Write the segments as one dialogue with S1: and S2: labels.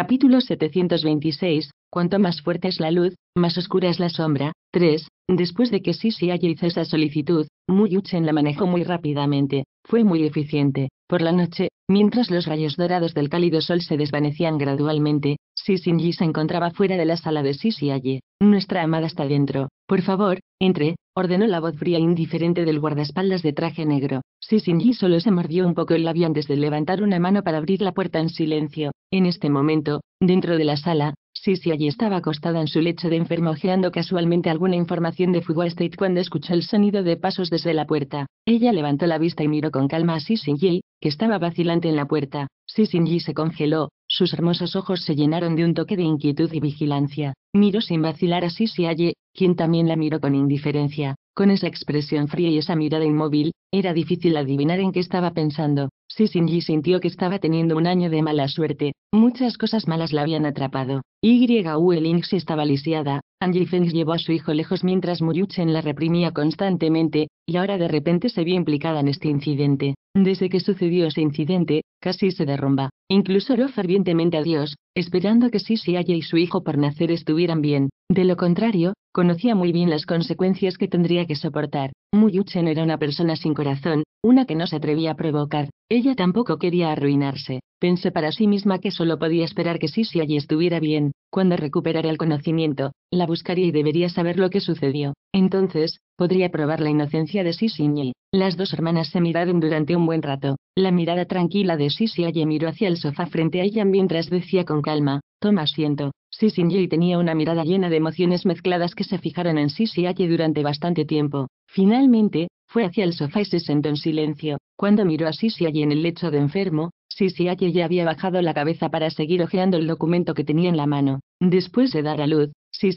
S1: Capítulo 726. Cuanto más fuerte es la luz, más oscura es la sombra. 3. Después de que Sisi Aya hizo esa solicitud, Muyuchen la manejó muy rápidamente. Fue muy eficiente. Por la noche, mientras los rayos dorados del cálido sol se desvanecían gradualmente, y se encontraba fuera de la sala de Sisi Nuestra amada está dentro. Por favor, entre, ordenó la voz fría e indiferente del guardaespaldas de traje negro. Sisinji solo se mordió un poco el labio antes de levantar una mano para abrir la puerta en silencio. En este momento, dentro de la sala, Sisi allí estaba acostada en su lecho de enfermo ojeando casualmente alguna información de Fuga State cuando escuchó el sonido de pasos desde la puerta. Ella levantó la vista y miró con calma a Sissy que estaba vacilante en la puerta. Sissy se congeló, sus hermosos ojos se llenaron de un toque de inquietud y vigilancia. Miró sin vacilar a halle, quien también la miró con indiferencia. Con esa expresión fría y esa mirada inmóvil, era difícil adivinar en qué estaba pensando. Sisinji sintió que estaba teniendo un año de mala suerte, muchas cosas malas la habían atrapado. Y Links estaba lisiada, Angie Feng llevó a su hijo lejos mientras Muyuchen la reprimía constantemente, y ahora de repente se vio implicada en este incidente. Desde que sucedió ese incidente, casi se derrumba. Incluso oró fervientemente a Dios, esperando que Sisi Aya y su hijo por nacer estuvieran bien. De lo contrario, Conocía muy bien las consecuencias que tendría que soportar. Muyuchen era una persona sin corazón, una que no se atrevía a provocar. Ella tampoco quería arruinarse. Pensó para sí misma que solo podía esperar que Sisi allí estuviera bien. Cuando recuperara el conocimiento, la buscaría y debería saber lo que sucedió. Entonces, podría probar la inocencia de Sisi Las dos hermanas se miraron durante un buen rato. La mirada tranquila de Sisi Aye miró hacia el sofá frente a ella mientras decía con calma, Toma asiento. Sissinji tenía una mirada llena de emociones mezcladas que se fijaron en Sisiaye durante bastante tiempo. Finalmente, fue hacia el sofá y se sentó en silencio. Cuando miró a allí en el lecho de enfermo, Sisiaye ya había bajado la cabeza para seguir hojeando el documento que tenía en la mano. Después de dar a luz,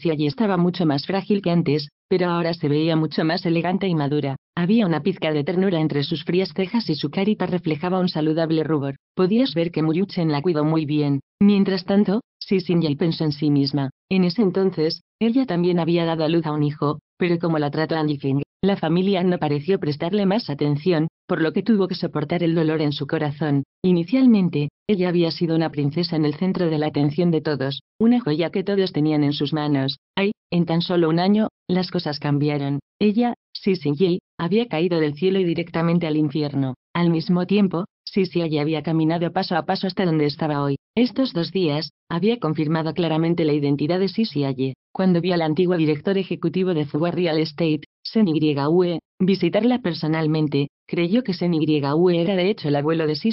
S1: allí estaba mucho más frágil que antes, pero ahora se veía mucho más elegante y madura. Había una pizca de ternura entre sus frías cejas y su carita reflejaba un saludable rubor. Podías ver que Muyuchen la cuidó muy bien. Mientras tanto, Sisinyai pensó en sí misma. En ese entonces, ella también había dado a luz a un hijo, pero como la trató Andy la familia no pareció prestarle más atención, por lo que tuvo que soportar el dolor en su corazón. Inicialmente, ella había sido una princesa en el centro de la atención de todos, una joya que todos tenían en sus manos. Ay, en tan solo un año, las cosas cambiaron. Ella, Sisi Yi, había caído del cielo y directamente al infierno. Al mismo tiempo, Sisi Yi había caminado paso a paso hasta donde estaba hoy. Estos dos días, había confirmado claramente la identidad de Sisi Aye. Cuando vio al antiguo director ejecutivo de Fuwa Real Estate, Sen Ue. Visitarla personalmente, creyó que Yue era de hecho el abuelo de Sen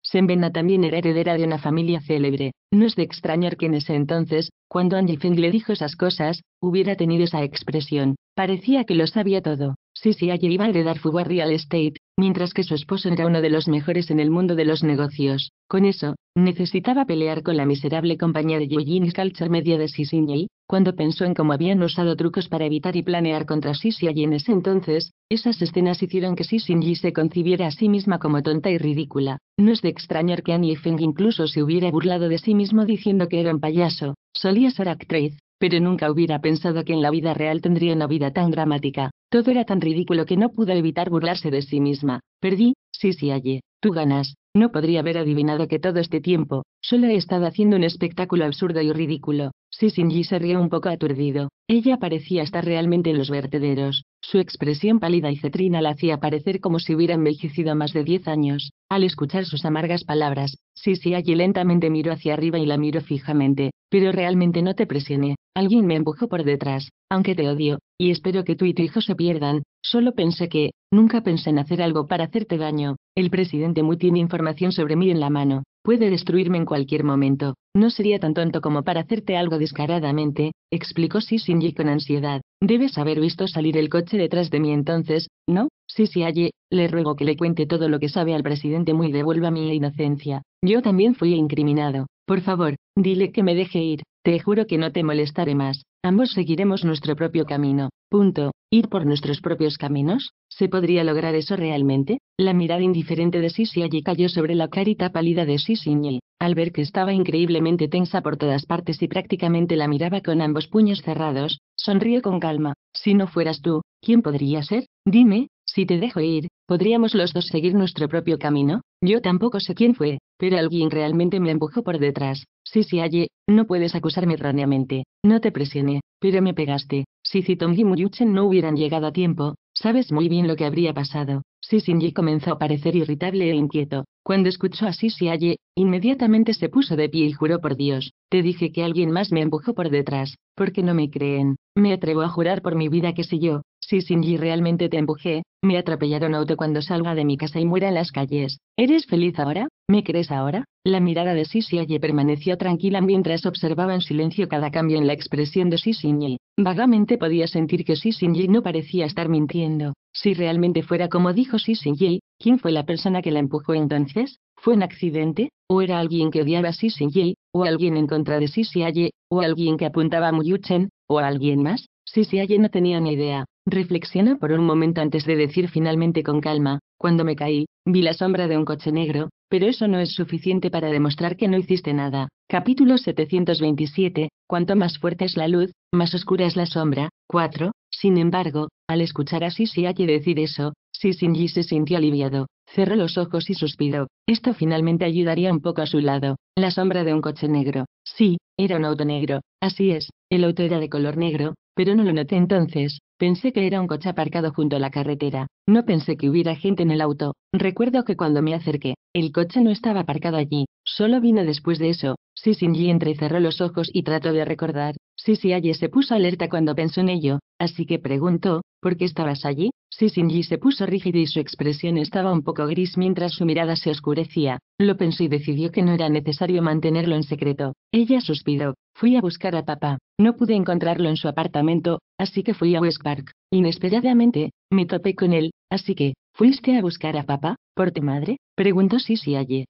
S1: Senvena también era heredera de una familia célebre. No es de extrañar que en ese entonces, cuando Angie Feng le dijo esas cosas, hubiera tenido esa expresión. Parecía que lo sabía todo. Sisiaye iba a heredar Fuwa Real Estate, mientras que su esposo era uno de los mejores en el mundo de los negocios. Con eso, necesitaba pelear con la miserable compañía de y Calcher media de Yi. cuando pensó en cómo habían usado trucos para evitar y planear contra Sisia y en ese entonces, esas escenas hicieron que Yi se concibiera a sí misma como tonta y ridícula. No es de extrañar que Annie Feng incluso se hubiera burlado de sí mismo diciendo que era un payaso. Solía ser actriz, pero nunca hubiera pensado que en la vida real tendría una vida tan dramática. Todo era tan ridículo que no pudo evitar burlarse de sí misma. Perdí, sí sí allí, tú ganas, no podría haber adivinado que todo este tiempo, solo he estado haciendo un espectáculo absurdo y ridículo. Si se rió un poco aturdido, ella parecía estar realmente en los vertederos. Su expresión pálida y cetrina la hacía parecer como si hubiera envejecido más de diez años. Al escuchar sus amargas palabras, Sisi allí lentamente miró hacia arriba y la miró fijamente. Pero realmente no te presione, Alguien me empujó por detrás, aunque te odio, y espero que tú y tu hijo se pierdan. Solo pensé que, nunca pensé en hacer algo para hacerte daño. El presidente Mu tiene información sobre mí en la mano, puede destruirme en cualquier momento, no sería tan tonto como para hacerte algo descaradamente, explicó Sissinji con ansiedad. Debes haber visto salir el coche detrás de mí entonces, ¿no? Sí, sí, le ruego que le cuente todo lo que sabe al presidente Mu y devuelva mi inocencia. Yo también fui incriminado. Por favor, dile que me deje ir, te juro que no te molestaré más. Ambos seguiremos nuestro propio camino. Punto. Ir por nuestros propios caminos, ¿se podría lograr eso realmente? La mirada indiferente de Sisi allí cayó sobre la carita pálida de Sisiñi, al ver que estaba increíblemente tensa por todas partes y prácticamente la miraba con ambos puños cerrados, sonrió con calma. Si no fueras tú, ¿quién podría ser? Dime, si te dejo ir, ¿podríamos los dos seguir nuestro propio camino? Yo tampoco sé quién fue, pero alguien realmente me empujó por detrás. Sisi no puedes acusarme erróneamente. No te presione, pero me pegaste. Si Zitong y Muyuchen no hubieran llegado a tiempo, sabes muy bien lo que habría pasado. Shinji comenzó a parecer irritable e inquieto. Cuando escuchó a Xiaye, inmediatamente se puso de pie y juró por Dios. Te dije que alguien más me empujó por detrás, porque no me creen. Me atrevo a jurar por mi vida que si yo, si Shinji realmente te empujé, me atropellaron auto cuando salga de mi casa y muera en las calles. ¿Eres feliz ahora? ¿Me crees ahora? La mirada de y permaneció tranquila mientras observaba en silencio cada cambio en la expresión de Shinji. Vagamente podía sentir que Shinji no parecía estar mintiendo. Si realmente fuera como dijo Shinji, ¿quién fue la persona que la empujó entonces? ¿Fue un accidente? ¿O era alguien que odiaba a ¿O alguien en contra de Sisiaye? ¿O alguien que apuntaba a Muyuchen? ¿O alguien más? Sisiaye no tenía ni idea. Reflexiona por un momento antes de decir finalmente con calma, cuando me caí, vi la sombra de un coche negro, pero eso no es suficiente para demostrar que no hiciste nada. Capítulo 727. Cuanto más fuerte es la luz, más oscura es la sombra. 4. Sin embargo, al escuchar a que decir eso, Sisinji se sintió aliviado. Cerró los ojos y suspiró. Esto finalmente ayudaría un poco a su lado. La sombra de un coche negro. Sí, era un auto negro. Así es, el auto era de color negro, pero no lo noté entonces. Pensé que era un coche aparcado junto a la carretera, no pensé que hubiera gente en el auto. Recuerdo que cuando me acerqué, el coche no estaba aparcado allí, solo vino después de eso. y entrecerró los ojos y trató de recordar, Sissi se puso alerta cuando pensó en ello, así que preguntó, ¿por qué estabas allí? Sisinji se puso rígido y su expresión estaba un poco gris mientras su mirada se oscurecía. Lo pensó y decidió que no era necesario mantenerlo en secreto. Ella suspiró. Fui a buscar a papá. No pude encontrarlo en su apartamento, así que fui a West Park. Inesperadamente, me topé con él, así que, ¿fuiste a buscar a papá? ¿Por tu madre? Preguntó Sisi Aye.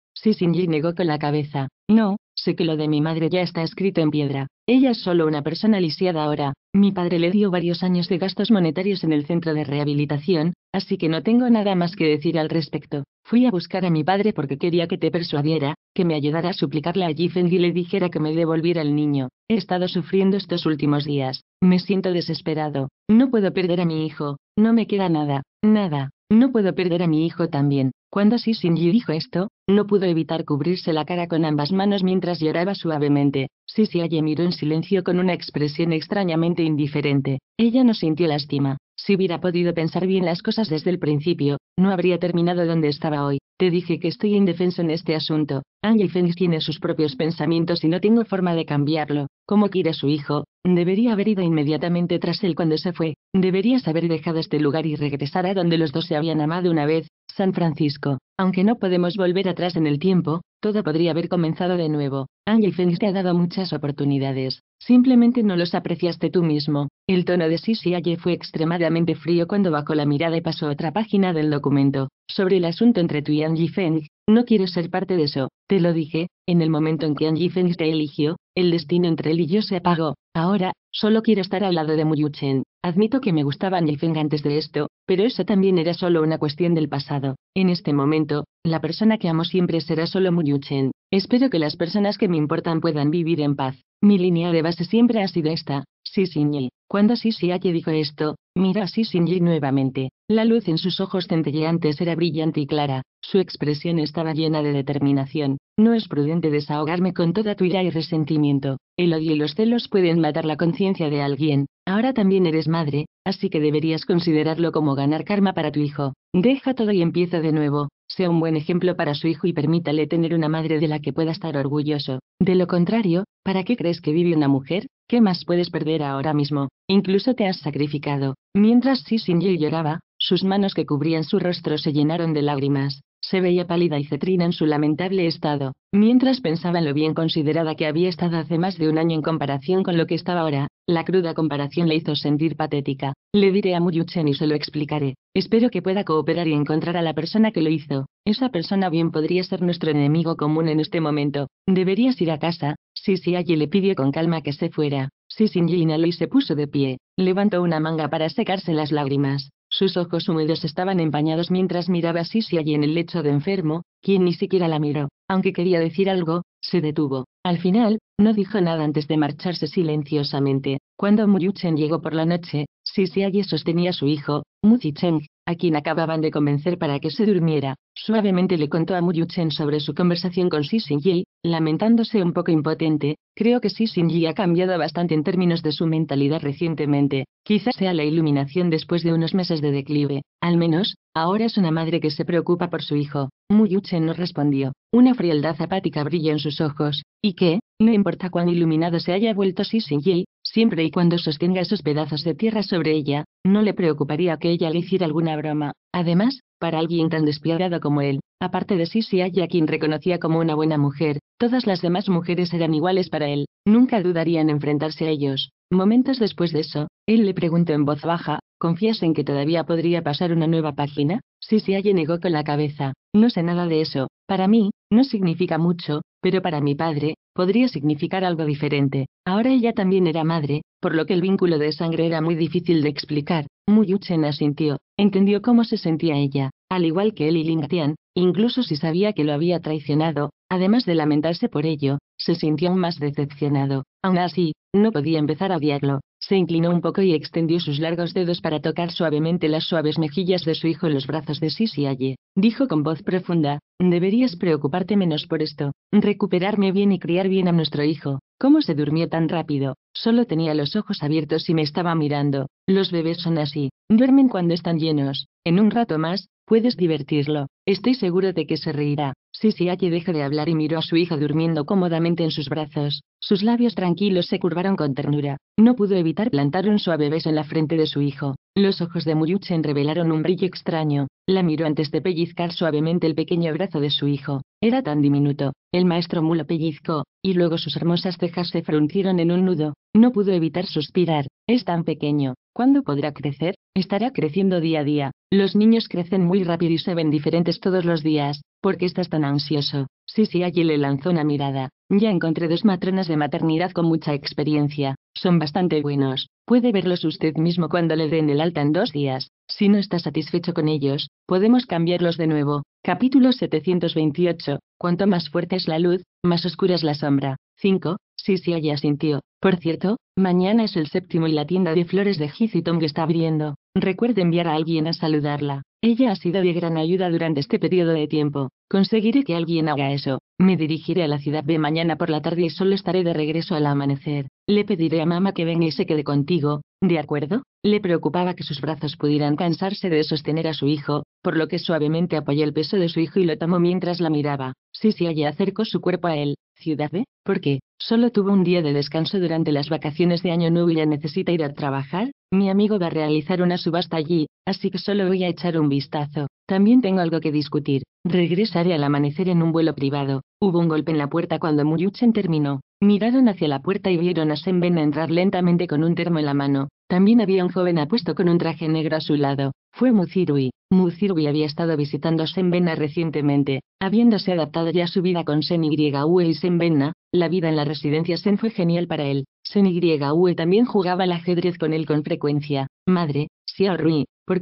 S1: negó con la cabeza. No, sé que lo de mi madre ya está escrito en piedra. Ella es solo una persona lisiada ahora. Mi padre le dio varios años de gastos monetarios en el centro de rehabilitación, así que no tengo nada más que decir al respecto. Fui a buscar a mi padre porque quería que te persuadiera, que me ayudara a suplicarle a Giffen y le dijera que me devolviera el niño. He estado sufriendo estos últimos días. Me siento desesperado. No puedo perder a mi hijo. No me queda nada. Nada. No puedo perder a mi hijo también. Cuando Yi dijo esto, no pudo evitar cubrirse la cara con ambas manos mientras lloraba suavemente. Sissi Xiaye miró en silencio con una expresión extrañamente indiferente. Ella no sintió lástima. Si hubiera podido pensar bien las cosas desde el principio, no habría terminado donde estaba hoy. Te dije que estoy indefenso en este asunto. Angie Feng tiene sus propios pensamientos y no tengo forma de cambiarlo. Como quiera su hijo, debería haber ido inmediatamente tras él cuando se fue, deberías haber dejado este lugar y regresar a donde los dos se habían amado una vez, San Francisco. Aunque no podemos volver atrás en el tiempo, todo podría haber comenzado de nuevo. Angie Feng te ha dado muchas oportunidades. Simplemente no los apreciaste tú mismo. El tono de Sisi Aye fue extremadamente frío cuando bajó la mirada y pasó otra página del documento. Sobre el asunto entre tú y Angie Feng, no quiero ser parte de eso, te lo dije, en el momento en que Angie Yifeng te eligió, el destino entre él y yo se apagó, ahora, solo quiero estar al lado de Muyuchen. Admito que me gustaba Angie antes de esto, pero eso también era solo una cuestión del pasado. En este momento, la persona que amo siempre será solo Muyuchen. Espero que las personas que me importan puedan vivir en paz. Mi línea de base siempre ha sido esta, sí, sí, cuando allí dijo esto, mira a Sisinji nuevamente. La luz en sus ojos centelleantes era brillante y clara, su expresión estaba llena de determinación. No es prudente desahogarme con toda tu ira y resentimiento. El odio y los celos pueden matar la conciencia de alguien. Ahora también eres madre, así que deberías considerarlo como ganar karma para tu hijo. Deja todo y empieza de nuevo. Sea un buen ejemplo para su hijo y permítale tener una madre de la que pueda estar orgulloso. De lo contrario, ¿para qué crees que vive una mujer? ¿Qué más puedes perder ahora mismo? Incluso te has sacrificado. Mientras Sissingil lloraba, sus manos que cubrían su rostro se llenaron de lágrimas. Se veía pálida y cetrina en su lamentable estado, mientras pensaba en lo bien considerada que había estado hace más de un año en comparación con lo que estaba ahora. La cruda comparación le hizo sentir patética. Le diré a Muyuchen y se lo explicaré. Espero que pueda cooperar y encontrar a la persona que lo hizo. Esa persona bien podría ser nuestro enemigo común en este momento. Deberías ir a casa. si allí le pidió con calma que se fuera. si sin Inhaló y se puso de pie. Levantó una manga para secarse las lágrimas. Sus ojos húmedos estaban empañados mientras miraba a Sisi allí en el lecho de enfermo, quien ni siquiera la miró, aunque quería decir algo, se detuvo. Al final, no dijo nada antes de marcharse silenciosamente. Cuando Muyuchen llegó por la noche, Sisi allí sostenía a su hijo, Muzicheng, a quien acababan de convencer para que se durmiera, suavemente le contó a Muyuchen sobre su conversación con Yi, lamentándose un poco impotente, creo que Yi ha cambiado bastante en términos de su mentalidad recientemente, quizás sea la iluminación después de unos meses de declive, al menos, ahora es una madre que se preocupa por su hijo, Muyuchen no respondió, una frialdad apática brilla en sus ojos, y que, no importa cuán iluminado se haya vuelto Yi siempre y cuando sostenga esos pedazos de tierra sobre ella, no le preocuparía que ella le hiciera alguna broma. Además, para alguien tan despiadado como él, aparte de si hay quien reconocía como una buena mujer, todas las demás mujeres eran iguales para él, nunca dudaría en enfrentarse a ellos. Momentos después de eso, él le preguntó en voz baja, ¿confías en que todavía podría pasar una nueva página? Sí, sí, halla negó con la cabeza. No sé nada de eso. Para mí, no significa mucho, pero para mi padre, podría significar algo diferente. Ahora ella también era madre, por lo que el vínculo de sangre era muy difícil de explicar. Muyuchen asintió. Entendió cómo se sentía ella. Al igual que él y Lingtian, Incluso si sabía que lo había traicionado, además de lamentarse por ello, se sintió aún más decepcionado. Aún así, no podía empezar a odiarlo. Se inclinó un poco y extendió sus largos dedos para tocar suavemente las suaves mejillas de su hijo en los brazos de Sisi Dijo con voz profunda, deberías preocuparte menos por esto, recuperarme bien y criar bien a nuestro hijo. ¿Cómo se durmió tan rápido? Solo tenía los ojos abiertos y me estaba mirando. Los bebés son así, duermen cuando están llenos. En un rato más, Puedes divertirlo, estoy seguro de que se reirá. allí dejó de hablar y miró a su hija durmiendo cómodamente en sus brazos. Sus labios tranquilos se curvaron con ternura. No pudo evitar plantar un suave beso en la frente de su hijo. Los ojos de Muyuchen revelaron un brillo extraño. La miró antes de pellizcar suavemente el pequeño brazo de su hijo. Era tan diminuto. El maestro Mulo pellizcó, y luego sus hermosas cejas se fruncieron en un nudo. No pudo evitar suspirar. Es tan pequeño. ¿Cuándo podrá crecer? Estará creciendo día a día. Los niños crecen muy rápido y se ven diferentes todos los días. ¿Por qué estás tan ansioso? Sí, sí, allí le lanzó una mirada. Ya encontré dos matronas de maternidad con mucha experiencia. Son bastante buenos. Puede verlos usted mismo cuando le den el alta en dos días. Si no está satisfecho con ellos, podemos cambiarlos de nuevo. Capítulo 728. Cuanto más fuerte es la luz, más oscura es la sombra. 5. Sí, sí, allí sintió. Por cierto, mañana es el séptimo y la tienda de flores de Hizitong está abriendo. Recuerde enviar a alguien a saludarla. Ella ha sido de gran ayuda durante este periodo de tiempo. Conseguiré que alguien haga eso. Me dirigiré a la ciudad de mañana por la tarde y solo estaré de regreso al amanecer. Le pediré a mamá que venga y se quede contigo, ¿de acuerdo? Le preocupaba que sus brazos pudieran cansarse de sostener a su hijo, por lo que suavemente apoyó el peso de su hijo y lo tomó mientras la miraba. Sí, se ella acercó su cuerpo a él. ¿Ciudad B? Porque, solo tuvo un día de descanso durante las vacaciones de Año Nuevo y ya necesita ir a trabajar. Mi amigo va a realizar una subasta allí, así que solo voy a echar un vistazo. También tengo algo que discutir. Regresaré al amanecer en un vuelo privado. Hubo un golpe en la puerta cuando Muyuchen terminó. Miraron hacia la puerta y vieron a Senben entrar lentamente con un termo en la mano. También había un joven apuesto con un traje negro a su lado. Fue Muzirui. Muzirui había estado visitando Senbena recientemente, habiéndose adaptado ya a su vida con Sen Yue y Senbena. La vida en la residencia Sen fue genial para él. Sen Yue también jugaba al ajedrez con él con frecuencia. Madre, Xiao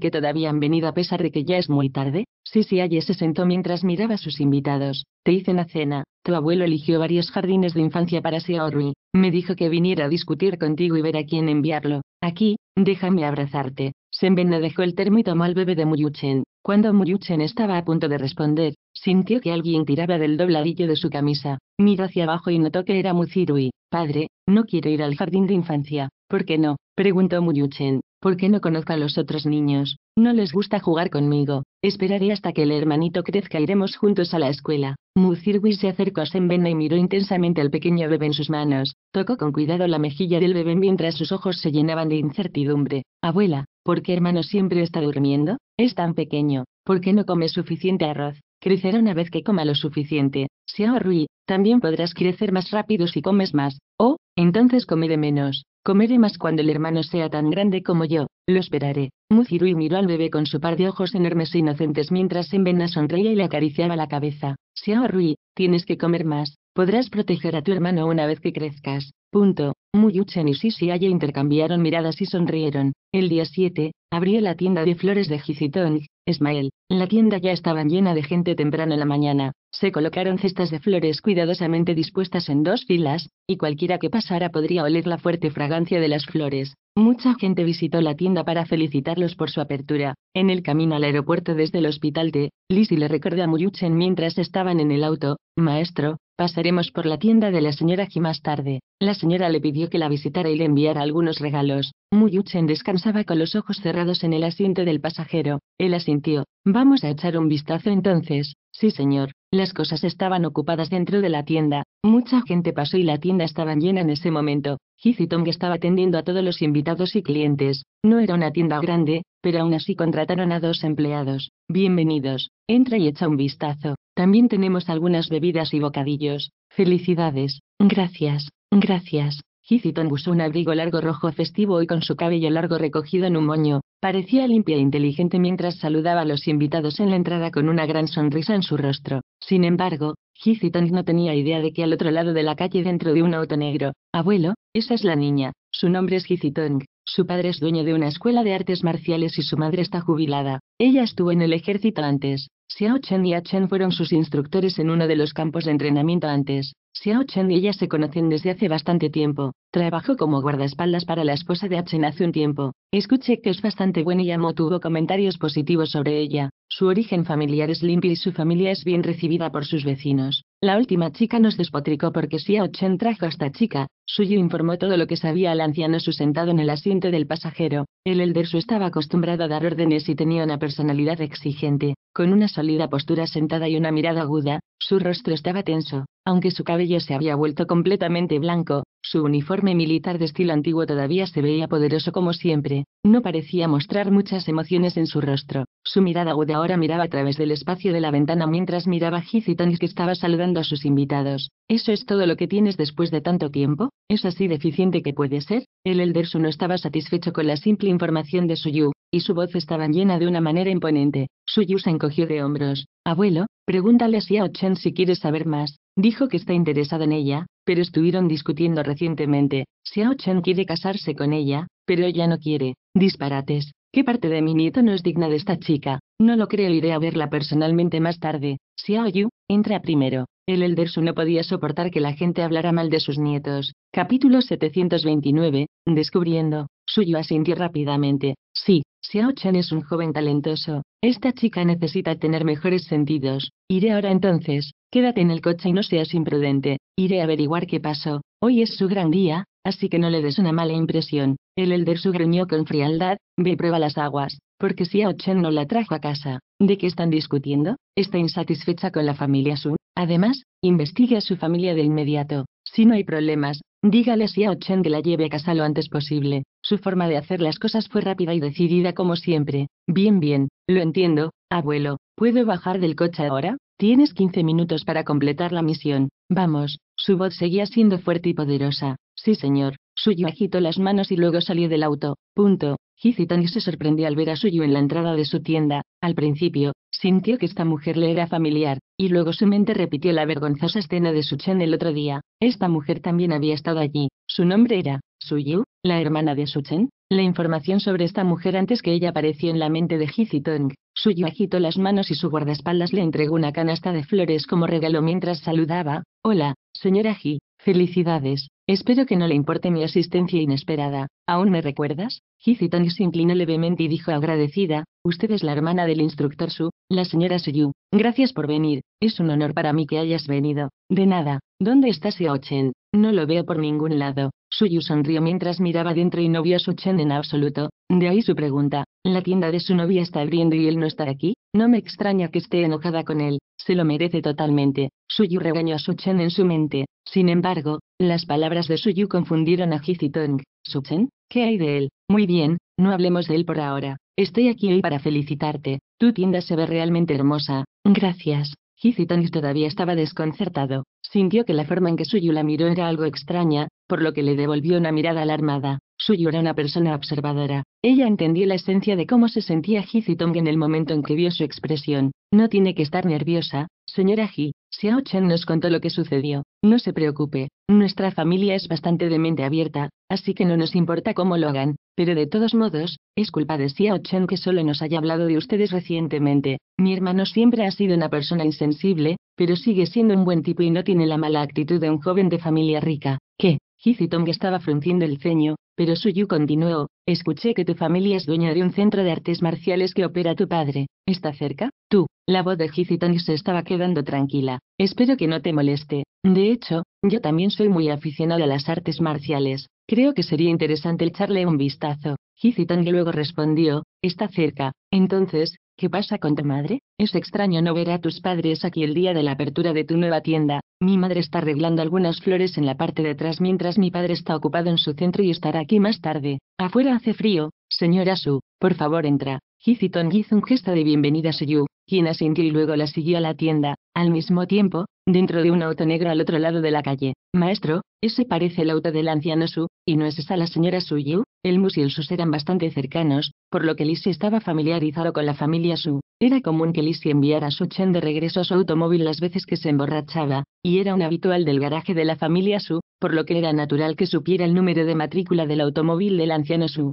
S1: qué todavía han venido a pesar de que ya es muy tarde? si allí se sentó mientras miraba a sus invitados. Te hice una cena. Tu abuelo eligió varios jardines de infancia para Seorui. Me dijo que viniera a discutir contigo y ver a quién enviarlo. Aquí, déjame abrazarte. Senbena dejó el termo y tomó al bebé de Muyuchen. Cuando Muyuchen estaba a punto de responder, sintió que alguien tiraba del dobladillo de su camisa. Miró hacia abajo y notó que era Muzirui. Padre, no quiero ir al jardín de infancia. ¿Por qué no? preguntó Muyuchen. «¿Por qué no conozco a los otros niños, no les gusta jugar conmigo, esperaré hasta que el hermanito crezca iremos juntos a la escuela. Muzirwi se acercó a Senbena y miró intensamente al pequeño bebé en sus manos, tocó con cuidado la mejilla del bebé mientras sus ojos se llenaban de incertidumbre. Abuela, ¿por qué hermano siempre está durmiendo? Es tan pequeño, ¿por qué no come suficiente arroz? Crecerá una vez que coma lo suficiente. Si Rui, también podrás crecer más rápido si comes más. Oh, entonces come de menos. Comeré más cuando el hermano sea tan grande como yo, lo esperaré. Muzirui miró al bebé con su par de ojos enormes e inocentes mientras vena sonreía y le acariciaba la cabeza. Xiao Rui, tienes que comer más. Podrás proteger a tu hermano una vez que crezcas. Punto. Muyuchen y Sisi Aye intercambiaron miradas y sonrieron. El día 7, abrió la tienda de flores de Jicitong, Ismael. La tienda ya estaba llena de gente temprano en la mañana. Se colocaron cestas de flores cuidadosamente dispuestas en dos filas, y cualquiera que pasara podría oler la fuerte fragancia de las flores. Mucha gente visitó la tienda para felicitarlos por su apertura. En el camino al aeropuerto desde el hospital de Lizzie le recordó a Muriuchen mientras estaban en el auto, Maestro, Pasaremos por la tienda de la señora G más tarde. La señora le pidió que la visitara y le enviara algunos regalos. Muyuchen descansaba con los ojos cerrados en el asiento del pasajero. Él asintió. Vamos a echar un vistazo entonces. Sí, señor. Las cosas estaban ocupadas dentro de la tienda. Mucha gente pasó y la tienda estaba llena en ese momento. Hizitong estaba atendiendo a todos los invitados y clientes. No era una tienda grande, pero aún así contrataron a dos empleados. Bienvenidos. Entra y echa un vistazo. También tenemos algunas bebidas y bocadillos. Felicidades. Gracias. Gracias. Hiziton usó un abrigo largo rojo festivo y con su cabello largo recogido en un moño, parecía limpia e inteligente mientras saludaba a los invitados en la entrada con una gran sonrisa en su rostro. Sin embargo, Hiziton no tenía idea de que al otro lado de la calle dentro de un auto negro, abuelo, esa es la niña, su nombre es Hizitong, su padre es dueño de una escuela de artes marciales y su madre está jubilada. Ella estuvo en el ejército antes, Xiao Chen y A Chen fueron sus instructores en uno de los campos de entrenamiento antes. Xiao Chen y ella se conocen desde hace bastante tiempo. Trabajó como guardaespaldas para la esposa de A Chen hace un tiempo. Escuché que es bastante buena y Amo tuvo comentarios positivos sobre ella. Su origen familiar es limpio y su familia es bien recibida por sus vecinos. La última chica nos despotricó porque Xiao Chen trajo a esta chica. suyo informó todo lo que sabía al anciano su sentado en el asiento del pasajero. El elder su estaba acostumbrado a dar órdenes y tenía una personalidad exigente con una sólida postura sentada y una mirada aguda, su rostro estaba tenso, aunque su cabello se había vuelto completamente blanco, su uniforme militar de estilo antiguo todavía se veía poderoso como siempre, no parecía mostrar muchas emociones en su rostro. Su mirada aguda ahora miraba a través del espacio de la ventana mientras miraba a Heath y que estaba saludando a sus invitados. ¿Eso es todo lo que tienes después de tanto tiempo? ¿Es así deficiente que puede ser? El Elder Su no estaba satisfecho con la simple información de Suyu, y su voz estaba llena de una manera imponente. Suyu se encogió de hombros. Abuelo, pregúntale si a Chen si quiere saber más. Dijo que está interesado en ella, pero estuvieron discutiendo recientemente. Xiao Chen quiere casarse con ella, pero ella no quiere. Disparates. ¿Qué parte de mi nieto no es digna de esta chica? No lo creo, iré a verla personalmente más tarde. Xiao Yu, entra primero. El Elder Su no podía soportar que la gente hablara mal de sus nietos. Capítulo 729, Descubriendo, Suyo asintió rápidamente. Sí, Xiao-Chen es un joven talentoso. Esta chica necesita tener mejores sentidos. Iré ahora entonces. Quédate en el coche y no seas imprudente. Iré a averiguar qué pasó. Hoy es su gran día, así que no le des una mala impresión. El elder Su gruñó con frialdad. Ve prueba las aguas. Porque Xiao-Chen no la trajo a casa. ¿De qué están discutiendo? Está insatisfecha con la familia Sun. Además, investigue a su familia de inmediato. Si no hay problemas, Dígale si a Ochen que la lleve a casa lo antes posible. Su forma de hacer las cosas fue rápida y decidida como siempre. Bien, bien, lo entiendo, abuelo. ¿Puedo bajar del coche ahora? Tienes 15 minutos para completar la misión. Vamos. Su voz seguía siendo fuerte y poderosa. Sí, señor. Suyo agitó las manos y luego salió del auto. Punto. Zitong se sorprendió al ver a Suyu en la entrada de su tienda, al principio, sintió que esta mujer le era familiar, y luego su mente repitió la vergonzosa escena de suchen el otro día, esta mujer también había estado allí, su nombre era, Suyu, la hermana de Suchen. La información sobre esta mujer antes que ella apareció en la mente de Hizitong. Suyu agitó las manos y su guardaespaldas le entregó una canasta de flores como regalo mientras saludaba. Hola, señora Ji, felicidades, Espero que no le importe mi asistencia inesperada. ¿Aún me recuerdas? Hizitani se inclinó levemente y dijo agradecida, usted es la hermana del instructor Su, la señora Yu. Gracias por venir, es un honor para mí que hayas venido. De nada, ¿dónde está Chen?» No lo veo por ningún lado. Suyu sonrió mientras miraba dentro y no vio a Chen en absoluto. De ahí su pregunta. La tienda de su novia está abriendo y él no está aquí. No me extraña que esté enojada con él. Se lo merece totalmente. Suyu regañó a Suchen en su mente. Sin embargo, las palabras de Suyu confundieron a Hizitong. Suchen, ¿qué hay de él? Muy bien, no hablemos de él por ahora. Estoy aquí hoy para felicitarte. Tu tienda se ve realmente hermosa. Gracias. Hizitong todavía estaba desconcertado. Sintió que la forma en que Suyu la miró era algo extraña, por lo que le devolvió una mirada alarmada. Suyo era una persona observadora. Ella entendió la esencia de cómo se sentía Zitong en el momento en que vio su expresión. No tiene que estar nerviosa, señora Ji. Xiao Chen nos contó lo que sucedió. No se preocupe, nuestra familia es bastante de mente abierta, así que no nos importa cómo lo hagan, pero de todos modos, es culpa de Xiao Chen que solo nos haya hablado de ustedes recientemente. Mi hermano siempre ha sido una persona insensible, pero sigue siendo un buen tipo y no tiene la mala actitud de un joven de familia rica. ¿Qué? Hizitong estaba frunciendo el ceño, pero Suyu continuó, escuché que tu familia es dueña de un centro de artes marciales que opera tu padre. ¿Está cerca? Tú. La voz de Hizitani se estaba quedando tranquila. Espero que no te moleste. De hecho, yo también soy muy aficionado a las artes marciales. Creo que sería interesante echarle un vistazo. Hizitani luego respondió, está cerca. Entonces, ¿Qué pasa con tu madre? Es extraño no ver a tus padres aquí el día de la apertura de tu nueva tienda. Mi madre está arreglando algunas flores en la parte de atrás mientras mi padre está ocupado en su centro y estará aquí más tarde. Afuera hace frío, señora Su, por favor entra. Hiziton hizo un gesto de bienvenida a Seyu, quien asintió y luego la siguió a la tienda. Al mismo tiempo, dentro de un auto negro al otro lado de la calle, maestro, ese parece el auto del anciano Su, y no es esa la señora Suyu, el Mus y el Sus eran bastante cercanos, por lo que Lisi estaba familiarizado con la familia Su. Era común que Lisi enviara a Su Chen de regreso a su automóvil las veces que se emborrachaba, y era un habitual del garaje de la familia Su, por lo que era natural que supiera el número de matrícula del automóvil del anciano Su.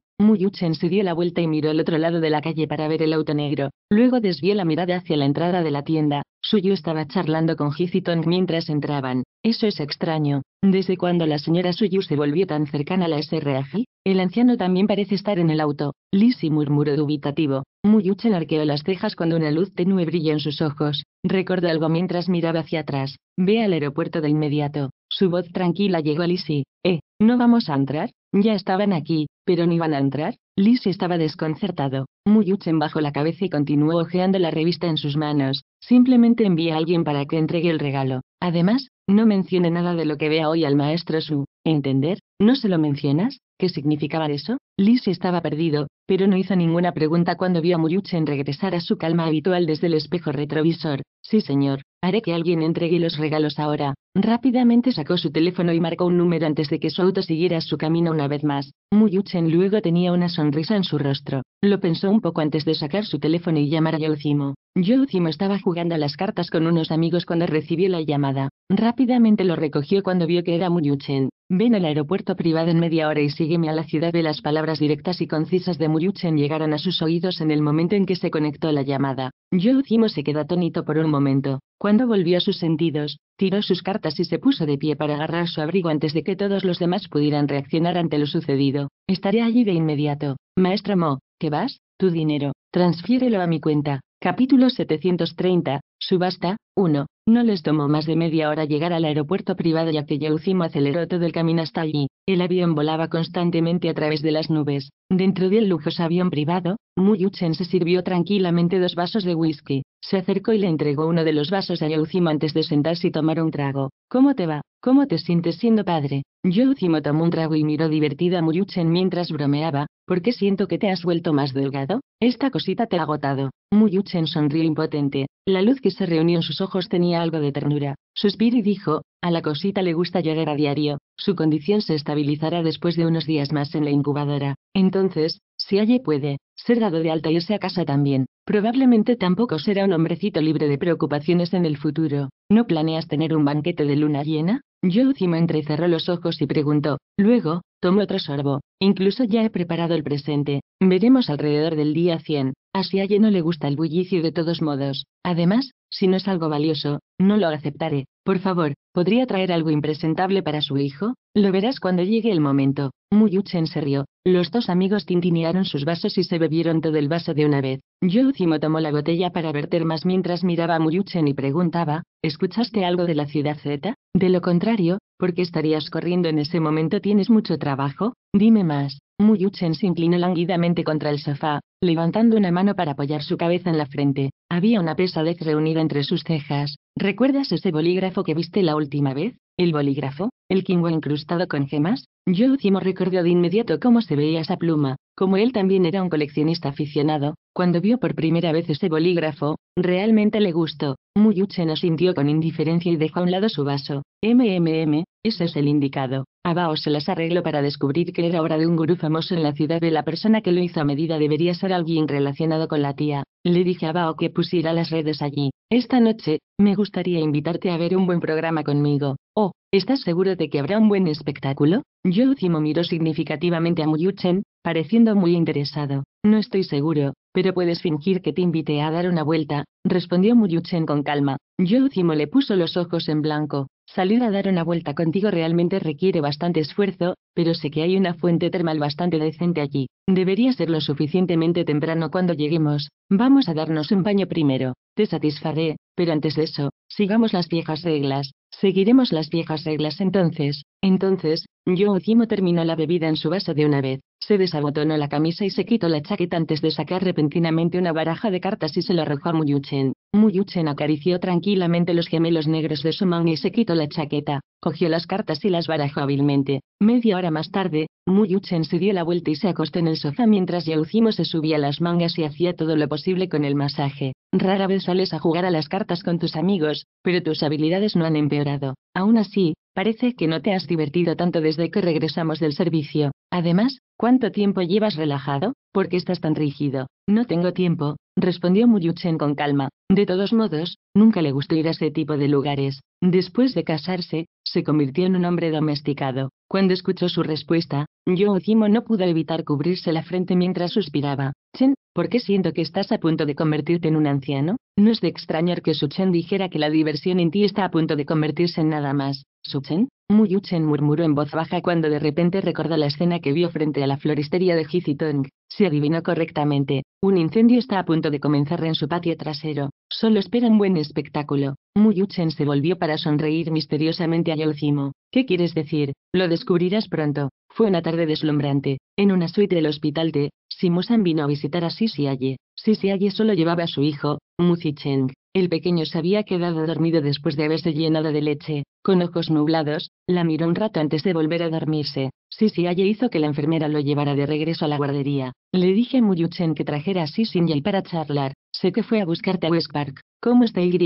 S1: Chen se dio la vuelta y miró al otro lado de la calle para ver el auto negro. Luego desvió la mirada hacia la entrada de la tienda. Yu estaba estaba charlando con Hiciton mientras entraban. Eso es extraño. ¿Desde cuando la señora Suyu se volvió tan cercana a la SRAG? El anciano también parece estar en el auto. Lisi murmuró dubitativo. Muyuchen arqueó las cejas cuando una luz tenue brilló en sus ojos. Recordó algo mientras miraba hacia atrás. Ve al aeropuerto de inmediato. Su voz tranquila llegó a Lisi. Eh, ¿no vamos a entrar? Ya estaban aquí, pero no iban a entrar. Liz estaba desconcertado. Muyuchen bajó la cabeza y continuó hojeando la revista en sus manos. Simplemente envía a alguien para que entregue el regalo. Además, no mencione nada de lo que vea hoy al maestro Su. ¿Entender? ¿No se lo mencionas? ¿Qué significaba eso? Liz estaba perdido, pero no hizo ninguna pregunta cuando vio a Muyuchen regresar a su calma habitual desde el espejo retrovisor. Sí, señor. Haré que alguien entregue los regalos ahora. Rápidamente sacó su teléfono y marcó un número antes de que su auto siguiera su camino una vez más. Muyuchen luego tenía una sonrisa risa en su rostro. Lo pensó un poco antes de sacar su teléfono y llamar a Yozimo. Yozimo estaba jugando a las cartas con unos amigos cuando recibió la llamada. Rápidamente lo recogió cuando vio que era Muyuchen. Ven al aeropuerto privado en media hora y sígueme a la ciudad de las palabras directas y concisas de Muruchen llegaron a sus oídos en el momento en que se conectó la llamada. Yo se quedó atónito por un momento. Cuando volvió a sus sentidos, tiró sus cartas y se puso de pie para agarrar su abrigo antes de que todos los demás pudieran reaccionar ante lo sucedido. Estaré allí de inmediato. Maestro Mo, ¿qué vas? Tu dinero. Transfiérelo a mi cuenta. Capítulo 730. Subasta. 1. No les tomó más de media hora llegar al aeropuerto privado ya que Yaucimo aceleró todo el camino hasta allí. El avión volaba constantemente a través de las nubes. Dentro del lujoso avión privado, Muyuchen se sirvió tranquilamente dos vasos de whisky. Se acercó y le entregó uno de los vasos a Yaucimo antes de sentarse y tomar un trago. ¿Cómo te va? ¿Cómo te sientes siendo padre? Yaucimo tomó un trago y miró divertida a Muyuchen mientras bromeaba. ¿Por qué siento que te has vuelto más delgado? Esta cosita te ha agotado. Muyuchen sonrió impotente. La luz que se reunió en sus ojos tenía algo de ternura. Suspiró y dijo, a la cosita le gusta llegar a diario. Su condición se estabilizará después de unos días más en la incubadora. Entonces, si allí puede, ser dado de alta y e irse a casa también. Probablemente tampoco será un hombrecito libre de preocupaciones en el futuro. ¿No planeas tener un banquete de luna llena? y entrecerró los ojos y preguntó. Luego, tomó otro sorbo. Incluso ya he preparado el presente. Veremos alrededor del día 100. Así a no le gusta el bullicio de todos modos. Además, si no es algo valioso, no lo aceptaré. Por favor, ¿podría traer algo impresentable para su hijo? Lo verás cuando llegue el momento. Muyuchen se rió. Los dos amigos tintinearon sus vasos y se bebieron todo el vaso de una vez. Youzimo tomó la botella para verter más mientras miraba a Muyuchen y preguntaba, ¿escuchaste algo de la ciudad Z? De lo contrario, ¿por qué estarías corriendo en ese momento? ¿Tienes mucho trabajo? Dime más. Muyuchen se inclinó lánguidamente contra el sofá, Levantando una mano para apoyar su cabeza en la frente, había una pesadez reunida entre sus cejas. ¿Recuerdas ese bolígrafo que viste la última vez? ¿El bolígrafo? ¿El quingo incrustado con gemas? Yo último recordó de inmediato cómo se veía esa pluma. Como él también era un coleccionista aficionado, cuando vio por primera vez ese bolígrafo, realmente le gustó. nos sintió con indiferencia y dejó a un lado su vaso. MMM, ese es el indicado. Abao se las arregló para descubrir que era obra de un gurú famoso en la ciudad y la persona que lo hizo a medida debería ser alguien relacionado con la tía. Le dije a Bao que pusiera las redes allí. Esta noche, me gustaría invitarte a ver un buen programa conmigo. Oh, ¿estás seguro de que habrá un buen espectáculo? Youzimo miró significativamente a Muyuchen, pareciendo muy interesado. No estoy seguro, pero puedes fingir que te invité a dar una vuelta, respondió Muyuchen con calma. Youzimo le puso los ojos en blanco. Salir a dar una vuelta contigo realmente requiere bastante esfuerzo, pero sé que hay una fuente termal bastante decente allí. Debería ser lo suficientemente temprano cuando lleguemos. Vamos a darnos un baño primero. Te satisfaré, pero antes de eso, sigamos las viejas reglas. Seguiremos las viejas reglas entonces. Entonces, yo Jimo terminó la bebida en su vaso de una vez. Se desabotonó la camisa y se quitó la chaqueta antes de sacar repentinamente una baraja de cartas y se la arrojó a Muyuchen. Muyuchen acarició tranquilamente los gemelos negros de su man y se quitó la chaqueta cogió las cartas y las barajó hábilmente. Media hora más tarde, Muyuchen se dio la vuelta y se acostó en el sofá mientras Yauzimo se subía las mangas y hacía todo lo posible con el masaje. Rara vez sales a jugar a las cartas con tus amigos, pero tus habilidades no han empeorado. Aún así, parece que no te has divertido tanto desde que regresamos del servicio. Además, ¿cuánto tiempo llevas relajado? ¿Por qué estás tan rígido? No tengo tiempo, respondió Muyuchen con calma. De todos modos, nunca le gustó ir a ese tipo de lugares. Después de casarse, se convirtió en un hombre domesticado. Cuando escuchó su respuesta, yo Zimo no pudo evitar cubrirse la frente mientras suspiraba. Chen, ¿por qué siento que estás a punto de convertirte en un anciano? No es de extrañar que Su Chen dijera que la diversión en ti está a punto de convertirse en nada más. Su Chen, Muyuchen murmuró en voz baja cuando de repente recordó la escena que vio frente a la floristería de Hizitong. Se adivinó correctamente, un incendio está a punto de comenzar en su patio trasero. Solo espera un buen espectáculo. Muyuchen se volvió para sonreír misteriosamente a Yolcimo. ¿Qué quieres decir? Lo descubrirás pronto. Fue una tarde deslumbrante. En una suite del hospital de San vino a visitar a Sisiaye. Sisiaye solo llevaba a su hijo, Muzicheng. El pequeño se había quedado dormido después de haberse llenado de leche. Con ojos nublados, la miró un rato antes de volver a dormirse. Sisi hizo que la enfermera lo llevara de regreso a la guardería. Le dije a Muyuchen que trajera a Sisi para charlar. Sé que fue a buscarte a West Park. ¿Cómo está YU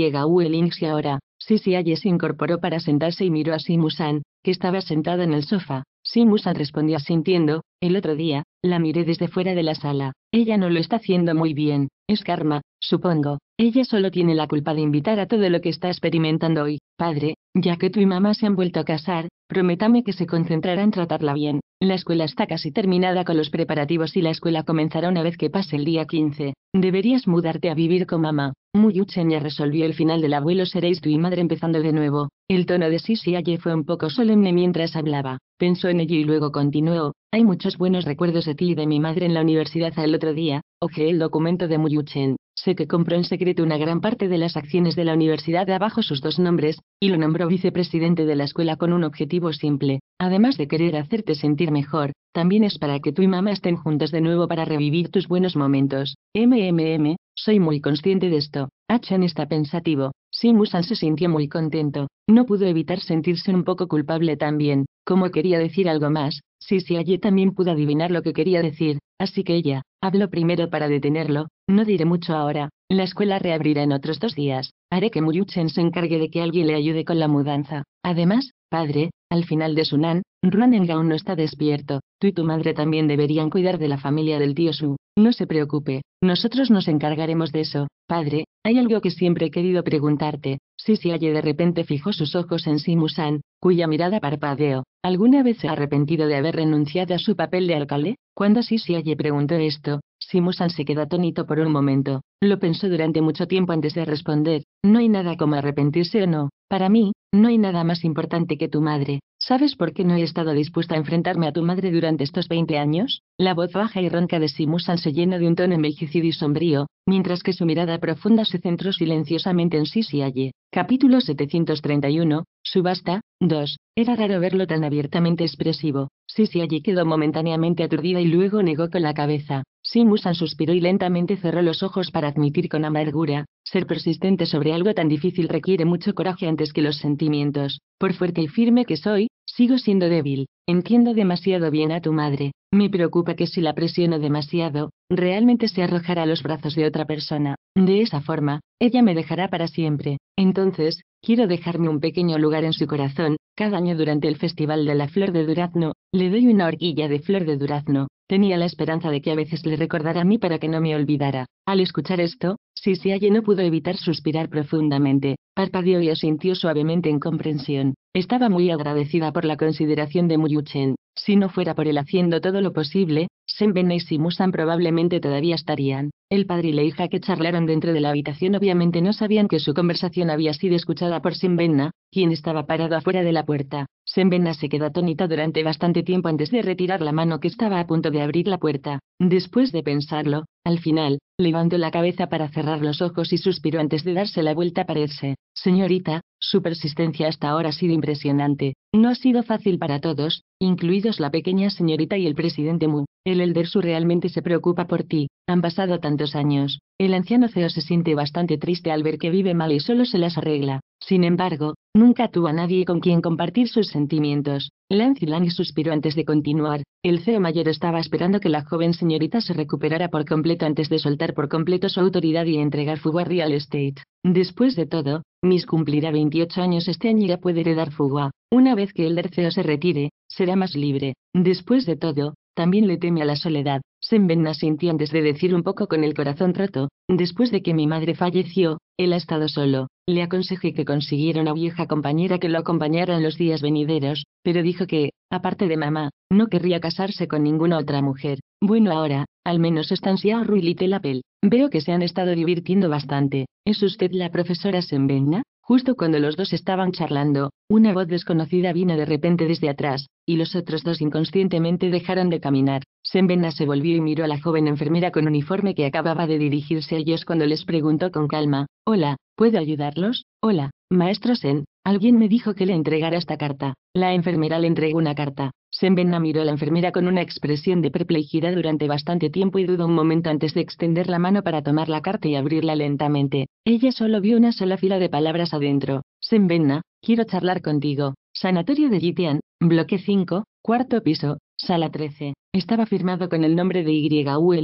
S1: ahora? Sisi Aye se incorporó para sentarse y miró a Simusan, que estaba sentada en el sofá. Simusan respondió sintiendo: El otro día, la miré desde fuera de la sala. Ella no lo está haciendo muy bien. Es karma, supongo. Ella solo tiene la culpa de invitar a todo lo que está experimentando hoy. Padre, ya que tú y mamá se han vuelto a casar, prométame que se concentrará en tratarla bien. La escuela está casi terminada con los preparativos y la escuela comenzará una vez que pase el día 15. Deberías mudarte a vivir con mamá. Muyuchen ya resolvió el final del abuelo seréis tu y madre empezando de nuevo. El tono de Sisi Aye fue un poco solemne mientras hablaba. Pensó en ello y luego continuó. Hay muchos buenos recuerdos de ti y de mi madre en la universidad el otro día. Ojeé el documento de Muyuchen que compró en secreto una gran parte de las acciones de la universidad bajo sus dos nombres, y lo nombró vicepresidente de la escuela con un objetivo simple, además de querer hacerte sentir mejor, también es para que tú y mamá estén juntas de nuevo para revivir tus buenos momentos. MMM, soy muy consciente de esto. Achan está pensativo. Simusan se sintió muy contento. No pudo evitar sentirse un poco culpable también. Como quería decir algo más, si allí también pudo adivinar lo que quería decir, así que ella, habló primero para detenerlo, no diré mucho ahora, la escuela reabrirá en otros dos días, haré que Muyuchen se encargue de que alguien le ayude con la mudanza. Además, padre, al final de Sunan, Runengao no está despierto, tú y tu madre también deberían cuidar de la familia del tío Su, no se preocupe, nosotros nos encargaremos de eso, padre, hay algo que siempre he querido preguntarte, si de repente fijó sus ojos en Simusan, cuya mirada parpadeó. ¿Alguna vez se ha arrepentido de haber renunciado a su papel de alcalde? Cuando Sisi preguntó esto, Simusan se quedó atónito por un momento. Lo pensó durante mucho tiempo antes de responder. No hay nada como arrepentirse o no. Para mí, no hay nada más importante que tu madre. ¿Sabes por qué no he estado dispuesta a enfrentarme a tu madre durante estos 20 años? La voz baja y ronca de Simusan se llenó de un tono envejecido y sombrío, mientras que su mirada profunda se centró silenciosamente en Sisi Aye. Capítulo 731, Subasta, 2. Era raro verlo tan abiertamente expresivo. Sisi allí quedó momentáneamente aturdida y luego negó con la cabeza. Simusan suspiró y lentamente cerró los ojos para admitir con amargura, ser persistente sobre algo tan difícil requiere mucho coraje antes que los sentimientos. Por fuerte y firme que soy, Sigo siendo débil, entiendo demasiado bien a tu madre, me preocupa que si la presiono demasiado, realmente se arrojará a los brazos de otra persona. De esa forma, ella me dejará para siempre. Entonces, quiero dejarme un pequeño lugar en su corazón. Cada año durante el Festival de la Flor de Durazno, le doy una horquilla de flor de durazno. Tenía la esperanza de que a veces le recordara a mí para que no me olvidara. Al escuchar esto, Sisiaye no pudo evitar suspirar profundamente, parpadeó y asintió suavemente en comprensión. Estaba muy agradecida por la consideración de Muyuchen. Si no fuera por él haciendo todo lo posible, Senbenna y Simusan probablemente todavía estarían. El padre y la hija que charlaron dentro de la habitación obviamente no sabían que su conversación había sido escuchada por Senbena, quien estaba parado afuera de la puerta. Senbena se quedó atónita durante bastante tiempo antes de retirar la mano que estaba a punto de abrir la puerta. Después de pensarlo, al final, levantó la cabeza para cerrar los ojos y suspiró antes de darse la vuelta para irse. Señorita, su persistencia hasta ahora ha sido impresionante. No ha sido fácil para todos, incluidos la pequeña señorita y el presidente Moon. El Elder Su realmente se preocupa por ti. Han pasado tantos años, el anciano CEO se siente bastante triste al ver que vive mal y solo se las arregla. Sin embargo, nunca tuvo a nadie con quien compartir sus sentimientos. Lance Lang suspiró antes de continuar. El CEO mayor estaba esperando que la joven señorita se recuperara por completo antes de soltar por completo su autoridad y entregar fuga Real Estate. Después de todo, Miss cumplirá 28 años este año y ya puede heredar fuga. Una vez que el CEO se retire, será más libre. Después de todo, también le teme a la soledad. Sembenna sintió antes de decir un poco con el corazón roto, después de que mi madre falleció, él ha estado solo. Le aconsejé que consiguiera una vieja compañera que lo acompañara en los días venideros, pero dijo que, aparte de mamá, no querría casarse con ninguna otra mujer. Bueno ahora, al menos están ruy y Telapel, Veo que se han estado divirtiendo bastante. ¿Es usted la profesora Senbenna? Justo cuando los dos estaban charlando, una voz desconocida vino de repente desde atrás, y los otros dos inconscientemente dejaron de caminar. Senbenna se volvió y miró a la joven enfermera con uniforme que acababa de dirigirse a ellos cuando les preguntó con calma, Hola, ¿puedo ayudarlos? Hola, maestro Sen, alguien me dijo que le entregara esta carta. La enfermera le entregó una carta. Senbenna miró a la enfermera con una expresión de perplejidad durante bastante tiempo y dudó un momento antes de extender la mano para tomar la carta y abrirla lentamente. Ella solo vio una sola fila de palabras adentro. «Senbenna, quiero charlar contigo. Sanatorio de Gitian, bloque 5, cuarto piso, Sala 13. Estaba firmado con el nombre de Y.U.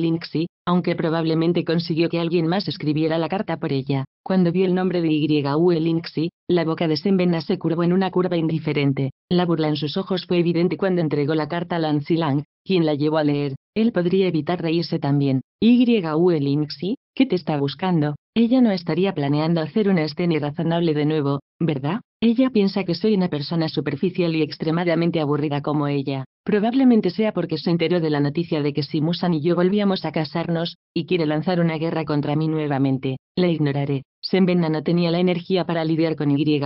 S1: aunque probablemente consiguió que alguien más escribiera la carta por ella. Cuando vio el nombre de Y.U. la boca de Senbena se curvó en una curva indiferente. La burla en sus ojos fue evidente cuando entregó la carta a Lancy Lang, quien la llevó a leer. Él podría evitar reírse también. Y.U. ¿qué te está buscando? Ella no estaría planeando hacer una escena razonable de nuevo, ¿verdad? Ella piensa que soy una persona superficial y extremadamente aburrida como ella. Probablemente sea porque se enteró de la noticia de que si Musan y yo volvíamos a casarnos, y quiere lanzar una guerra contra mí nuevamente, la ignoraré. Senbenna no tenía la energía para lidiar con YU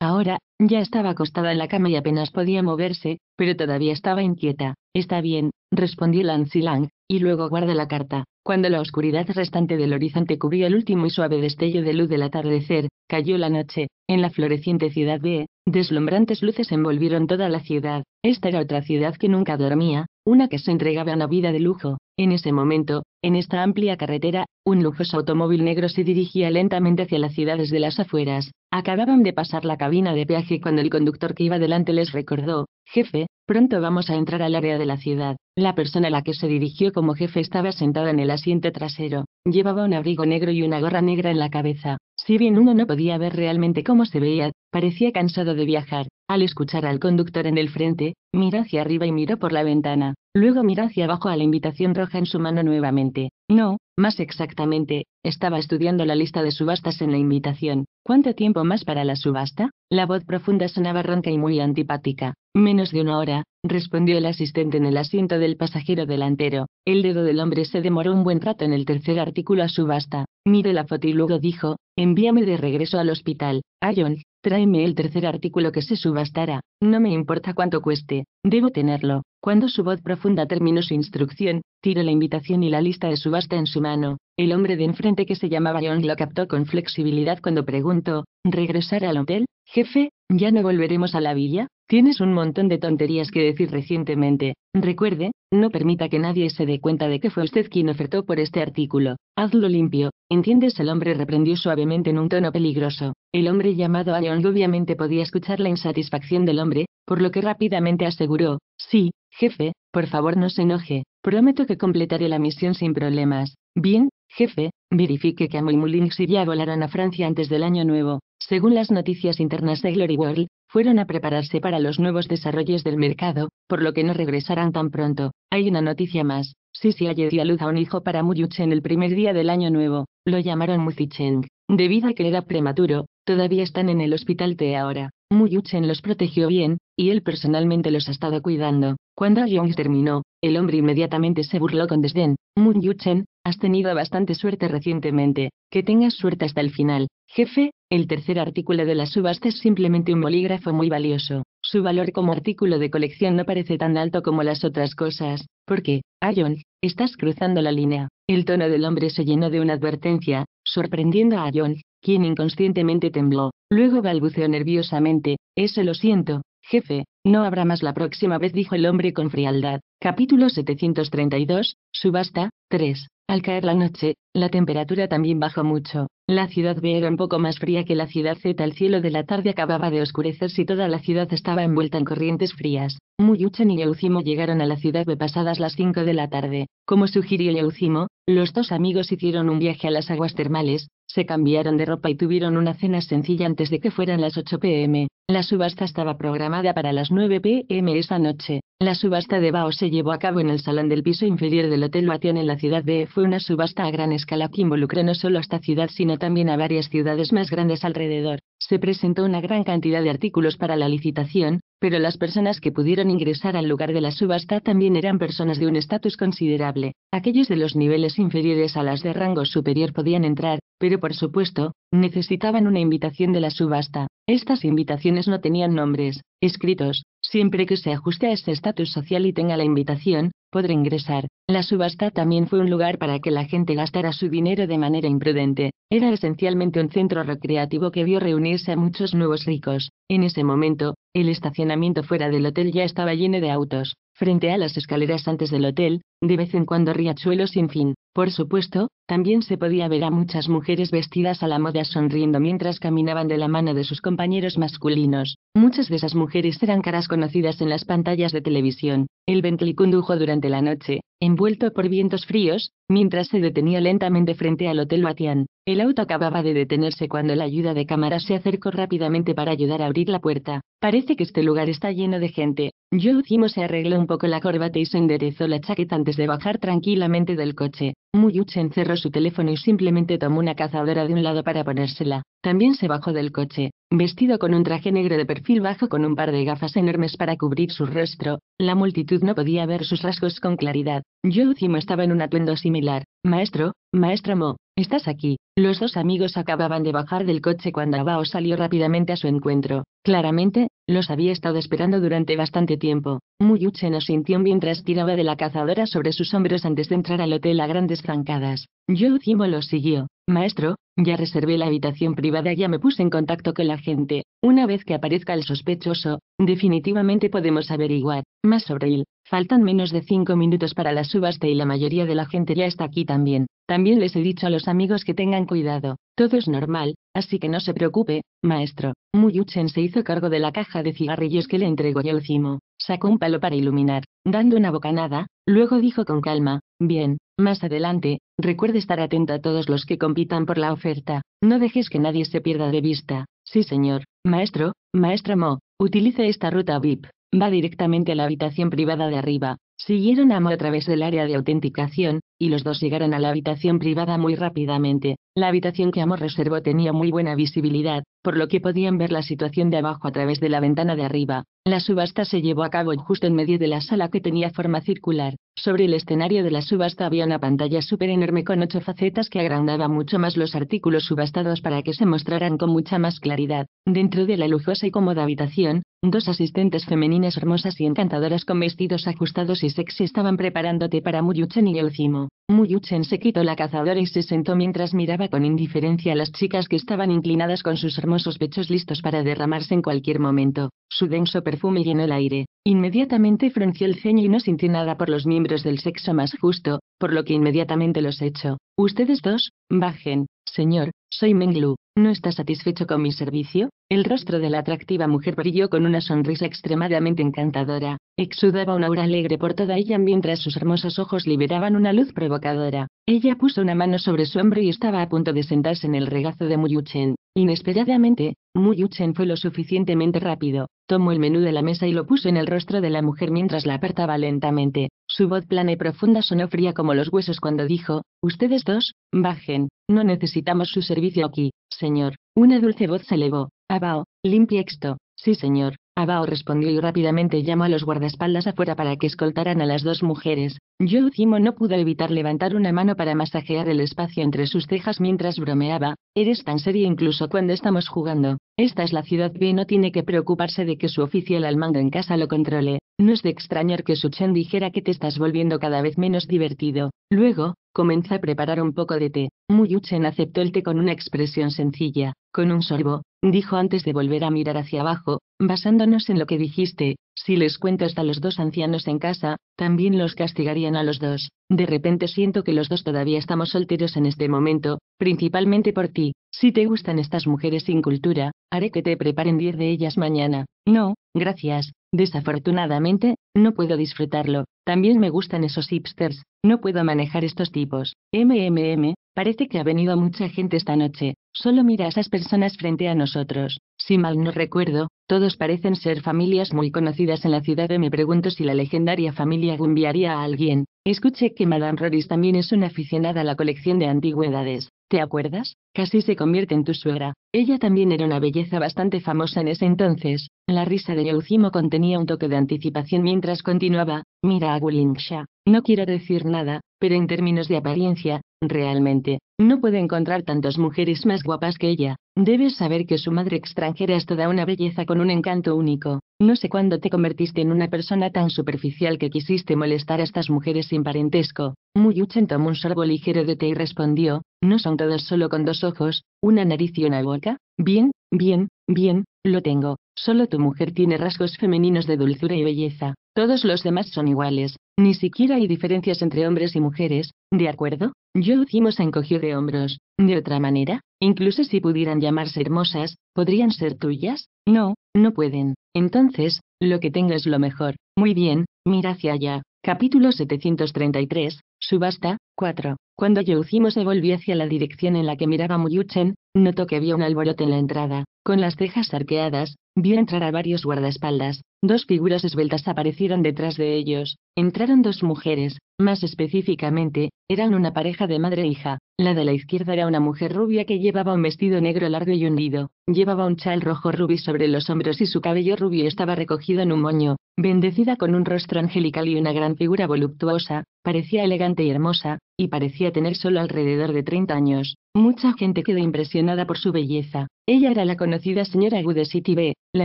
S1: Ahora, ya estaba acostada en la cama y apenas podía moverse, pero todavía estaba inquieta. Está bien, respondió Lancy Lang, y luego guarda la carta. Cuando la oscuridad restante del horizonte cubrió el último y suave destello de luz del atardecer, cayó la noche, en la floreciente ciudad B, deslumbrantes luces envolvieron toda la ciudad, esta era otra ciudad que nunca dormía, una que se entregaba a una vida de lujo, en ese momento, en esta amplia carretera, un lujoso automóvil negro se dirigía lentamente hacia las ciudades de las afueras. Acababan de pasar la cabina de peaje cuando el conductor que iba delante les recordó, jefe, pronto vamos a entrar al área de la ciudad. La persona a la que se dirigió como jefe estaba sentada en el asiento trasero. Llevaba un abrigo negro y una gorra negra en la cabeza. Si bien uno no podía ver realmente cómo se veía, parecía cansado de viajar. Al escuchar al conductor en el frente, miró hacia arriba y miró por la ventana. Luego miró hacia abajo a la invitación roja en su mano nuevamente. No, más exactamente, estaba estudiando la lista de subastas en la invitación. ¿Cuánto tiempo más para la subasta? La voz profunda sonaba ronca y muy antipática. Menos de una hora, respondió el asistente en el asiento del pasajero delantero. El dedo del hombre se demoró un buen rato en el tercer artículo a subasta. Miró la foto y luego dijo, envíame de regreso al hospital. Ayon. Tráeme el tercer artículo que se subastará, no me importa cuánto cueste, debo tenerlo. Cuando su voz profunda terminó su instrucción, tiró la invitación y la lista de subasta en su mano, el hombre de enfrente que se llamaba John lo captó con flexibilidad cuando preguntó, ¿regresar al hotel, jefe? ¿Ya no volveremos a la villa? Tienes un montón de tonterías que decir recientemente. Recuerde, no permita que nadie se dé cuenta de que fue usted quien ofertó por este artículo. Hazlo limpio. ¿Entiendes? El hombre reprendió suavemente en un tono peligroso. El hombre llamado a obviamente podía escuchar la insatisfacción del hombre, por lo que rápidamente aseguró, sí, jefe, por favor no se enoje. Prometo que completaré la misión sin problemas. Bien, Jefe, verifique que a mulin y ya volarán a Francia antes del año nuevo. Según las noticias internas de Glory World, fueron a prepararse para los nuevos desarrollos del mercado, por lo que no regresarán tan pronto. Hay una noticia más. Sisi ayer dio a luz a un hijo para en el primer día del año nuevo. Lo llamaron Muzicheng. Debido a que era prematuro, todavía están en el hospital T ahora. Muyuchen los protegió bien, y él personalmente los ha estado cuidando. Cuando Young terminó, el hombre inmediatamente se burló con desdén. Muyuchen, Has tenido bastante suerte recientemente, que tengas suerte hasta el final, jefe, el tercer artículo de la subasta es simplemente un bolígrafo muy valioso. Su valor como artículo de colección no parece tan alto como las otras cosas, porque, Ayon, ah, estás cruzando la línea. El tono del hombre se llenó de una advertencia, sorprendiendo a Ayon, quien inconscientemente tembló. Luego balbuceó nerviosamente, eso lo siento, jefe, no habrá más la próxima vez, dijo el hombre con frialdad. Capítulo 732, subasta, 3. Al caer la noche, la temperatura también bajó mucho. La ciudad B era un poco más fría que la ciudad Z. El cielo de la tarde acababa de oscurecerse y toda la ciudad estaba envuelta en corrientes frías. Muyuchen y Leucimo llegaron a la ciudad B pasadas las 5 de la tarde. Como sugirió Leucimo, los dos amigos hicieron un viaje a las aguas termales, se cambiaron de ropa y tuvieron una cena sencilla antes de que fueran las 8 pm. La subasta estaba programada para las 9 pm esa noche. La subasta de Bao se llevó a cabo en el salón del piso inferior del Hotel Matión en la ciudad de. Fue una subasta a gran escala que involucró no solo a esta ciudad sino también a varias ciudades más grandes alrededor. Se presentó una gran cantidad de artículos para la licitación, pero las personas que pudieron ingresar al lugar de la subasta también eran personas de un estatus considerable. Aquellos de los niveles inferiores a las de rango superior podían entrar, pero por supuesto, necesitaban una invitación de la subasta. Estas invitaciones no tenían nombres, escritos, siempre que se ajuste a ese estatus social y tenga la invitación, podrá ingresar. La subasta también fue un lugar para que la gente gastara su dinero de manera imprudente. Era esencialmente un centro recreativo que vio reunirse a muchos nuevos ricos. En ese momento, el estacionamiento fuera del hotel ya estaba lleno de autos. Frente a las escaleras antes del hotel, de vez en cuando riachuelos sin fin. Por supuesto, también se podía ver a muchas mujeres vestidas a la moda sonriendo mientras caminaban de la mano de sus compañeros masculinos. Muchas de esas mujeres eran caras conocidas en las pantallas de televisión. El Bentley condujo durante la noche, envuelto por vientos fríos, mientras se detenía lentamente frente al Hotel Batian. El auto acababa de detenerse cuando la ayuda de cámara se acercó rápidamente para ayudar a abrir la puerta. Parece que este lugar está lleno de gente. Joe se arregló un poco la corbata y se enderezó la chaqueta antes de bajar tranquilamente del coche. Muyuchen cerró su teléfono y simplemente tomó una cazadora de un lado para ponérsela. También se bajó del coche, vestido con un traje negro de perfil bajo con un par de gafas enormes para cubrir su rostro. La multitud no podía ver sus rasgos con claridad. Yo último estaba en un atuendo similar. Maestro, maestro Mo, Estás aquí. Los dos amigos acababan de bajar del coche cuando Abao salió rápidamente a su encuentro. Claramente, los había estado esperando durante bastante tiempo. Muyuche nos sintió mientras tiraba de la cazadora sobre sus hombros antes de entrar al hotel a grandes zancadas. Yo Cimo lo siguió. Maestro, ya reservé la habitación privada, ya me puse en contacto con la gente. Una vez que aparezca el sospechoso, definitivamente podemos averiguar más sobre él. Faltan menos de cinco minutos para la subasta y la mayoría de la gente ya está aquí también. También les he dicho a los amigos que tengan cuidado, todo es normal, así que no se preocupe, maestro. Muyuchen se hizo cargo de la caja de cigarrillos que le entregó cimo. sacó un palo para iluminar, dando una bocanada, luego dijo con calma, bien, más adelante, recuerde estar atento a todos los que compitan por la oferta, no dejes que nadie se pierda de vista. Sí señor, maestro, maestro Mo, utilice esta ruta VIP, va directamente a la habitación privada de arriba, Siguieron a Amo a través del área de autenticación, y los dos llegaron a la habitación privada muy rápidamente. La habitación que Amo reservó tenía muy buena visibilidad, por lo que podían ver la situación de abajo a través de la ventana de arriba. La subasta se llevó a cabo justo en medio de la sala que tenía forma circular. Sobre el escenario de la subasta había una pantalla súper enorme con ocho facetas que agrandaba mucho más los artículos subastados para que se mostraran con mucha más claridad. Dentro de la lujosa y cómoda habitación, Dos asistentes femeninas hermosas y encantadoras con vestidos ajustados y sexy estaban preparándote para Muyuchen y el cimo. Muyuchen se quitó la cazadora y se sentó mientras miraba con indiferencia a las chicas que estaban inclinadas con sus hermosos pechos listos para derramarse en cualquier momento. Su denso perfume llenó el aire. Inmediatamente frunció el ceño y no sintió nada por los miembros del sexo más justo, por lo que inmediatamente los echó. Ustedes dos, bajen, Señor, soy Menglu, ¿no está satisfecho con mi servicio? El rostro de la atractiva mujer brilló con una sonrisa extremadamente encantadora, exudaba una aura alegre por toda ella mientras sus hermosos ojos liberaban una luz provocadora. Ella puso una mano sobre su hombro y estaba a punto de sentarse en el regazo de Muyuchen, Inesperadamente, Muyuchen fue lo suficientemente rápido, tomó el menú de la mesa y lo puso en el rostro de la mujer mientras la apartaba lentamente. Su voz plana y profunda sonó fría como los huesos cuando dijo, Ustedes dos, bajen, no necesitamos su servicio aquí, señor. Una dulce voz se elevó, Abao, limpie esto, sí señor, Abao respondió y rápidamente llamó a los guardaespaldas afuera para que escoltaran a las dos mujeres. Yo no pudo evitar levantar una mano para masajear el espacio entre sus cejas mientras bromeaba. Eres tan serio incluso cuando estamos jugando. Esta es la ciudad B no tiene que preocuparse de que su oficial al mando en casa lo controle. No es de extrañar que Suchen dijera que te estás volviendo cada vez menos divertido. Luego, comenzó a preparar un poco de té. Muyuchen aceptó el té con una expresión sencilla. Con un sorbo, dijo antes de volver a mirar hacia abajo, basándonos en lo que dijiste, si les cuentas a los dos ancianos en casa, también los castigarían a los dos. De repente siento que los dos todavía estamos solteros en este momento, principalmente por ti. Si te gustan estas mujeres sin cultura, haré que te preparen 10 de ellas mañana. No, gracias. Desafortunadamente, no puedo disfrutarlo. También me gustan esos hipsters. No puedo manejar estos tipos. MMM, parece que ha venido mucha gente esta noche. Solo mira a esas personas frente a nosotros. Si mal no recuerdo, todos parecen ser familias muy conocidas en la ciudad me pregunto si la legendaria familia Gumbiaría a alguien. Escuche que Madame Roris también es una aficionada a la colección de antigüedades. ¿Te acuerdas? Casi se convierte en tu suegra. Ella también era una belleza bastante famosa en ese entonces. La risa de Eucimo contenía un toque de anticipación mientras continuaba, mira a Willingsha. No quiero decir nada, pero en términos de apariencia, Realmente, no puedo encontrar tantas mujeres más guapas que ella. Debes saber que su madre extranjera es toda una belleza con un encanto único. No sé cuándo te convertiste en una persona tan superficial que quisiste molestar a estas mujeres sin parentesco. Muyuchen tomó un sorbo ligero de té y respondió, ¿no son todas solo con dos ojos, una nariz y una boca? Bien, bien, bien, lo tengo. Solo tu mujer tiene rasgos femeninos de dulzura y belleza. Todos los demás son iguales. Ni siquiera hay diferencias entre hombres y mujeres, ¿de acuerdo? Yo se encogió de hombros. De otra manera, incluso si pudieran llamarse hermosas, ¿podrían ser tuyas? No, no pueden. Entonces, lo que tengo es lo mejor. Muy bien, mira hacia allá. Capítulo 733, Subasta, 4. Cuando Youjimo se volvió hacia la dirección en la que miraba Muyuchen, notó que vio un alboroto en la entrada. Con las cejas arqueadas, vio entrar a varios guardaespaldas, dos figuras esbeltas aparecieron detrás de ellos, entraron dos mujeres, más específicamente, eran una pareja de madre e hija, la de la izquierda era una mujer rubia que llevaba un vestido negro largo y hundido, llevaba un chal rojo rubí sobre los hombros y su cabello rubio estaba recogido en un moño, bendecida con un rostro angelical y una gran figura voluptuosa, parecía elegante y hermosa, y parecía tener solo alrededor de 30 años. Mucha gente quedó impresionada por su belleza, ella era la conocida señora City B, la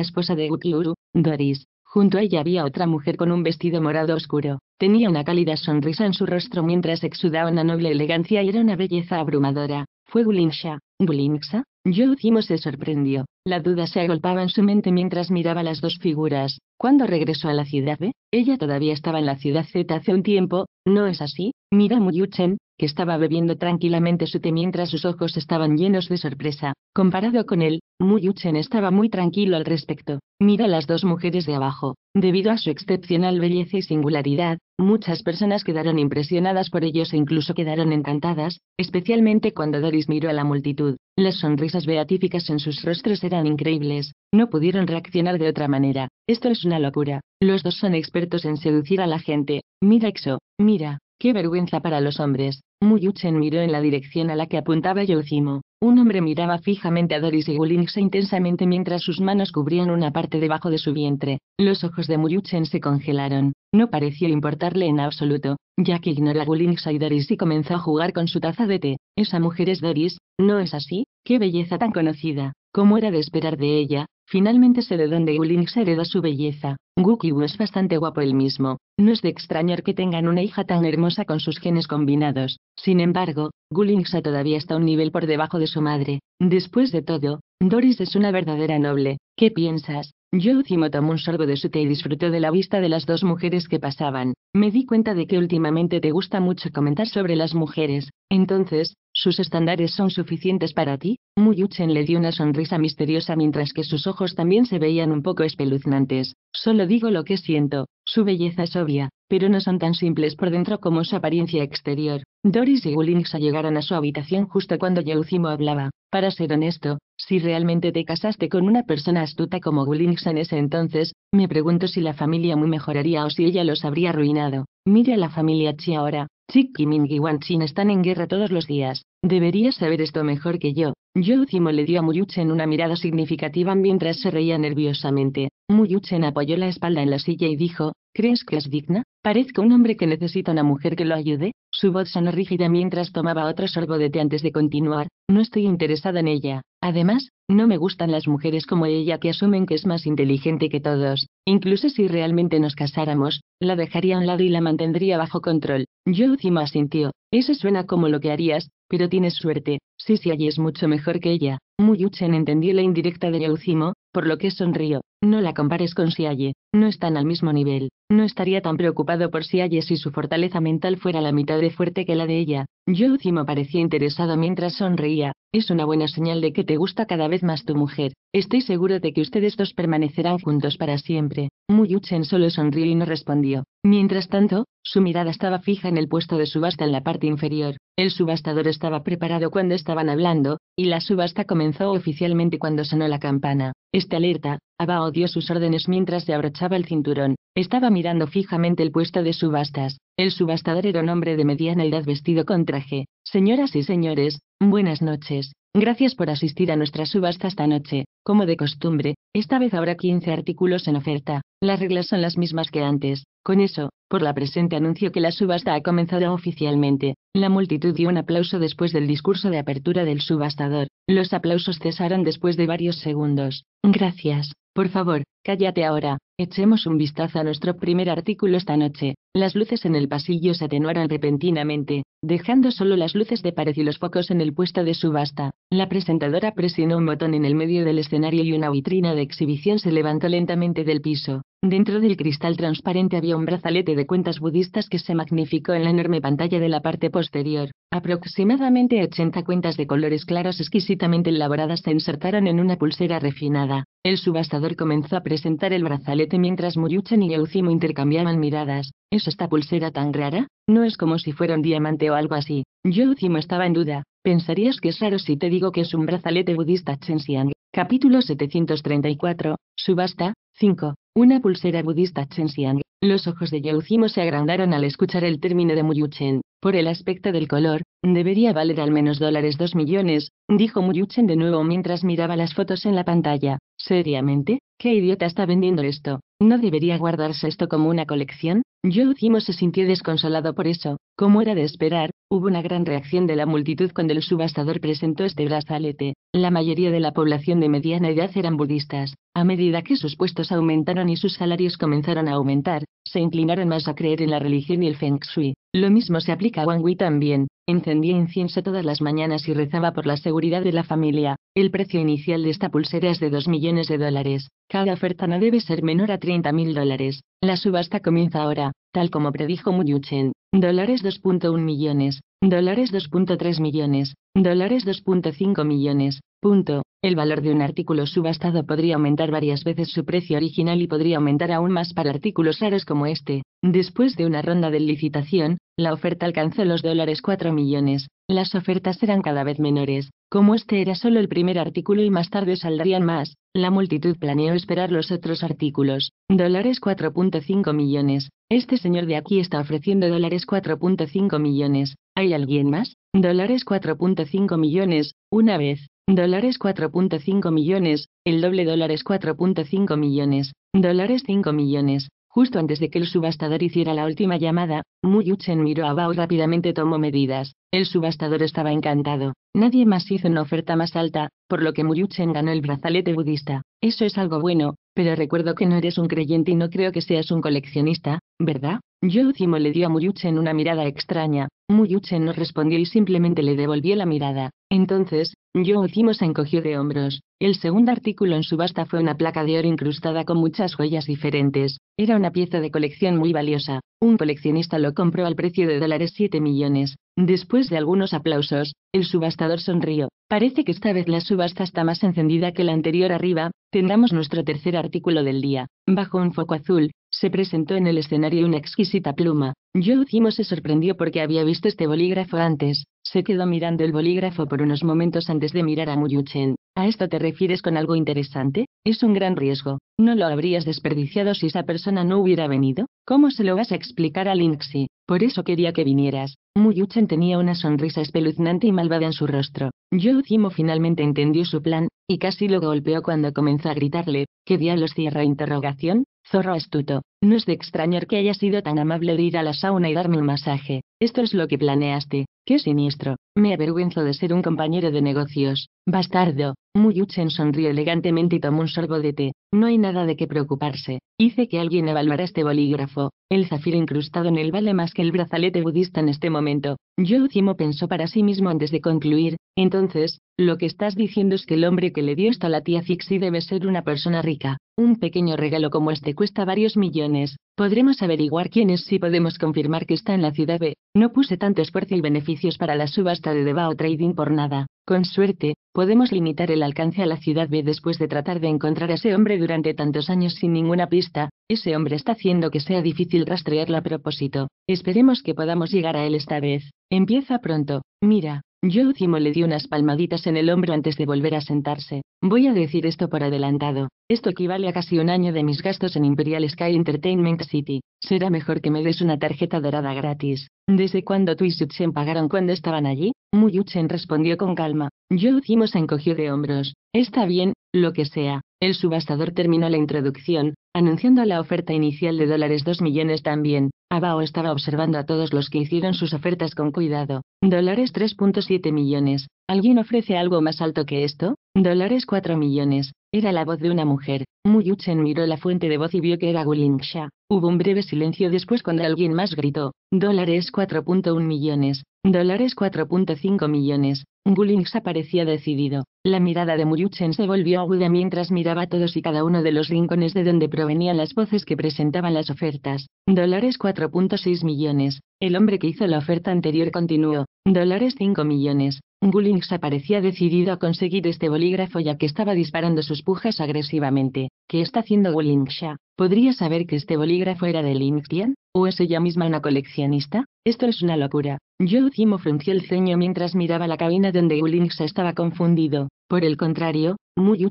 S1: esposa de Ukiuru, Doris. Junto a ella había otra mujer con un vestido morado oscuro. Tenía una cálida sonrisa en su rostro mientras exudaba una noble elegancia y era una belleza abrumadora. ¿Fue Gulinsha? ¿Gulinxa? Yojimo se sorprendió. La duda se agolpaba en su mente mientras miraba las dos figuras. Cuando regresó a la ciudad B, ella todavía estaba en la ciudad Z hace un tiempo, ¿no es así? Mira Muyuchen, que estaba bebiendo tranquilamente su té mientras sus ojos estaban llenos de sorpresa. Comparado con él, Muyuchen estaba muy tranquilo al respecto. Mira a las dos mujeres de abajo. Debido a su excepcional belleza y singularidad, muchas personas quedaron impresionadas por ellos e incluso quedaron encantadas, especialmente cuando Doris miró a la multitud. Las sonrisas beatíficas en sus rostros eran increíbles, no pudieron reaccionar de otra manera. Esto es una locura. Los dos son expertos en seducir a la gente. Mira Exo, mira, qué vergüenza para los hombres. Muyuchen miró en la dirección a la que apuntaba Youzimo. Un hombre miraba fijamente a Doris y Gulinxa intensamente mientras sus manos cubrían una parte debajo de su vientre. Los ojos de Muyuchen se congelaron. No pareció importarle en absoluto, ya que ignoró a y Doris y comenzó a jugar con su taza de té. Esa mujer es Doris, ¿no es así? ¡Qué belleza tan conocida! ¿Cómo era de esperar de ella, Finalmente sé de donde se hereda su belleza. Gukiu es bastante guapo él mismo. No es de extrañar que tengan una hija tan hermosa con sus genes combinados. Sin embargo, Gulinxa todavía está un nivel por debajo de su madre. Después de todo, Doris es una verdadera noble. ¿Qué piensas? Yo tomó un sorbo de su té y disfrutó de la vista de las dos mujeres que pasaban. Me di cuenta de que últimamente te gusta mucho comentar sobre las mujeres. Entonces, ¿Sus estándares son suficientes para ti? Muyuchen le dio una sonrisa misteriosa mientras que sus ojos también se veían un poco espeluznantes. Solo digo lo que siento, su belleza es obvia, pero no son tan simples por dentro como su apariencia exterior. Doris y Gullinx llegaron a su habitación justo cuando Yeucimo hablaba. Para ser honesto, si realmente te casaste con una persona astuta como Gullinx en ese entonces, me pregunto si la familia muy mejoraría o si ella los habría arruinado. Mira a la familia Chi ahora, Chick y y están en guerra todos los días. Deberías saber esto mejor que yo. Youzimo le dio a Muyuchen una mirada significativa mientras se reía nerviosamente. Muyuchen apoyó la espalda en la silla y dijo, ¿crees que es digna? Parezco un hombre que necesita una mujer que lo ayude. Su voz sonó rígida mientras tomaba otro sorbo de té antes de continuar. No estoy interesada en ella. Además, no me gustan las mujeres como ella que asumen que es más inteligente que todos. Incluso si realmente nos casáramos, la dejaría a un lado y la mantendría bajo control. Yo asintió. Eso suena como lo que harías, pero tienes suerte. Si sí, es mucho mejor que ella. Muyuchen entendió la indirecta de Yuzimo, por lo que sonrió. No la compares con Siaye no están al mismo nivel. No estaría tan preocupado por si Ayes y su fortaleza mental fuera la mitad de fuerte que la de ella. Yozimo parecía interesado mientras sonreía. Es una buena señal de que te gusta cada vez más tu mujer. Estoy seguro de que ustedes dos permanecerán juntos para siempre. Muyuchen solo sonrió y no respondió. Mientras tanto, su mirada estaba fija en el puesto de subasta en la parte inferior. El subastador estaba preparado cuando estaban hablando, y la subasta comenzó oficialmente cuando sonó la campana. Este alerta, Abba odió sus órdenes mientras se abrochaba el cinturón, estaba mirando fijamente el puesto de subastas. El subastador era un hombre de mediana edad vestido con traje. Señoras y señores, buenas noches. Gracias por asistir a nuestra subasta esta noche. Como de costumbre, esta vez habrá 15 artículos en oferta. Las reglas son las mismas que antes. Con eso, por la presente anuncio que la subasta ha comenzado oficialmente. La multitud dio un aplauso después del discurso de apertura del subastador. Los aplausos cesaron después de varios segundos. Gracias. Por favor, cállate ahora. Echemos un vistazo a nuestro primer artículo esta noche. Las luces en el pasillo se atenuaron repentinamente, dejando solo las luces de pared y los focos en el puesto de subasta. La presentadora presionó un botón en el medio del escenario y una vitrina de exhibición se levantó lentamente del piso. Dentro del cristal transparente había un brazalete de cuentas budistas que se magnificó en la enorme pantalla de la parte posterior. Aproximadamente 80 cuentas de colores claros exquisitamente elaboradas se insertaron en una pulsera refinada. El subastador comenzó a presentar el brazalete mientras Muyuchen y Euzimo intercambiaban miradas. ¿Es esta pulsera tan rara? No es como si fuera un diamante o algo así. Yo estaba en duda. ¿Pensarías que es raro si te digo que es un brazalete budista chensiang? Capítulo 734, Subasta, 5. Una pulsera budista Chen Xiang. Los ojos de Yeucimo se agrandaron al escuchar el término de Chen. Por el aspecto del color, debería valer al menos dólares dos millones, dijo Muyuchen de nuevo mientras miraba las fotos en la pantalla. Seriamente, ¿qué idiota está vendiendo esto? ¿No debería guardarse esto como una colección? Joe se sintió desconsolado por eso. Como era de esperar, hubo una gran reacción de la multitud cuando el subastador presentó este brazalete. La mayoría de la población de mediana edad eran budistas. A medida que sus puestos aumentaron y sus salarios comenzaron a aumentar, se inclinaron más a creer en la religión y el feng shui. Lo mismo se aplica a Wang también. Encendía incienso todas las mañanas y rezaba por la seguridad de la familia. El precio inicial de esta pulsera es de 2 millones de dólares. Cada oferta no debe ser menor a 30 mil dólares. La subasta comienza ahora, tal como predijo Muyuchen. Dólares 2.1 millones. Dólares 2.3 millones. Dólares 2.5 millones. Punto. El valor de un artículo subastado podría aumentar varias veces su precio original y podría aumentar aún más para artículos raros como este. Después de una ronda de licitación, la oferta alcanzó los dólares 4 millones, las ofertas eran cada vez menores, como este era solo el primer artículo y más tarde saldrían más, la multitud planeó esperar los otros artículos, dólares 4.5 millones, este señor de aquí está ofreciendo dólares 4.5 millones, ¿hay alguien más? Dólares 4.5 millones, una vez, dólares 4.5 millones, el doble dólares 4.5 millones, dólares 5 millones, Justo antes de que el subastador hiciera la última llamada, Muyuchen miró a Bao y rápidamente tomó medidas. El subastador estaba encantado. Nadie más hizo una oferta más alta, por lo que Muyuchen ganó el brazalete budista. Eso es algo bueno, pero recuerdo que no eres un creyente y no creo que seas un coleccionista, ¿verdad? Ucimo le dio a Muyuchen una mirada extraña. Muyuchen no respondió y simplemente le devolvió la mirada. Entonces, Ucimo se encogió de hombros. El segundo artículo en subasta fue una placa de oro incrustada con muchas joyas diferentes. Era una pieza de colección muy valiosa. Un coleccionista lo compró al precio de dólares 7 millones. Después de algunos aplausos, el subastador sonrió. Parece que esta vez la subasta está más encendida que la anterior arriba, Tendamos nuestro tercer artículo del día. Bajo un foco azul, se presentó en el escenario una exquisita pluma. Joe se sorprendió porque había visto este bolígrafo antes. Se quedó mirando el bolígrafo por unos momentos antes de mirar a Muyuchen. ¿A esto te refieres con algo interesante? Es un gran riesgo. ¿No lo habrías desperdiciado si esa persona no hubiera venido? ¿Cómo se lo vas a explicar a Linxi? Por eso quería que vinieras. Muyuchen tenía una sonrisa espeluznante y malvada en su rostro. Yojimo finalmente entendió su plan, y casi lo golpeó cuando comenzó a gritarle, ¿qué diablos cierra interrogación? Zorro astuto, no es de extrañar que haya sido tan amable de ir a la sauna y darme un masaje. Esto es lo que planeaste. Qué siniestro. Me avergüenzo de ser un compañero de negocios. Bastardo. Muyuchen sonrió elegantemente y tomó un sorbo de té. No hay nada de qué preocuparse. Hice que alguien evaluara este bolígrafo. El zafiro incrustado en él vale más que el brazalete budista en este momento. Yo pensó para sí mismo antes de concluir. Entonces, lo que estás diciendo es que el hombre que le dio esto a la tía Zixi debe ser una persona rica. Un pequeño regalo como este cuesta varios millones podremos averiguar quién es si podemos confirmar que está en la ciudad B. No puse tanto esfuerzo y beneficios para la subasta de Debao trading por nada. Con suerte, podemos limitar el alcance a la ciudad B después de tratar de encontrar a ese hombre durante tantos años sin ninguna pista. Ese hombre está haciendo que sea difícil rastrearlo a propósito. Esperemos que podamos llegar a él esta vez. Empieza pronto. Mira, yo le dio unas palmaditas en el hombro antes de volver a sentarse. Voy a decir esto por adelantado. Esto equivale a casi un año de mis gastos en Imperial Sky Entertainment City. Será mejor que me des una tarjeta dorada gratis. ¿Desde cuándo tú y Suchen pagaron cuando estaban allí? Muyuchen respondió con calma. Yo se encogió de hombros. Está bien, lo que sea. El subastador terminó la introducción, anunciando la oferta inicial de dólares 2 millones también. Abao estaba observando a todos los que hicieron sus ofertas con cuidado. Dólares 3.7 millones. ¿Alguien ofrece algo más alto que esto? Dólares 4 millones. Era la voz de una mujer. Muyuchen miró la fuente de voz y vio que era Gulingsha. Hubo un breve silencio después cuando alguien más gritó. Dólares 4.1 millones. Dólares 4.5 millones. Wulingsha parecía decidido. La mirada de Muyuchen se volvió aguda mientras miraba todos y cada uno de los rincones de donde provenían las voces que presentaban las ofertas. Dólares 4.6 millones. El hombre que hizo la oferta anterior continuó. Dólares 5 millones. Gullings aparecía decidido a conseguir este bolígrafo ya que estaba disparando sus pujas agresivamente. ¿Qué está haciendo Gullingsha? ¿Podría saber que este bolígrafo era de Lingtian? ¿O es ella misma una coleccionista? Esto es una locura. Yu Zhimo frunció el ceño mientras miraba la cabina donde Gullingsha estaba confundido. Por el contrario,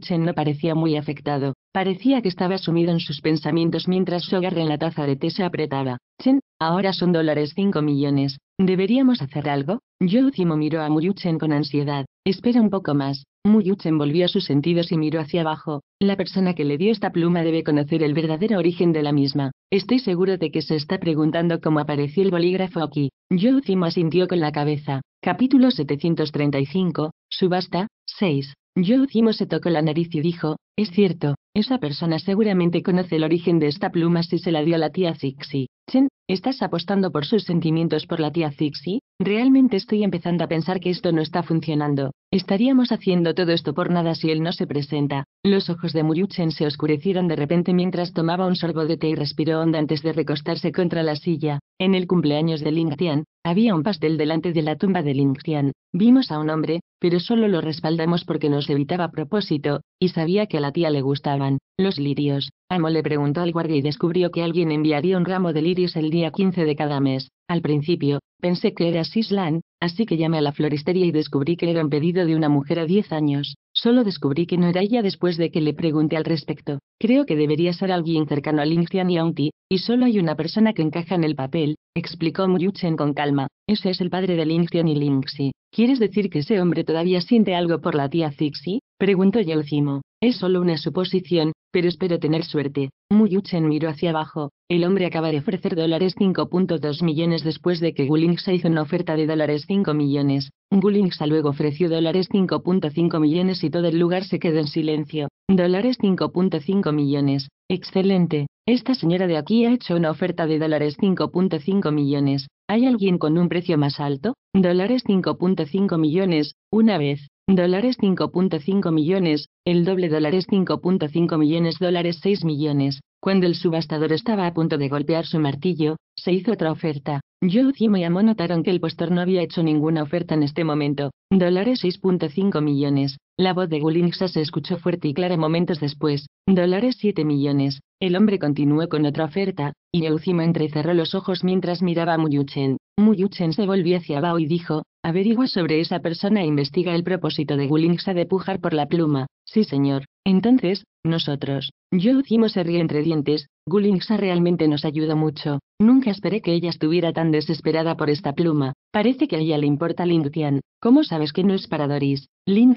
S1: Chen no parecía muy afectado. Parecía que estaba sumido en sus pensamientos mientras su en la taza de té se apretaba. Chen, ahora son dólares 5 millones. ¿Deberíamos hacer algo? Youjimo miró a Muyuchen con ansiedad. Espera un poco más. Muyuchen volvió a sus sentidos y miró hacia abajo. La persona que le dio esta pluma debe conocer el verdadero origen de la misma. Estoy seguro de que se está preguntando cómo apareció el bolígrafo aquí. Youjimo asintió con la cabeza. Capítulo 735, Subasta, 6. Yojimo se tocó la nariz y dijo, es cierto, esa persona seguramente conoce el origen de esta pluma si se la dio a la tía Zixi. Chen, ¿estás apostando por sus sentimientos por la tía Zixi? Realmente estoy empezando a pensar que esto no está funcionando. Estaríamos haciendo todo esto por nada si él no se presenta. Los ojos de Chen se oscurecieron de repente mientras tomaba un sorbo de té y respiró honda antes de recostarse contra la silla. En el cumpleaños de Ling Tian, había un pastel delante de la tumba de Ling Tian. Vimos a un hombre, pero solo lo respaldamos porque nos evitaba a propósito, y sabía que a la tía le gustaban, los lirios. Amo le preguntó al guardia y descubrió que alguien enviaría un ramo de lirios el día 15 de cada mes. Al principio, pensé que era Sislan, así que llamé a la floristería y descubrí que era un pedido de una mujer a 10 años. Solo descubrí que no era ella después de que le pregunté al respecto. Creo que debería ser alguien cercano a Lingxian y Auntie, y solo hay una persona que encaja en el papel, explicó Muyuchen con calma. Ese es el padre de Lingxian y Xi. ¿Quieres decir que ese hombre todavía siente algo por la tía Zixi? preguntó Yelcimo. Es solo una suposición, pero espero tener suerte. Muyuchen miró hacia abajo. El hombre acaba de ofrecer dólares 5.2 millones después de que Gullings se hizo una oferta de dólares 5 millones. ha luego ofreció dólares 5.5 millones y todo el lugar se quedó en silencio. Dólares 5.5 millones. Excelente. Esta señora de aquí ha hecho una oferta de dólares 5.5 millones. ¿Hay alguien con un precio más alto? Dólares 5.5 millones. Una vez, Dólares 5.5 millones, el doble dólares 5.5 millones dólares 6 millones. Cuando el subastador estaba a punto de golpear su martillo, se hizo otra oferta. «Yo y Amo notaron que el postor no había hecho ninguna oferta en este momento. Dólares 6.5 millones. La voz de Gulinxa se escuchó fuerte y clara momentos después. Dólares 7 millones. El hombre continuó con otra oferta, y Eucima entrecerró los ojos mientras miraba a Muyuchen. Muyuchen se volvió hacia Bao y dijo, Averigua sobre esa persona e investiga el propósito de Gulingsa de pujar por la pluma. Sí, señor. Entonces, nosotros. Yo hicimos se ríe entre dientes. Gulingsa realmente nos ayuda mucho. Nunca esperé que ella estuviera tan desesperada por esta pluma. Parece que a ella le importa Lingtian. ¿Cómo sabes que no es para Doris?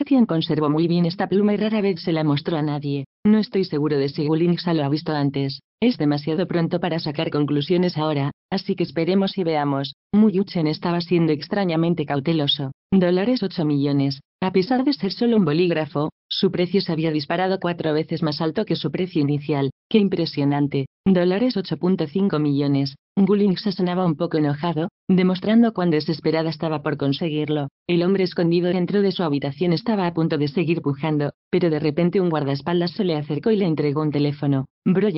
S1: Tian conservó muy bien esta pluma y rara vez se la mostró a nadie. No estoy seguro de si Wulinxa lo ha visto antes. Es demasiado pronto para sacar conclusiones ahora, así que esperemos y veamos. Muyuchen estaba siendo extrañamente cauteloso. Dólares 8 millones. A pesar de ser solo un bolígrafo, su precio se había disparado cuatro veces más alto que su precio inicial. Qué impresionante. Dólares 8.5 millones. Gulling se sonaba un poco enojado, demostrando cuán desesperada estaba por conseguirlo. El hombre escondido dentro de su habitación estaba a punto de seguir pujando, pero de repente un guardaespaldas se le acercó y le entregó un teléfono. Bro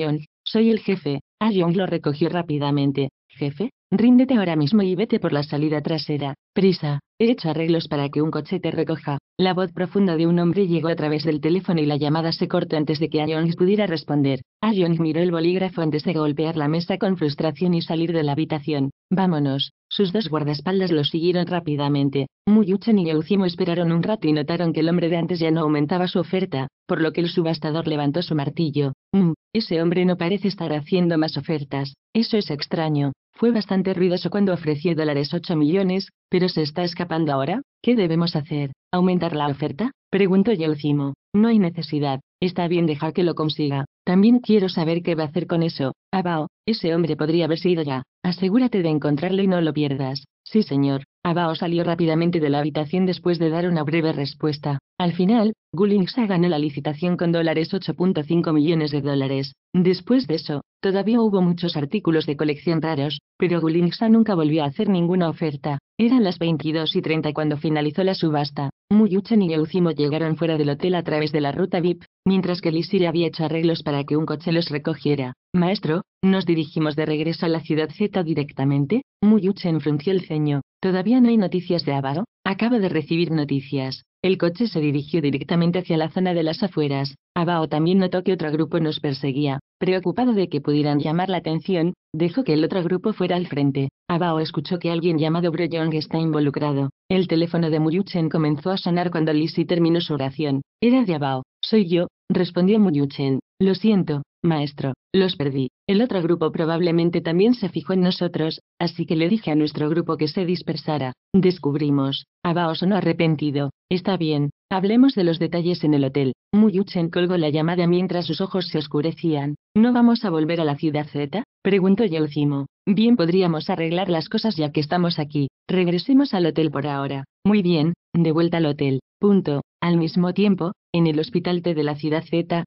S1: soy el jefe. A ah, lo recogió rápidamente. Jefe, ríndete ahora mismo y vete por la salida trasera. Prisa, he hecho arreglos para que un coche te recoja. La voz profunda de un hombre llegó a través del teléfono y la llamada se cortó antes de que Jong pudiera responder. Ayon miró el bolígrafo antes de golpear la mesa con frustración y salir de la habitación. Vámonos. Sus dos guardaespaldas lo siguieron rápidamente. Muyuchen y Eucimo esperaron un rato y notaron que el hombre de antes ya no aumentaba su oferta, por lo que el subastador levantó su martillo. Mmm, ese hombre no parece estar haciendo más ofertas. Eso es extraño. Fue bastante ruidoso cuando ofreció dólares 8 millones, pero se está escapando ahora. ¿Qué debemos hacer? ¿Aumentar la oferta? Preguntó Yelcimo. No hay necesidad. Está bien dejar que lo consiga. También quiero saber qué va a hacer con eso, Abao, ah, ese hombre podría haber ido ya, asegúrate de encontrarlo y no lo pierdas. Sí señor, Abao ah, salió rápidamente de la habitación después de dar una breve respuesta, al final, Gullingsa ganó la licitación con dólares 8.5 millones de dólares. Después de eso, todavía hubo muchos artículos de colección raros, pero Gullingsa nunca volvió a hacer ninguna oferta. Eran las 22 y 30 cuando finalizó la subasta. Muyuchen y Eucimo llegaron fuera del hotel a través de la ruta VIP, mientras que le había hecho arreglos para que un coche los recogiera. Maestro, nos dirigimos de regreso a la ciudad Z directamente. Muyuchen frunció el ceño. ¿Todavía no hay noticias de Avaro? Acaba de recibir noticias. El coche se dirigió directamente hacia la zona de las afueras. Abao también notó que otro grupo nos perseguía. Preocupado de que pudieran llamar la atención, dejó que el otro grupo fuera al frente. Abao escuchó que alguien llamado Breyong está involucrado. El teléfono de Muyuchen comenzó a sonar cuando Lisi terminó su oración. Era de Abao. Soy yo, respondió Muyuchen. Lo siento, Maestro, los perdí. El otro grupo probablemente también se fijó en nosotros, así que le dije a nuestro grupo que se dispersara. Descubrimos. Abaos no arrepentido. Está bien, hablemos de los detalles en el hotel. Muyuchen colgó la llamada mientras sus ojos se oscurecían. ¿No vamos a volver a la ciudad Z? Preguntó Yelcimo. Bien podríamos arreglar las cosas ya que estamos aquí. Regresemos al hotel por ahora. Muy bien, de vuelta al hotel. Punto. Al mismo tiempo, en el hospital T de la ciudad Z,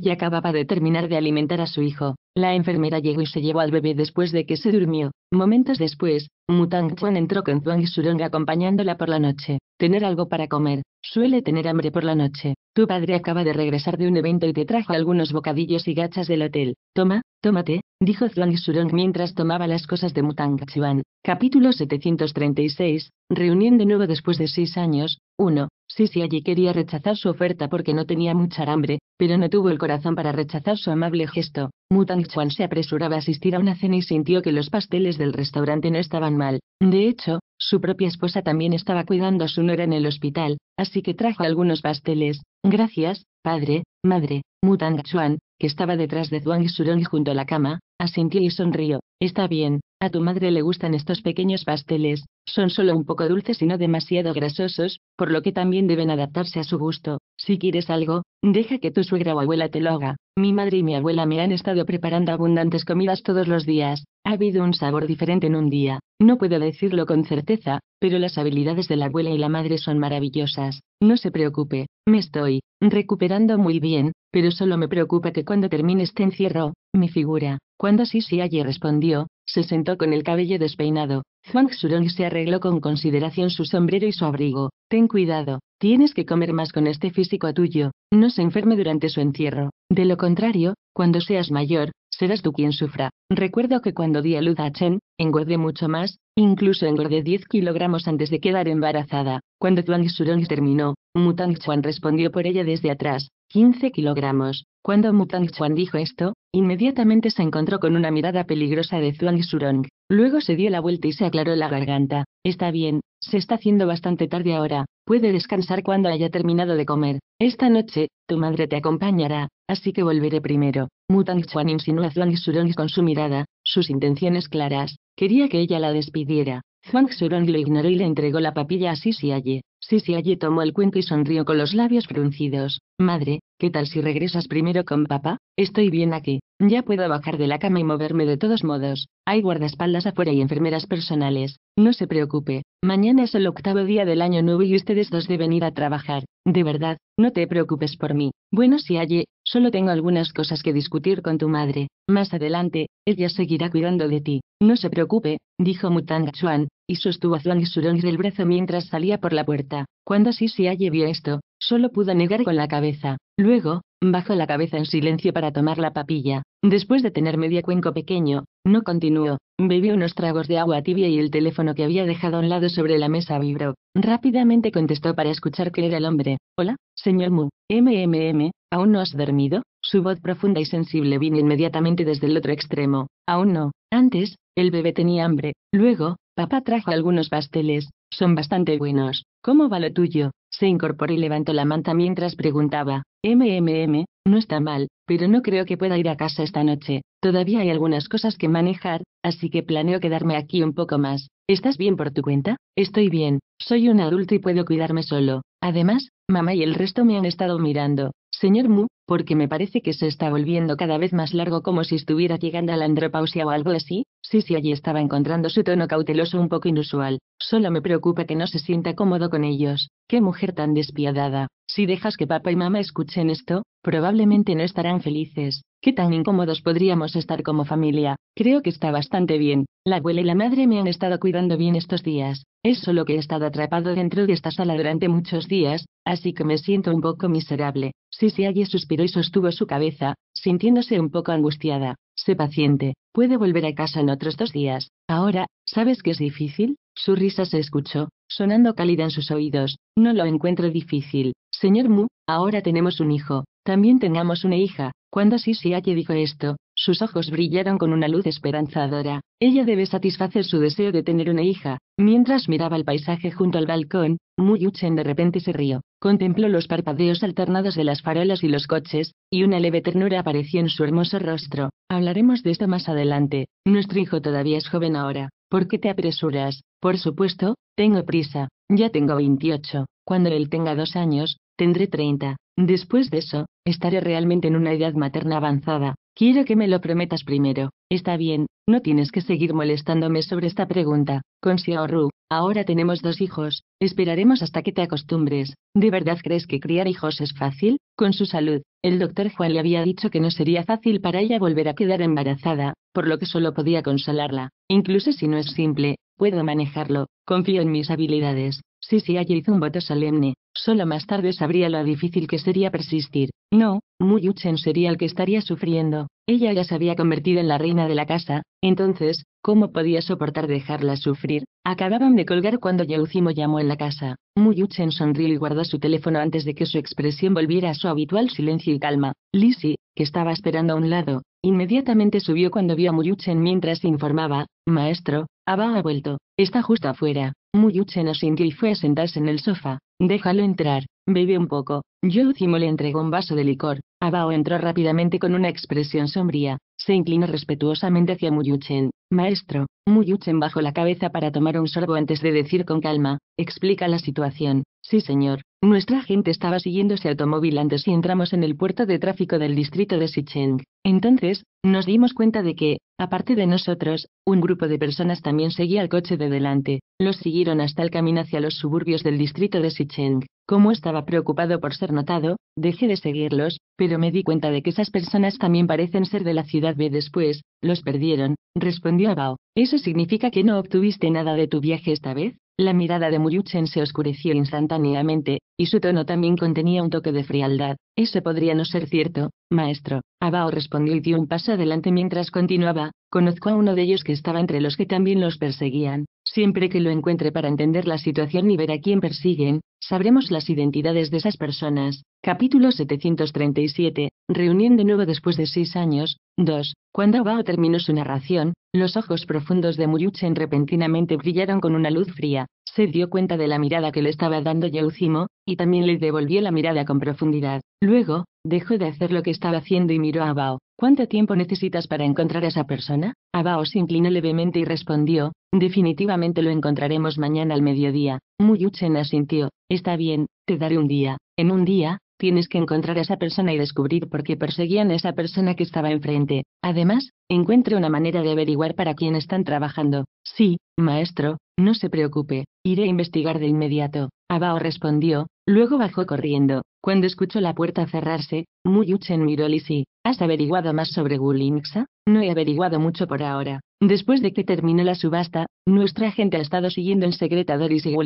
S1: ya acababa de terminar de alimentar a su hijo. La enfermera llegó y se llevó al bebé después de que se durmió. Momentos después, Mutang Chuan entró con Zhuang Shurong acompañándola por la noche. Tener algo para comer. Suele tener hambre por la noche. Tu padre acaba de regresar de un evento y te trajo algunos bocadillos y gachas del hotel. Toma, tómate, dijo Zhuang Shurong mientras tomaba las cosas de Mutang Chuan. Capítulo 736. Reunión de nuevo después de seis años. 1. Sisi allí quería rechazar su oferta porque no tenía mucha hambre, pero no tuvo el corazón para rechazar su amable gesto. Mutang Chuan se apresuraba a asistir a una cena y sintió que los pasteles del restaurante no estaban mal. De hecho, su propia esposa también estaba cuidando a su nuera en el hospital, así que trajo algunos pasteles. Gracias, Padre, madre, Mutang Chuan, que estaba detrás de Zhuang Surong junto a la cama, asintió y sonrió. Está bien, a tu madre le gustan estos pequeños pasteles, son solo un poco dulces y no demasiado grasosos, por lo que también deben adaptarse a su gusto. Si quieres algo, deja que tu suegra o abuela te lo haga. Mi madre y mi abuela me han estado preparando abundantes comidas todos los días. Ha habido un sabor diferente en un día. No puedo decirlo con certeza, pero las habilidades de la abuela y la madre son maravillosas. No se preocupe, me estoy Recuperando muy bien, pero solo me preocupa que cuando termine este encierro, mi figura. Cuando allí respondió, se sentó con el cabello despeinado. Zhuang Surong se arregló con consideración su sombrero y su abrigo. Ten cuidado, tienes que comer más con este físico tuyo, no se enferme durante su encierro. De lo contrario, cuando seas mayor, serás tú quien sufra. Recuerdo que cuando di a luz a Chen, engordé mucho más, incluso engordé 10 kilogramos antes de quedar embarazada. Cuando Zhuang Surong terminó, Mutang Chuan respondió por ella desde atrás, 15 kilogramos. Cuando Mutang Chuan dijo esto, inmediatamente se encontró con una mirada peligrosa de Zhuang surong Luego se dio la vuelta y se aclaró la garganta. Está bien, se está haciendo bastante tarde ahora, puede descansar cuando haya terminado de comer. Esta noche, tu madre te acompañará, así que volveré primero. Mutang Chuan insinuó a Zhuang Surong con su mirada, sus intenciones claras. Quería que ella la despidiera. Zhuang Surong lo ignoró y le entregó la papilla a si allí. Sí, sí, allí tomó el cuento y sonrió con los labios fruncidos. Madre, ¿qué tal si regresas primero con papá? Estoy bien aquí. Ya puedo bajar de la cama y moverme de todos modos. Hay guardaespaldas afuera y enfermeras personales. No se preocupe. Mañana es el octavo día del año nuevo y ustedes dos deben ir a trabajar. De verdad, no te preocupes por mí. Bueno, si allí, Solo tengo algunas cosas que discutir con tu madre. Más adelante, ella seguirá cuidando de ti. No se preocupe, dijo Mutang Chuan, y sostuvo a Zhuang Shurong del brazo mientras salía por la puerta. Cuando Sisi se vio esto, solo pudo negar con la cabeza. Luego, Bajó la cabeza en silencio para tomar la papilla. Después de tener media cuenco pequeño, no continuó. Bebió unos tragos de agua tibia y el teléfono que había dejado a un lado sobre la mesa vibró. Rápidamente contestó para escuchar que era el hombre. Hola, señor Mu. MMM, ¿aún no has dormido? Su voz profunda y sensible vino inmediatamente desde el otro extremo. Aún no. Antes, el bebé tenía hambre. Luego, papá trajo algunos pasteles. Son bastante buenos. ¿Cómo va lo tuyo? Se incorporó y levantó la manta mientras preguntaba. MMM, no está mal, pero no creo que pueda ir a casa esta noche. Todavía hay algunas cosas que manejar, así que planeo quedarme aquí un poco más. ¿Estás bien por tu cuenta? Estoy bien. Soy un adulto y puedo cuidarme solo. Además, mamá y el resto me han estado mirando. Señor Mu, porque me parece que se está volviendo cada vez más largo como si estuviera llegando a la andropausia o algo así. Sí, sí, allí estaba encontrando su tono cauteloso un poco inusual. Solo me preocupa que no se sienta cómodo con ellos. Qué mujer tan despiadada. Si dejas que papá y mamá escuchen esto, probablemente no estarán felices. Qué tan incómodos podríamos estar como familia. Creo que está bastante bien. La abuela y la madre me han estado cuidando bien estos días. Es solo que he estado atrapado dentro de esta sala durante muchos días, así que me siento un poco miserable sí, suspiró y sostuvo su cabeza, sintiéndose un poco angustiada. Sé paciente, puede volver a casa en otros dos días. Ahora, ¿sabes que es difícil? Su risa se escuchó, sonando cálida en sus oídos. No lo encuentro difícil. Señor Mu, ahora tenemos un hijo. También tengamos una hija. Cuando Sisi dijo esto, sus ojos brillaron con una luz esperanzadora. Ella debe satisfacer su deseo de tener una hija. Mientras miraba el paisaje junto al balcón, Muyuchen de repente se rió. Contempló los parpadeos alternados de las farolas y los coches, y una leve ternura apareció en su hermoso rostro. Hablaremos de esto más adelante. Nuestro hijo todavía es joven ahora. ¿Por qué te apresuras? Por supuesto, tengo prisa. Ya tengo 28. Cuando él tenga dos años, tendré 30. Después de eso, estaré realmente en una edad materna avanzada. Quiero que me lo prometas primero. Está bien, no tienes que seguir molestándome sobre esta pregunta. Con Xiaoru, ahora tenemos dos hijos, esperaremos hasta que te acostumbres. ¿De verdad crees que criar hijos es fácil? Con su salud, el doctor Juan le había dicho que no sería fácil para ella volver a quedar embarazada, por lo que solo podía consolarla. Incluso si no es simple, puedo manejarlo, confío en mis habilidades si allí hizo un voto solemne. Solo más tarde sabría lo difícil que sería persistir. No, Muyuchen sería el que estaría sufriendo. Ella ya se había convertido en la reina de la casa, entonces, ¿cómo podía soportar dejarla sufrir? Acababan de colgar cuando Yeucimo llamó en la casa. Muyuchen sonrió y guardó su teléfono antes de que su expresión volviera a su habitual silencio y calma. Lisi, que estaba esperando a un lado, inmediatamente subió cuando vio a Muyuchen mientras informaba, Maestro, Abao ha vuelto, está justo afuera. Muyuchen asintió y fue a sentarse en el sofá. Déjalo entrar, bebe un poco. Youzimo le entregó un vaso de licor. Abao entró rápidamente con una expresión sombría. Se inclinó respetuosamente hacia Muyuchen. Maestro, Muyuchen bajó la cabeza para tomar un sorbo antes de decir con calma, explica la situación. Sí señor, nuestra gente estaba siguiendo ese automóvil antes y entramos en el puerto de tráfico del distrito de Sicheng. Entonces, nos dimos cuenta de que, Aparte de nosotros, un grupo de personas también seguía el coche de delante, los siguieron hasta el camino hacia los suburbios del distrito de Sicheng. Como estaba preocupado por ser notado, dejé de seguirlos, pero me di cuenta de que esas personas también parecen ser de la ciudad B después, los perdieron, respondió Abao. ¿Eso significa que no obtuviste nada de tu viaje esta vez? La mirada de Muyuchen se oscureció instantáneamente, y su tono también contenía un toque de frialdad. Eso podría no ser cierto, maestro. Abao respondió y dio un paso adelante mientras continuaba, conozco a uno de ellos que estaba entre los que también los perseguían, siempre que lo encuentre para entender la situación y ver a quién persiguen, sabremos las identidades de esas personas. Capítulo 737, reunión de nuevo después de seis años, 2. Cuando Abao terminó su narración, los ojos profundos de Muyuchen repentinamente brillaron con una luz fría, se dio cuenta de la mirada que le estaba dando Yeucimo, y también le devolvió la mirada con profundidad. Luego, Dejó de hacer lo que estaba haciendo y miró a Bao. ¿Cuánto tiempo necesitas para encontrar a esa persona? Bao se inclinó levemente y respondió, definitivamente lo encontraremos mañana al mediodía. Muyuchen asintió, está bien, te daré un día. En un día, tienes que encontrar a esa persona y descubrir por qué perseguían a esa persona que estaba enfrente. Además, encuentre una manera de averiguar para quién están trabajando. Sí, maestro, no se preocupe, iré a investigar de inmediato. Abao respondió, luego bajó corriendo. Cuando escuchó la puerta cerrarse, Muyuchen miró Lisi. ¿Has averiguado más sobre Gulinxa? No he averiguado mucho por ahora. Después de que terminó la subasta, nuestra gente ha estado siguiendo en secreto a Doris y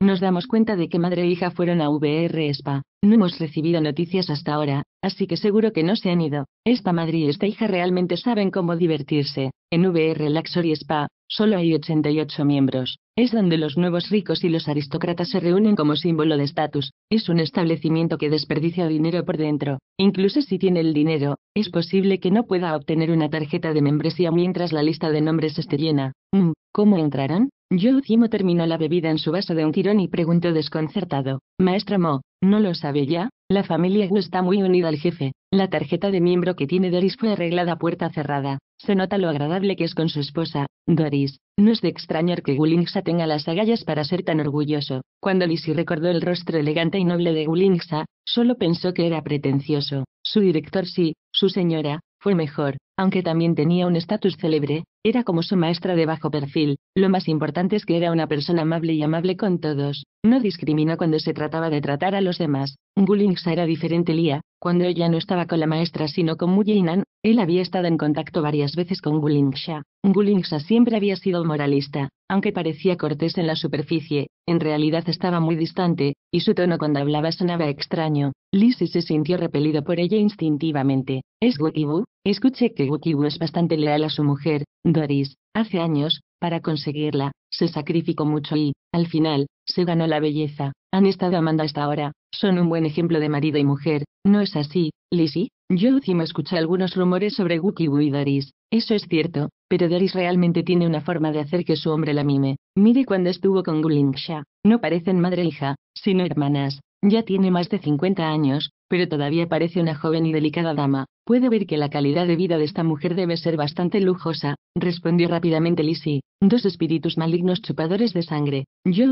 S1: Nos damos cuenta de que madre e hija fueron a VR Spa. No hemos recibido noticias hasta ahora, así que seguro que no se han ido. Esta madre y esta hija realmente saben cómo divertirse. En VR Luxury Spa, solo hay 88 miembros. Es donde los nuevos ricos y los aristócratas se reúnen como símbolo de estatus. Es un establecimiento que desperdicia dinero por dentro. Incluso si tiene el dinero, es posible que no pueda obtener una tarjeta de membresía mientras la lista de nombres esté llena. Mm, ¿Cómo entrarán? Yo terminó la bebida en su vaso de un tirón y preguntó desconcertado. Maestro Mo, ¿no lo sabe ya? La familia Wu está muy unida al jefe. La tarjeta de miembro que tiene Doris fue arreglada a puerta cerrada. Se nota lo agradable que es con su esposa, Doris. No es de extrañar que Gulingsa tenga las agallas para ser tan orgulloso. Cuando Lisi recordó el rostro elegante y noble de Gulingsa, solo pensó que era pretencioso. Su director sí, su señora, fue mejor, aunque también tenía un estatus célebre, era como su maestra de bajo perfil. Lo más importante es que era una persona amable y amable con todos. No discriminó cuando se trataba de tratar a los demás. Gullingsa era diferente Lía, cuando ella no estaba con la maestra sino con Muyinan, él había estado en contacto varias veces con Gulingsha. Gulingsha siempre había sido moralista, aunque parecía cortés en la superficie, en realidad estaba muy distante, y su tono cuando hablaba sonaba extraño. Lisi se sintió repelido por ella instintivamente. ¿Es Wukibu? Escuché que Wukibu es bastante leal a su mujer, Doris. Hace años, para conseguirla, se sacrificó mucho y, al final, se ganó la belleza. Han estado amando hasta ahora, son un buen ejemplo de marido y mujer, ¿no es así, Lizzie? Yo me escuché algunos rumores sobre Wu y Doris, eso es cierto, pero Doris realmente tiene una forma de hacer que su hombre la mime. Mire cuando estuvo con Gulingsha, no parecen madre e hija, sino hermanas. Ya tiene más de 50 años, pero todavía parece una joven y delicada dama. Puede ver que la calidad de vida de esta mujer debe ser bastante lujosa, respondió rápidamente Lisi. Dos espíritus malignos chupadores de sangre.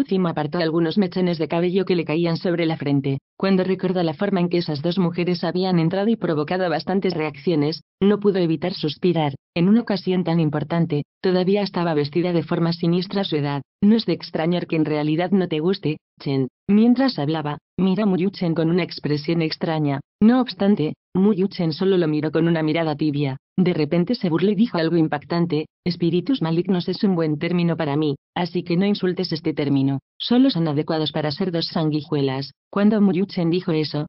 S1: cima apartó algunos mechones de cabello que le caían sobre la frente. Cuando recuerda la forma en que esas dos mujeres habían entrado y provocado bastantes reacciones, no pudo evitar suspirar. En una ocasión tan importante, todavía estaba vestida de forma siniestra a su edad. No es de extrañar que en realidad no te guste, Chen. Mientras hablaba, mira a Muyu-chen con una expresión extraña no obstante, Muyuchen solo lo miró con una mirada tibia. De repente se burló y dijo algo impactante, espíritus malignos es un buen término para mí, así que no insultes este término. Solo son adecuados para ser dos sanguijuelas. Cuando Muyuchen dijo eso,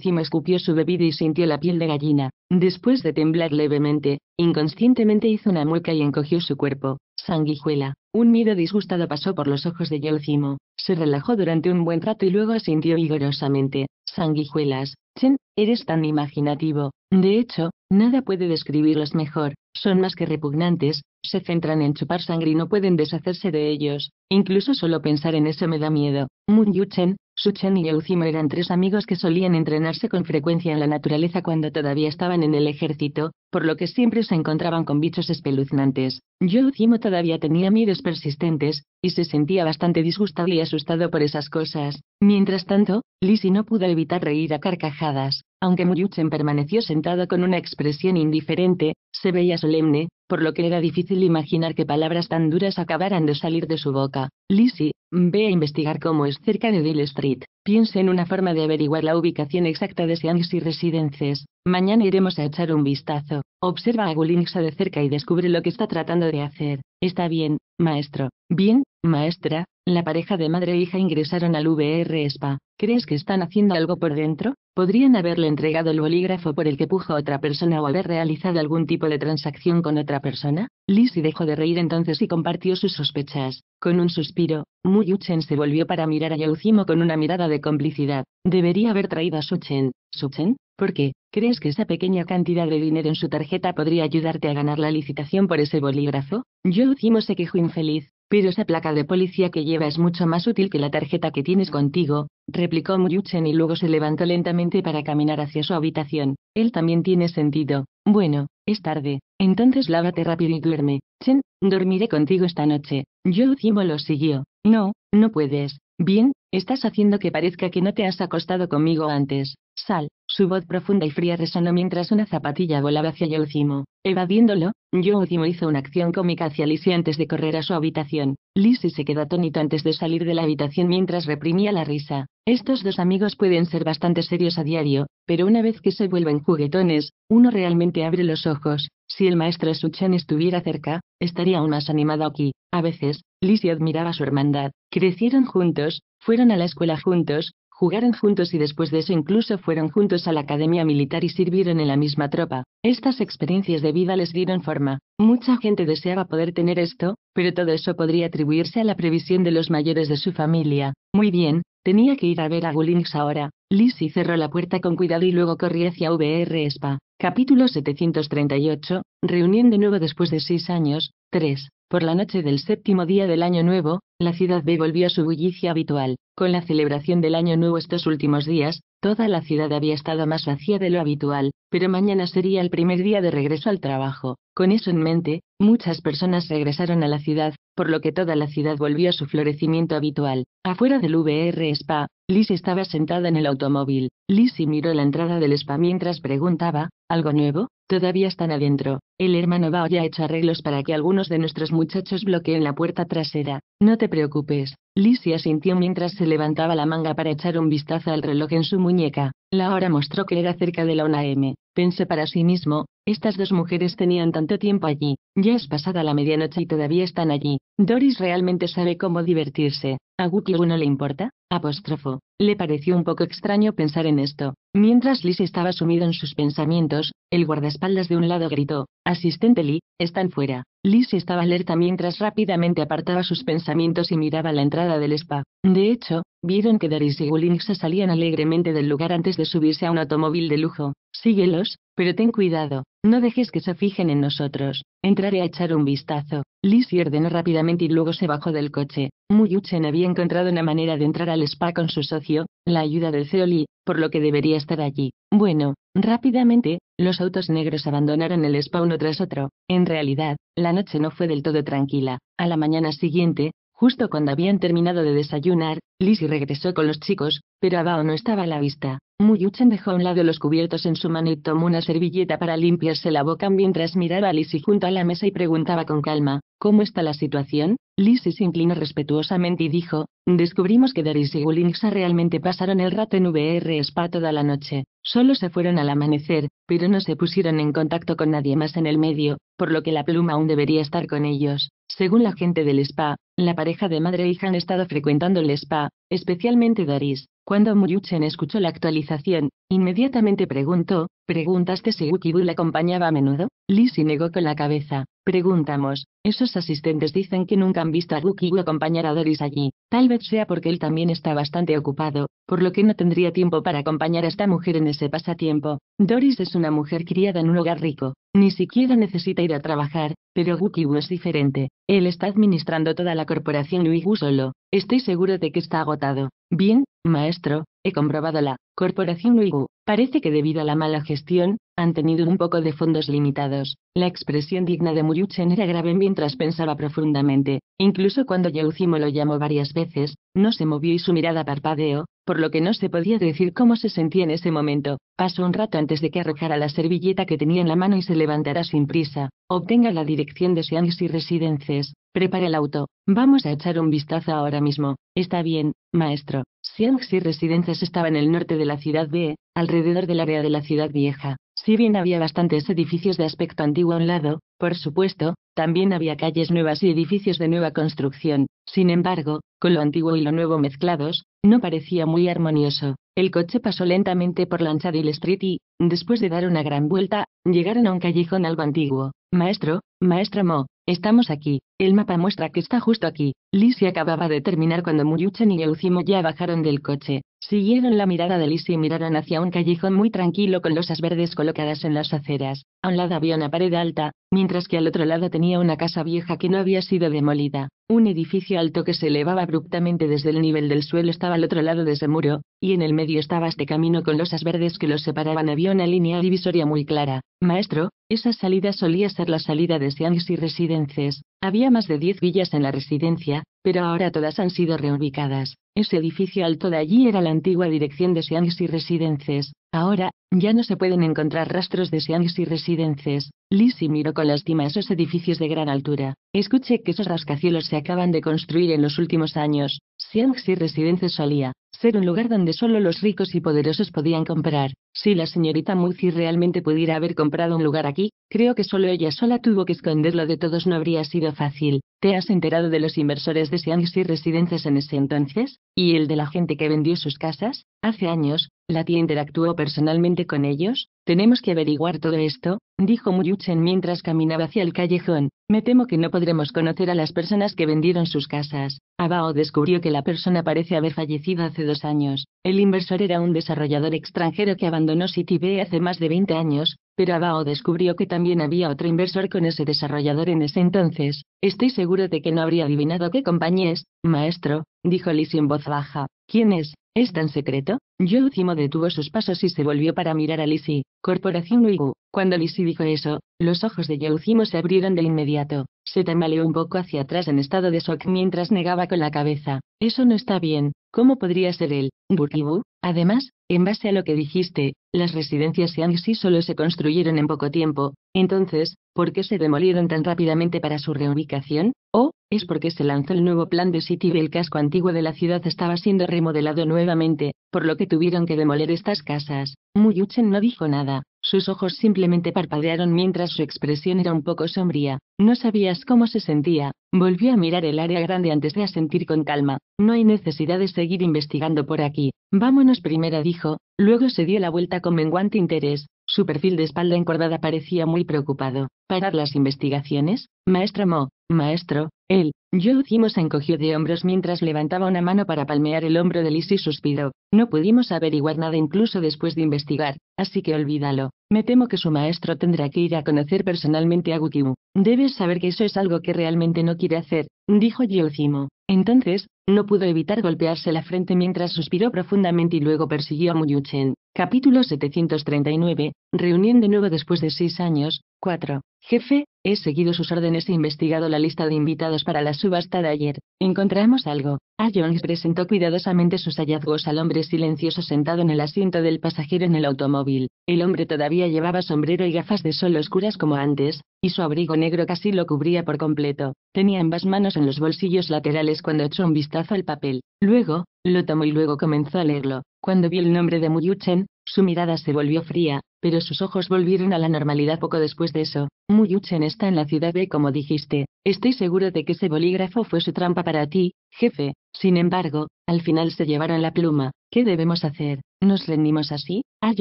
S1: Cimo escupió su bebida y sintió la piel de gallina. Después de temblar levemente, inconscientemente hizo una mueca y encogió su cuerpo. Sanguijuela. Un miedo disgustado pasó por los ojos de Yoozimo. Se relajó durante un buen rato y luego asintió vigorosamente. Sanguijuelas, Chen, eres tan imaginativo. De hecho, nada puede describirlos mejor. Son más que repugnantes, se centran en chupar sangre y no pueden deshacerse de ellos. Incluso solo pensar en eso me da miedo. Mun Chen, Suchen y Euzimo eran tres amigos que solían entrenarse con frecuencia en la naturaleza cuando todavía estaban en el ejército, por lo que siempre se encontraban con bichos espeluznantes. Euzimo todavía tenía miedos persistentes, y se sentía bastante disgustado y asustado por esas cosas. Mientras tanto, Lizzie no pudo evitar reír a carcajadas. Aunque Muyuchen permaneció sentada con una expresión indiferente, se veía solemne, por lo que era difícil imaginar que palabras tan duras acabaran de salir de su boca. Lizzie, ve a investigar cómo es cerca de Dill Street. Piensa en una forma de averiguar la ubicación exacta de seans y Residences. Mañana iremos a echar un vistazo. Observa a Gulinksa de cerca y descubre lo que está tratando de hacer. Está bien, maestro. Bien, maestra, la pareja de madre e hija ingresaron al VR Spa. ¿Crees que están haciendo algo por dentro? Podrían haberle entregado el bolígrafo por el que pujo otra persona o haber realizado algún tipo de transacción con otra persona. Lizzie dejó de reír entonces y compartió sus sospechas. Con un suspiro, Muyuchen se volvió para mirar a Yaucimo con una mirada de complicidad. Debería haber traído a Suchen. ¿Suchen? ¿Por qué? ¿Crees que esa pequeña cantidad de dinero en su tarjeta podría ayudarte a ganar la licitación por ese bolígrafo? Yo se quejó infeliz. Pero esa placa de policía que lleva es mucho más útil que la tarjeta que tienes contigo, replicó Chen y luego se levantó lentamente para caminar hacia su habitación. Él también tiene sentido. Bueno, es tarde. Entonces lávate rápido y duerme. Chen, dormiré contigo esta noche. Yo Cimo lo siguió. No, no puedes. Bien, estás haciendo que parezca que no te has acostado conmigo antes. Sal, su voz profunda y fría resonó mientras una zapatilla volaba hacia Yoshimo, Evadiéndolo, Yoshimo hizo una acción cómica hacia Lizzie antes de correr a su habitación. Lisi se quedó atónito antes de salir de la habitación mientras reprimía la risa. Estos dos amigos pueden ser bastante serios a diario, pero una vez que se vuelven juguetones, uno realmente abre los ojos. Si el maestro Suchan estuviera cerca, estaría aún más animado aquí. A veces, Lisi admiraba su hermandad. Crecieron juntos, fueron a la escuela juntos, jugaron juntos y después de eso incluso fueron juntos a la academia militar y sirvieron en la misma tropa. Estas experiencias de vida les dieron forma. Mucha gente deseaba poder tener esto, pero todo eso podría atribuirse a la previsión de los mayores de su familia. Muy bien, tenía que ir a ver a Gullings ahora. Lisi cerró la puerta con cuidado y luego corrí hacia VR Spa. Capítulo 738, reunión de nuevo después de seis años, 3. Por la noche del séptimo día del Año Nuevo, la ciudad B volvió a su bullicia habitual. Con la celebración del Año Nuevo estos últimos días, toda la ciudad había estado más vacía de lo habitual, pero mañana sería el primer día de regreso al trabajo. Con eso en mente, muchas personas regresaron a la ciudad, por lo que toda la ciudad volvió a su florecimiento habitual. Afuera del VR Spa, Liz estaba sentada en el automóvil. Lizzie miró la entrada del spa mientras preguntaba, ¿algo nuevo? Todavía están adentro. El hermano Bao ya ha hecho arreglos para que algunos de nuestros muchachos bloqueen la puerta trasera. No te preocupes. Lizzie asintió mientras se levantaba la manga para echar un vistazo al reloj en su muñeca. La hora mostró que era cerca de la 1 m. Pensé para sí mismo, estas dos mujeres tenían tanto tiempo allí. Ya es pasada la medianoche y todavía están allí. Doris realmente sabe cómo divertirse. ¿A Wookie no le importa? Apóstrofo. Le pareció un poco extraño pensar en esto. Mientras Liz estaba sumido en sus pensamientos, el guardaespaldas de un lado gritó, Asistente Lee, están fuera. Liz estaba alerta mientras rápidamente apartaba sus pensamientos y miraba la entrada del spa. De hecho, vieron que Daris y Guling se salían alegremente del lugar antes de subirse a un automóvil de lujo. Síguelos, pero ten cuidado, no dejes que se fijen en nosotros. Entraré a echar un vistazo. Lizzie ordenó rápidamente y luego se bajó del coche. Muyuchen había encontrado una manera de entrar al spa con su socio, la ayuda del Lee, por lo que debería estar allí. Bueno, rápidamente, los autos negros abandonaron el spa uno tras otro. En realidad, la noche no fue del todo tranquila. A la mañana siguiente, Justo cuando habían terminado de desayunar, Lizzie regresó con los chicos, pero Abao no estaba a la vista. Muyuchen dejó a un lado los cubiertos en su mano y tomó una servilleta para limpiarse la boca mientras miraba a Lizzie junto a la mesa y preguntaba con calma, ¿Cómo está la situación? Lizzie se inclinó respetuosamente y dijo, descubrimos que Daris y Gulinxa realmente pasaron el rato en VR Spa toda la noche, solo se fueron al amanecer, pero no se pusieron en contacto con nadie más en el medio, por lo que la pluma aún debería estar con ellos. Según la gente del spa, la pareja de madre e hija han estado frecuentando el spa, especialmente Daris. Cuando Muyuchen escuchó la actualización, inmediatamente preguntó, ¿preguntaste si Wukibu la acompañaba a menudo? Lisi negó con la cabeza. Preguntamos, esos asistentes dicen que nunca han visto a Wukibu acompañar a Doris allí, tal vez sea porque él también está bastante ocupado, por lo que no tendría tiempo para acompañar a esta mujer en ese pasatiempo. Doris es una mujer criada en un hogar rico, ni siquiera necesita ir a trabajar, pero Wukibu es diferente. Él está administrando toda la corporación Uigu solo. Estoy seguro de que está agotado. Bien, Maestro, he comprobado la Corporación Uigu. Parece que debido a la mala gestión, han tenido un poco de fondos limitados. La expresión digna de Muyuchen era grave mientras pensaba profundamente. Incluso cuando Zimo lo llamó varias veces, no se movió y su mirada parpadeó, por lo que no se podía decir cómo se sentía en ese momento. Pasó un rato antes de que arrojara la servilleta que tenía en la mano y se levantara sin prisa. Obtenga la dirección de Xiangxi y Residences. prepare el auto. Vamos a echar un vistazo ahora mismo. Está bien, maestro y Residencias estaba en el norte de la ciudad B, alrededor del área de la ciudad vieja. Si bien había bastantes edificios de aspecto antiguo a un lado, por supuesto, también había calles nuevas y edificios de nueva construcción. Sin embargo, con lo antiguo y lo nuevo mezclados, no parecía muy armonioso. El coche pasó lentamente por Lanchadil Street y, después de dar una gran vuelta, llegaron a un callejón algo antiguo. Maestro, Maestro Mo, Estamos aquí, el mapa muestra que está justo aquí. se acababa de terminar cuando Muyuchen y Euzimo ya bajaron del coche. Siguieron la mirada de Lizzie y miraron hacia un callejón muy tranquilo con losas verdes colocadas en las aceras. A un lado había una pared alta, mientras que al otro lado tenía una casa vieja que no había sido demolida. Un edificio alto que se elevaba abruptamente desde el nivel del suelo estaba al otro lado de ese muro, y en el medio estaba este camino con losas verdes que los separaban. Había una línea divisoria muy clara. Maestro, esa salida solía ser la salida de Sean y Residences. Había más de 10 villas en la residencia, pero ahora todas han sido reubicadas. Ese edificio alto de allí era la antigua dirección de Xiangxi Residences. Ahora, ya no se pueden encontrar rastros de Xiangxi Residences. Lizzie miró con lástima esos edificios de gran altura. Escuche que esos rascacielos se acaban de construir en los últimos años. Xiangxi Residences solía ser un lugar donde solo los ricos y poderosos podían comprar. Si la señorita Muzi realmente pudiera haber comprado un lugar aquí, creo que solo ella sola tuvo que esconderlo de todos no habría sido fácil. ¿Te has enterado de los inversores de Xiangxi Residences en ese entonces? y el de la gente que vendió sus casas, hace años, ¿la tía interactuó personalmente con ellos, tenemos que averiguar todo esto, dijo Muyuchen mientras caminaba hacia el callejón. Me temo que no podremos conocer a las personas que vendieron sus casas. Abao descubrió que la persona parece haber fallecido hace dos años. El inversor era un desarrollador extranjero que abandonó B hace más de 20 años, pero Abao descubrió que también había otro inversor con ese desarrollador en ese entonces. Estoy seguro de que no habría adivinado qué compañía es, maestro, dijo Lisi en voz baja. ¿Quién es? ¿Es tan secreto? Youjimo detuvo sus pasos y se volvió para mirar a Lisi. Corporación Uigu. Cuando Lisi dijo eso, los ojos de Youjimo se abrieron de inmediato. Se tambaleó un poco hacia atrás en estado de shock mientras negaba con la cabeza. Eso no está bien. ¿Cómo podría ser él? ¿Burkibu? Además, en base a lo que dijiste, las residencias Xiangxi solo se construyeron en poco tiempo, entonces, ¿por qué se demolieron tan rápidamente para su reubicación? ¿O, es porque se lanzó el nuevo plan de City y el casco antiguo de la ciudad estaba siendo remodelado nuevamente, por lo que tuvieron que demoler estas casas? Muyuchen no dijo nada, sus ojos simplemente parpadearon mientras su expresión era un poco sombría. No sabías cómo se sentía. Volvió a mirar el área grande antes de asentir con calma. No hay necesidad de seguir investigando por aquí. Vámonos primero, dijo. Luego se dio la vuelta con menguante interés. Su perfil de espalda encordada parecía muy preocupado. Parar las investigaciones, maestro Mo, maestro, él, Yo se encogió de hombros mientras levantaba una mano para palmear el hombro de Liz y suspiró. No pudimos averiguar nada incluso después de investigar, así que olvídalo. Me temo que su maestro tendrá que ir a conocer personalmente a Gukimu. Debes saber que eso es algo que realmente no quiere hacer, dijo Yozimo. Entonces, no pudo evitar golpearse la frente mientras suspiró profundamente y luego persiguió a Muyuchen. Capítulo 739. Reunión de nuevo después de seis años. 4. Jefe, he seguido sus órdenes e investigado la lista de invitados para la subasta de ayer. Encontramos algo. A Jones presentó cuidadosamente sus hallazgos al hombre silencioso sentado en el asiento del pasajero en el automóvil. El hombre todavía llevaba sombrero y gafas de sol oscuras como antes, y su abrigo negro casi lo cubría por completo. Tenía ambas manos en los bolsillos laterales cuando echó un vistazo al papel. Luego, lo tomó y luego comenzó a leerlo. Cuando vi el nombre de Muyuchen, su mirada se volvió fría, pero sus ojos volvieron a la normalidad poco después de eso. Muyuchen está en la ciudad B como dijiste. Estoy seguro de que ese bolígrafo fue su trampa para ti, jefe. Sin embargo, al final se llevaron la pluma. ¿Qué debemos hacer? ¿Nos rendimos así? A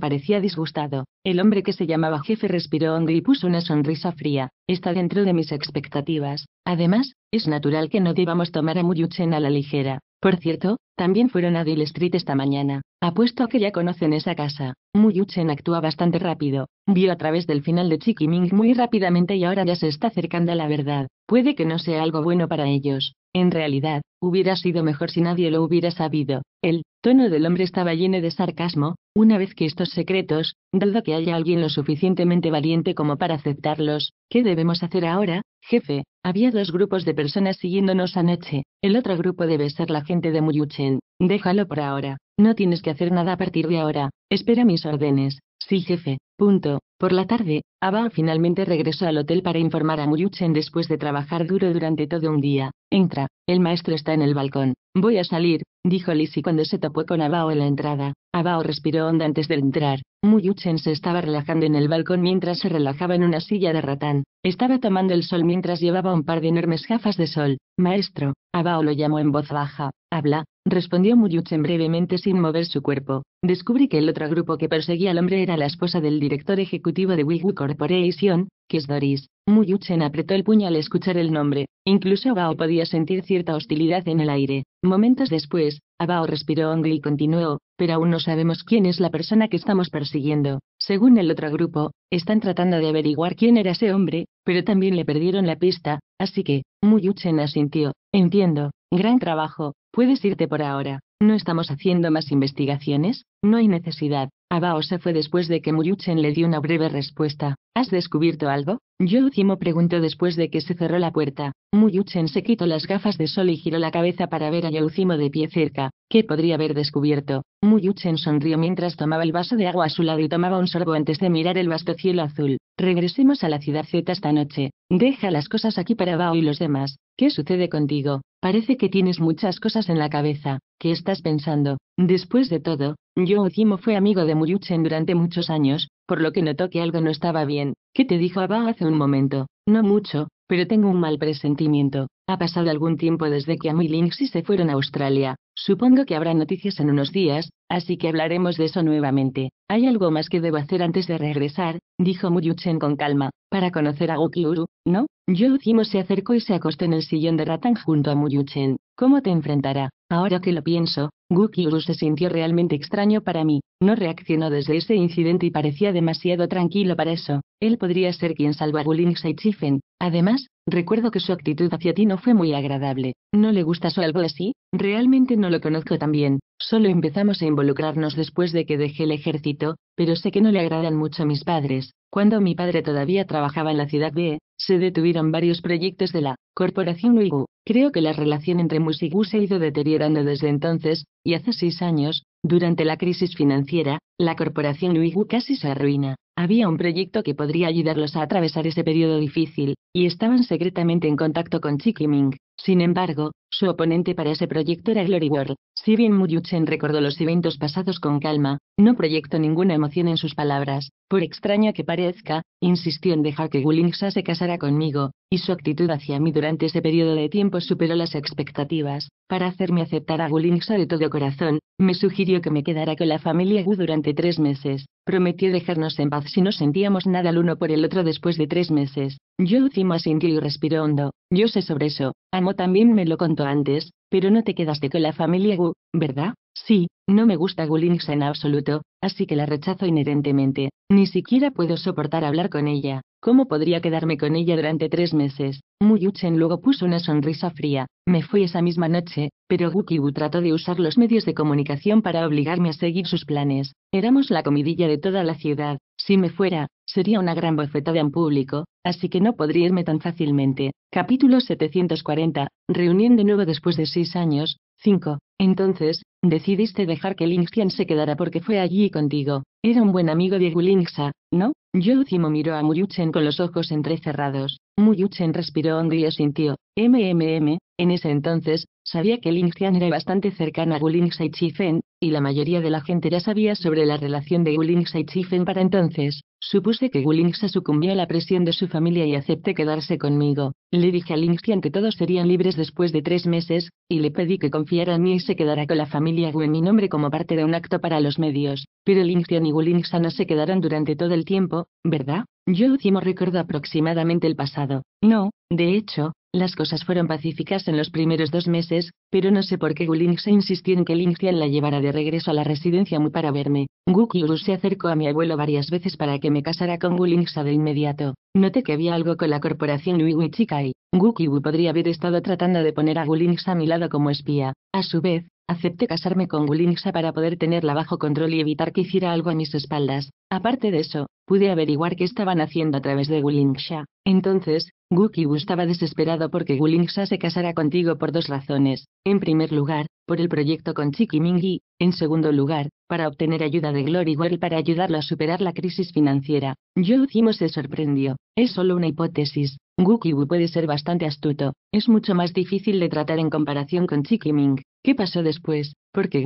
S1: parecía disgustado. El hombre que se llamaba jefe respiró hondo y puso una sonrisa fría. Está dentro de mis expectativas. Además, es natural que no debamos tomar a Muyuchen a la ligera. Por cierto, también fueron a Dale Street esta mañana. Apuesto a que ya conocen esa casa. Muyuchen actúa bastante rápido. Vio a través del final de chiquiming muy rápidamente y ahora ya se está acercando a la verdad. Puede que no sea algo bueno para ellos. En realidad, hubiera sido mejor si nadie lo hubiera sabido. El tono del hombre estaba lleno de sarcasmo, una vez que estos secretos, dado que haya alguien lo suficientemente valiente como para aceptarlos. ¿Qué debemos hacer ahora, jefe? Había dos grupos de personas siguiéndonos anoche. El otro grupo debe ser la gente de Muyuchen. Déjalo por ahora. No tienes que hacer nada a partir de ahora. Espera mis órdenes. Sí, jefe. Punto. Por la tarde, Abao finalmente regresó al hotel para informar a Muyuchen después de trabajar duro durante todo un día. Entra, el maestro está en el balcón. Voy a salir, dijo Lizzie cuando se topó con Abao en la entrada. Abao respiró honda antes de entrar. Muyuchen se estaba relajando en el balcón mientras se relajaba en una silla de ratán. Estaba tomando el sol mientras llevaba un par de enormes gafas de sol. Maestro, Abao lo llamó en voz baja. Habla, respondió Muyuchen brevemente sin mover su cuerpo. Descubrí que el otro grupo que perseguía al hombre era la esposa del director ejecutivo de Wigu Corporation, que es Doris. Muyuchen apretó el puño al escuchar el nombre. Incluso Abao podía sentir cierta hostilidad en el aire. Momentos después, Abao respiró hondo y continuó, pero aún no sabemos quién es la persona que estamos persiguiendo. Según el otro grupo, están tratando de averiguar quién era ese hombre, pero también le perdieron la pista, así que, Muyuchen asintió. Entiendo, gran trabajo, Puedes irte por ahora. No estamos haciendo más investigaciones, no hay necesidad. Abao se fue después de que Muyuchen le dio una breve respuesta. ¿Has descubierto algo? Yauzimo preguntó después de que se cerró la puerta. Muyuchen se quitó las gafas de sol y giró la cabeza para ver a Yauzimo de pie cerca. ¿Qué podría haber descubierto? Muyuchen sonrió mientras tomaba el vaso de agua a su lado y tomaba un sorbo antes de mirar el vasto cielo azul. Regresemos a la ciudad Z esta noche. Deja las cosas aquí para Bao y los demás. ¿Qué sucede contigo? Parece que tienes muchas cosas en la cabeza. ¿Qué estás pensando? Después de todo, yo fue amigo de Muyuchen durante muchos años, por lo que notó que algo no estaba bien. ¿Qué te dijo Bao hace un momento? No mucho, pero tengo un mal presentimiento. Ha pasado algún tiempo desde que Amy y se fueron a Australia. Supongo que habrá noticias en unos días, así que hablaremos de eso nuevamente. Hay algo más que debo hacer antes de regresar, dijo Muyuchen con calma, para conocer a gukiuru ¿no? Yo se acercó y se acostó en el sillón de Ratan junto a Muyuchen. ¿Cómo te enfrentará? Ahora que lo pienso, Gukiuru se sintió realmente extraño para mí, no reaccionó desde ese incidente y parecía demasiado tranquilo para eso, él podría ser quien salvó a Gulinx y Chifen, además, recuerdo que su actitud hacia ti no fue muy agradable, ¿no le gustas o algo así? Realmente no lo conozco tan bien, solo empezamos a involucrarnos después de que dejé el ejército, pero sé que no le agradan mucho a mis padres, cuando mi padre todavía trabajaba en la ciudad B, se detuvieron varios proyectos de la Corporación Uigu, Creo que la relación entre Musigu se ha ido deteriorando desde entonces, y hace seis años, durante la crisis financiera, la corporación Uigu casi se arruina. Había un proyecto que podría ayudarlos a atravesar ese periodo difícil, y estaban secretamente en contacto con Chikiming. Sin embargo, su oponente para ese proyecto era Glory World. Si bien Muyuchen recordó los eventos pasados con calma, no proyectó ninguna emoción en sus palabras. Por extraño que parezca, insistió en dejar que Gulinxa se casara conmigo, y su actitud hacia mí durante ese periodo de tiempo superó las expectativas. Para hacerme aceptar a Gulinxa de todo corazón, me sugirió que me quedara con la familia Wu durante tres meses. Prometió dejarnos en paz si no sentíamos nada el uno por el otro después de tres meses. Yo más sintió y respiró hondo. Yo sé sobre eso. Amo también me lo contó antes, pero no te quedaste con la familia Wu, ¿verdad? Sí, no me gusta Gulinx en absoluto, así que la rechazo inherentemente. Ni siquiera puedo soportar hablar con ella. ¿Cómo podría quedarme con ella durante tres meses? Muyuchen luego puso una sonrisa fría. Me fui esa misma noche, pero Gukibu trató de usar los medios de comunicación para obligarme a seguir sus planes. Éramos la comidilla de toda la ciudad. Si me fuera, sería una gran bofetada en público, así que no podría irme tan fácilmente. Capítulo 740. Reunión de nuevo después de seis años. 5. Entonces, decidiste dejar que Xian se quedara porque fue allí contigo. Era un buen amigo de Gulingsa, ¿no? Yolcimo miró a Muyuchen con los ojos entrecerrados. Muyuchen respiró hondo y asintió. MMM, en ese entonces, sabía que Xian era bastante cercana a Gulingsa y Chifen, y la mayoría de la gente ya sabía sobre la relación de Gulingsa y Chifen para entonces. Supuse que Willings sucumbió a la presión de su familia y acepté quedarse conmigo. Le dije a Lingsyan que todos serían libres después de tres meses, y le pedí que confiara en mí y se quedara con la familia Wu en mi nombre como parte de un acto para los medios. Pero Lingsyan y Willingsa no se quedaron durante todo el tiempo, ¿verdad? Yo último recuerdo aproximadamente el pasado. No, de hecho, las cosas fueron pacíficas en los primeros dos meses, pero no sé por qué Gulinx se insistió en que Lincian la llevara de regreso a la residencia muy para verme. Gukyuru se acercó a mi abuelo varias veces para que me casara con Gulinxa de inmediato. Noté que había algo con la corporación Uiwichikai. Gukyuru podría haber estado tratando de poner a Gulinx a mi lado como espía. A su vez, Acepté casarme con Gulinksa para poder tenerla bajo control y evitar que hiciera algo a mis espaldas. Aparte de eso, pude averiguar qué estaban haciendo a través de Gulinksa. Entonces, Gukibu estaba desesperado porque Gulinksa se casara contigo por dos razones. En primer lugar, por el proyecto con y, En segundo lugar, para obtener ayuda de Glory World para ayudarlo a superar la crisis financiera. Yo, Yo se sorprendió. Es solo una hipótesis. Gukibu puede ser bastante astuto. Es mucho más difícil de tratar en comparación con Chikiming. ¿Qué pasó después? ¿Por qué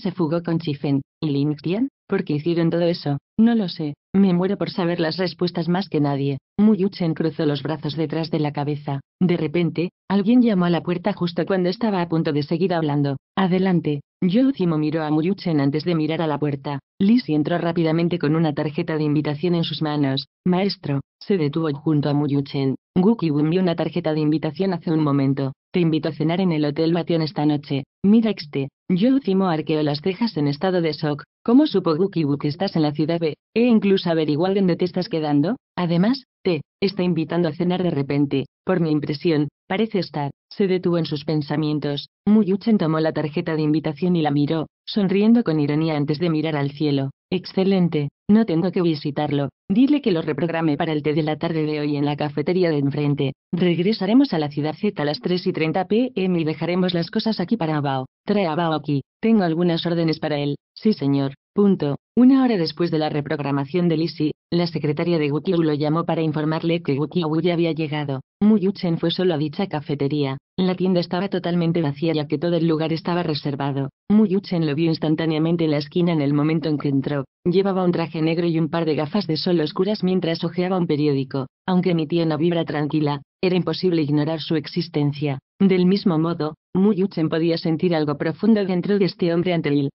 S1: se fugó con Chifen? ¿Y Lin Tian? ¿Por qué hicieron todo eso? No lo sé. Me muero por saber las respuestas más que nadie. Muyuchen cruzó los brazos detrás de la cabeza. De repente, alguien llamó a la puerta justo cuando estaba a punto de seguir hablando. Adelante. Youjimo miró a Muyuchen antes de mirar a la puerta. Lisi entró rápidamente con una tarjeta de invitación en sus manos. Maestro, se detuvo junto a Muyuchen. Guki vio una tarjeta de invitación hace un momento. Te invito a cenar en el Hotel Bation esta noche. Mira este». Yo último arqueo las cejas en estado de shock. ¿Cómo supo Gukibu que estás en la ciudad B? E incluso averiguar dónde te estás quedando. Además, te está invitando a cenar de repente. Por mi impresión, parece estar. Se detuvo en sus pensamientos. Muyuchen tomó la tarjeta de invitación y la miró, sonriendo con ironía antes de mirar al cielo. Excelente. No tengo que visitarlo, dile que lo reprograme para el té de la tarde de hoy en la cafetería de enfrente. Regresaremos a la ciudad Z a las 3 y 30 pm y dejaremos las cosas aquí para Abao. Trae a Abao aquí. Tengo algunas órdenes para él. Sí, señor. Punto. Una hora después de la reprogramación de Lisi, la secretaria de Gukiu lo llamó para informarle que Gutiou ya había llegado. Muyuchen fue solo a dicha cafetería. La tienda estaba totalmente vacía ya que todo el lugar estaba reservado. Muyuchen lo vio instantáneamente en la esquina en el momento en que entró. Llevaba un traje negro y un par de gafas de sol oscuras mientras hojeaba un periódico. Aunque emitía una vibra tranquila, era imposible ignorar su existencia. Del mismo modo, Muyuchen podía sentir algo profundo dentro de este hombre ante él.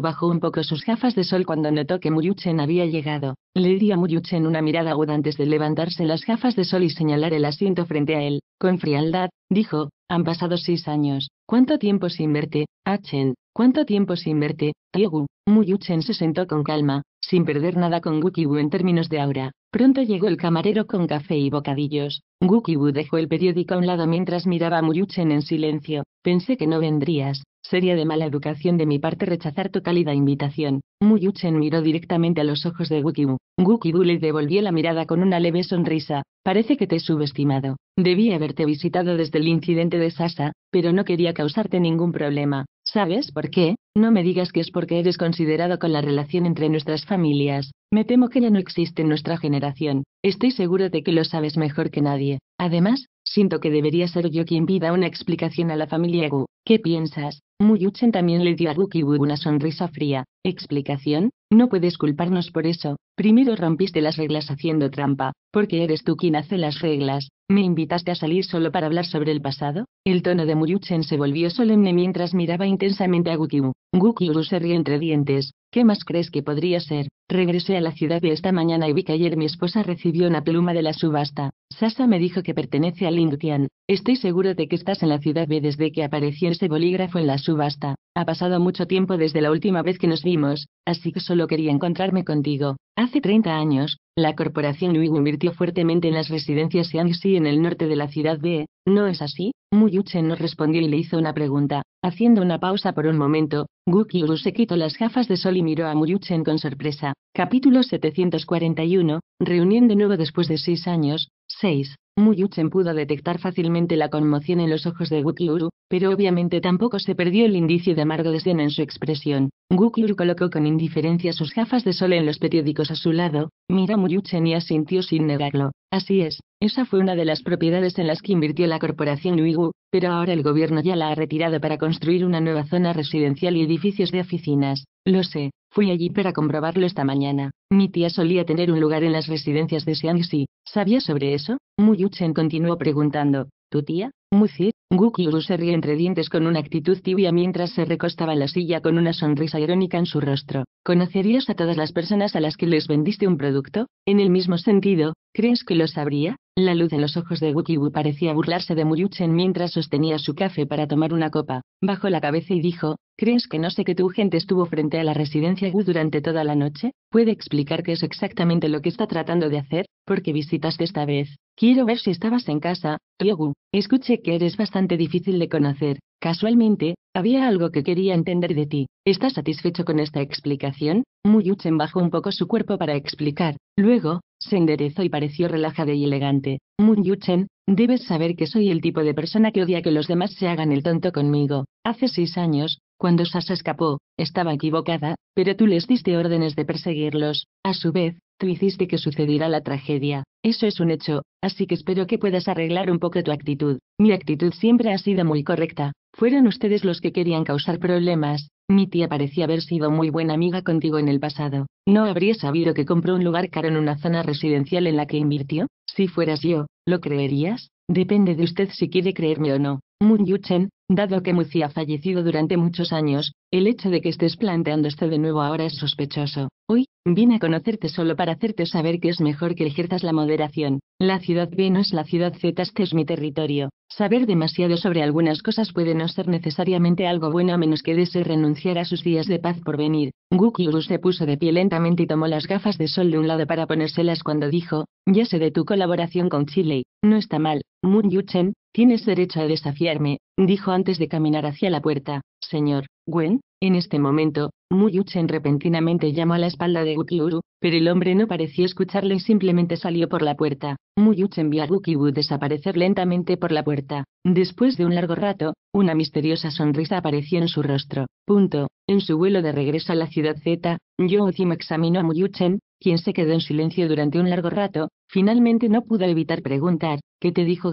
S1: bajó un poco sus gafas de sol cuando notó que Muyuchen había llegado. Le dio a Muyuchen una mirada aguda antes de levantarse las gafas de sol y señalar el asiento frente a él. Con frialdad, dijo, han pasado seis años. ¿Cuánto tiempo sin verte, Achen? Ah ¿Cuánto tiempo sin verte, Tiegu, Muyuchen se sentó con calma, sin perder nada con Gukibu en términos de aura. Pronto llegó el camarero con café y bocadillos. Gukibu dejó el periódico a un lado mientras miraba a Muyuchen en silencio. Pensé que no vendrías. Sería de mala educación de mi parte rechazar tu cálida invitación. Muyuchen miró directamente a los ojos de Gukibu. Gukibu le devolvió la mirada con una leve sonrisa. Parece que te he subestimado. Debí haberte visitado desde el incidente de Sasa, pero no quería causarte ningún problema. ¿Sabes por qué? No me digas que es porque eres considerado con la relación entre nuestras familias. Me temo que ya no existe en nuestra generación. Estoy seguro de que lo sabes mejor que nadie. Además, siento que debería ser yo quien pida una explicación a la familia Gu. ¿Qué piensas? Muyuchen también le dio a Gukiwu una sonrisa fría. ¿Explicación? No puedes culparnos por eso. Primero rompiste las reglas haciendo trampa, porque eres tú quien hace las reglas. ¿Me invitaste a salir solo para hablar sobre el pasado? El tono de Muyuchen se volvió solemne mientras miraba intensamente a Gukiu. Gukiu se entre dientes. ¿Qué más crees que podría ser? Regresé a la ciudad de esta mañana y vi que ayer mi esposa recibió una pluma de la subasta. Sasa me dijo que pertenece a Lingtian. Estoy seguro de que estás en la ciudad B desde que apareció ese bolígrafo en la subasta. Ha pasado mucho tiempo desde la última vez que nos vimos, así que solo quería encontrarme contigo. Hace 30 años, la corporación lui invirtió fuertemente en las residencias Xiangxi en el norte de la ciudad B, ¿no es así? Muyuchen no respondió y le hizo una pregunta. Haciendo una pausa por un momento, Gukiuru se quitó las gafas de sol y miró a Muyuchen con sorpresa. Capítulo 741, reunión de nuevo después de seis años, 6. Muyuchen pudo detectar fácilmente la conmoción en los ojos de Gukluru, pero obviamente tampoco se perdió el indicio de amargo desdén en su expresión. Gukluru colocó con indiferencia sus gafas de sol en los periódicos a su lado, miró a Muyuchen y asintió sin negarlo. Así es, esa fue una de las propiedades en las que invirtió la corporación Uigu, pero ahora el gobierno ya la ha retirado para construir una nueva zona residencial y edificios de oficinas. Lo sé, fui allí para comprobarlo esta mañana. Mi tía solía tener un lugar en las residencias de Xiangxi, ¿Sabía sobre eso? Muyuchen continuó preguntando, ¿tu tía? Mucir, Gukiru se ríe entre dientes con una actitud tibia mientras se recostaba en la silla con una sonrisa irónica en su rostro. ¿Conocerías a todas las personas a las que les vendiste un producto? En el mismo sentido, ¿crees que lo sabría? La luz en los ojos de Gukiru parecía burlarse de Muyuchen mientras sostenía su café para tomar una copa. Bajó la cabeza y dijo, ¿Crees que no sé que tu gente estuvo frente a la residencia Gu durante toda la noche? ¿Puede explicar qué es exactamente lo que está tratando de hacer? ¿Por qué visitaste esta vez? Quiero ver si estabas en casa, Ryogu. Escuché que eres bastante difícil de conocer. Casualmente, había algo que quería entender de ti. ¿Estás satisfecho con esta explicación? Muyuchen bajó un poco su cuerpo para explicar. Luego, se enderezó y pareció relajada y elegante. Muyuchen, debes saber que soy el tipo de persona que odia que los demás se hagan el tonto conmigo. Hace seis años, cuando Sas escapó, estaba equivocada, pero tú les diste órdenes de perseguirlos. A su vez, tú hiciste que sucediera la tragedia. Eso es un hecho, así que espero que puedas arreglar un poco tu actitud. Mi actitud siempre ha sido muy correcta. Fueron ustedes los que querían causar problemas. Mi tía parecía haber sido muy buena amiga contigo en el pasado. ¿No habría sabido que compró un lugar caro en una zona residencial en la que invirtió? Si fueras yo, ¿lo creerías? Depende de usted si quiere creerme o no. Mun Yuchen, Dado que Muzi ha fallecido durante muchos años, el hecho de que estés planteando esto de nuevo ahora es sospechoso. Hoy, vine a conocerte solo para hacerte saber que es mejor que ejerzas la moderación. La ciudad B no es la ciudad Z, este es mi territorio. Saber demasiado sobre algunas cosas puede no ser necesariamente algo bueno a menos que dese renunciar a sus días de paz por venir. Gukyuru se puso de pie lentamente y tomó las gafas de sol de un lado para ponérselas cuando dijo, ya sé de tu colaboración con Chile. No está mal, Mun Yuchen, Tienes derecho a desafiarme, dijo antes de caminar hacia la puerta. Señor, Gwen, en este momento, Muyuchen repentinamente llamó a la espalda de Ukiuru, pero el hombre no pareció escucharle y simplemente salió por la puerta. Muyuchen vio a Ukiuru desaparecer lentamente por la puerta. Después de un largo rato, una misteriosa sonrisa apareció en su rostro. Punto. En su vuelo de regreso a la ciudad Z, Yoojima examinó a Muyuchen, quien se quedó en silencio durante un largo rato, finalmente no pudo evitar preguntar, ¿qué te dijo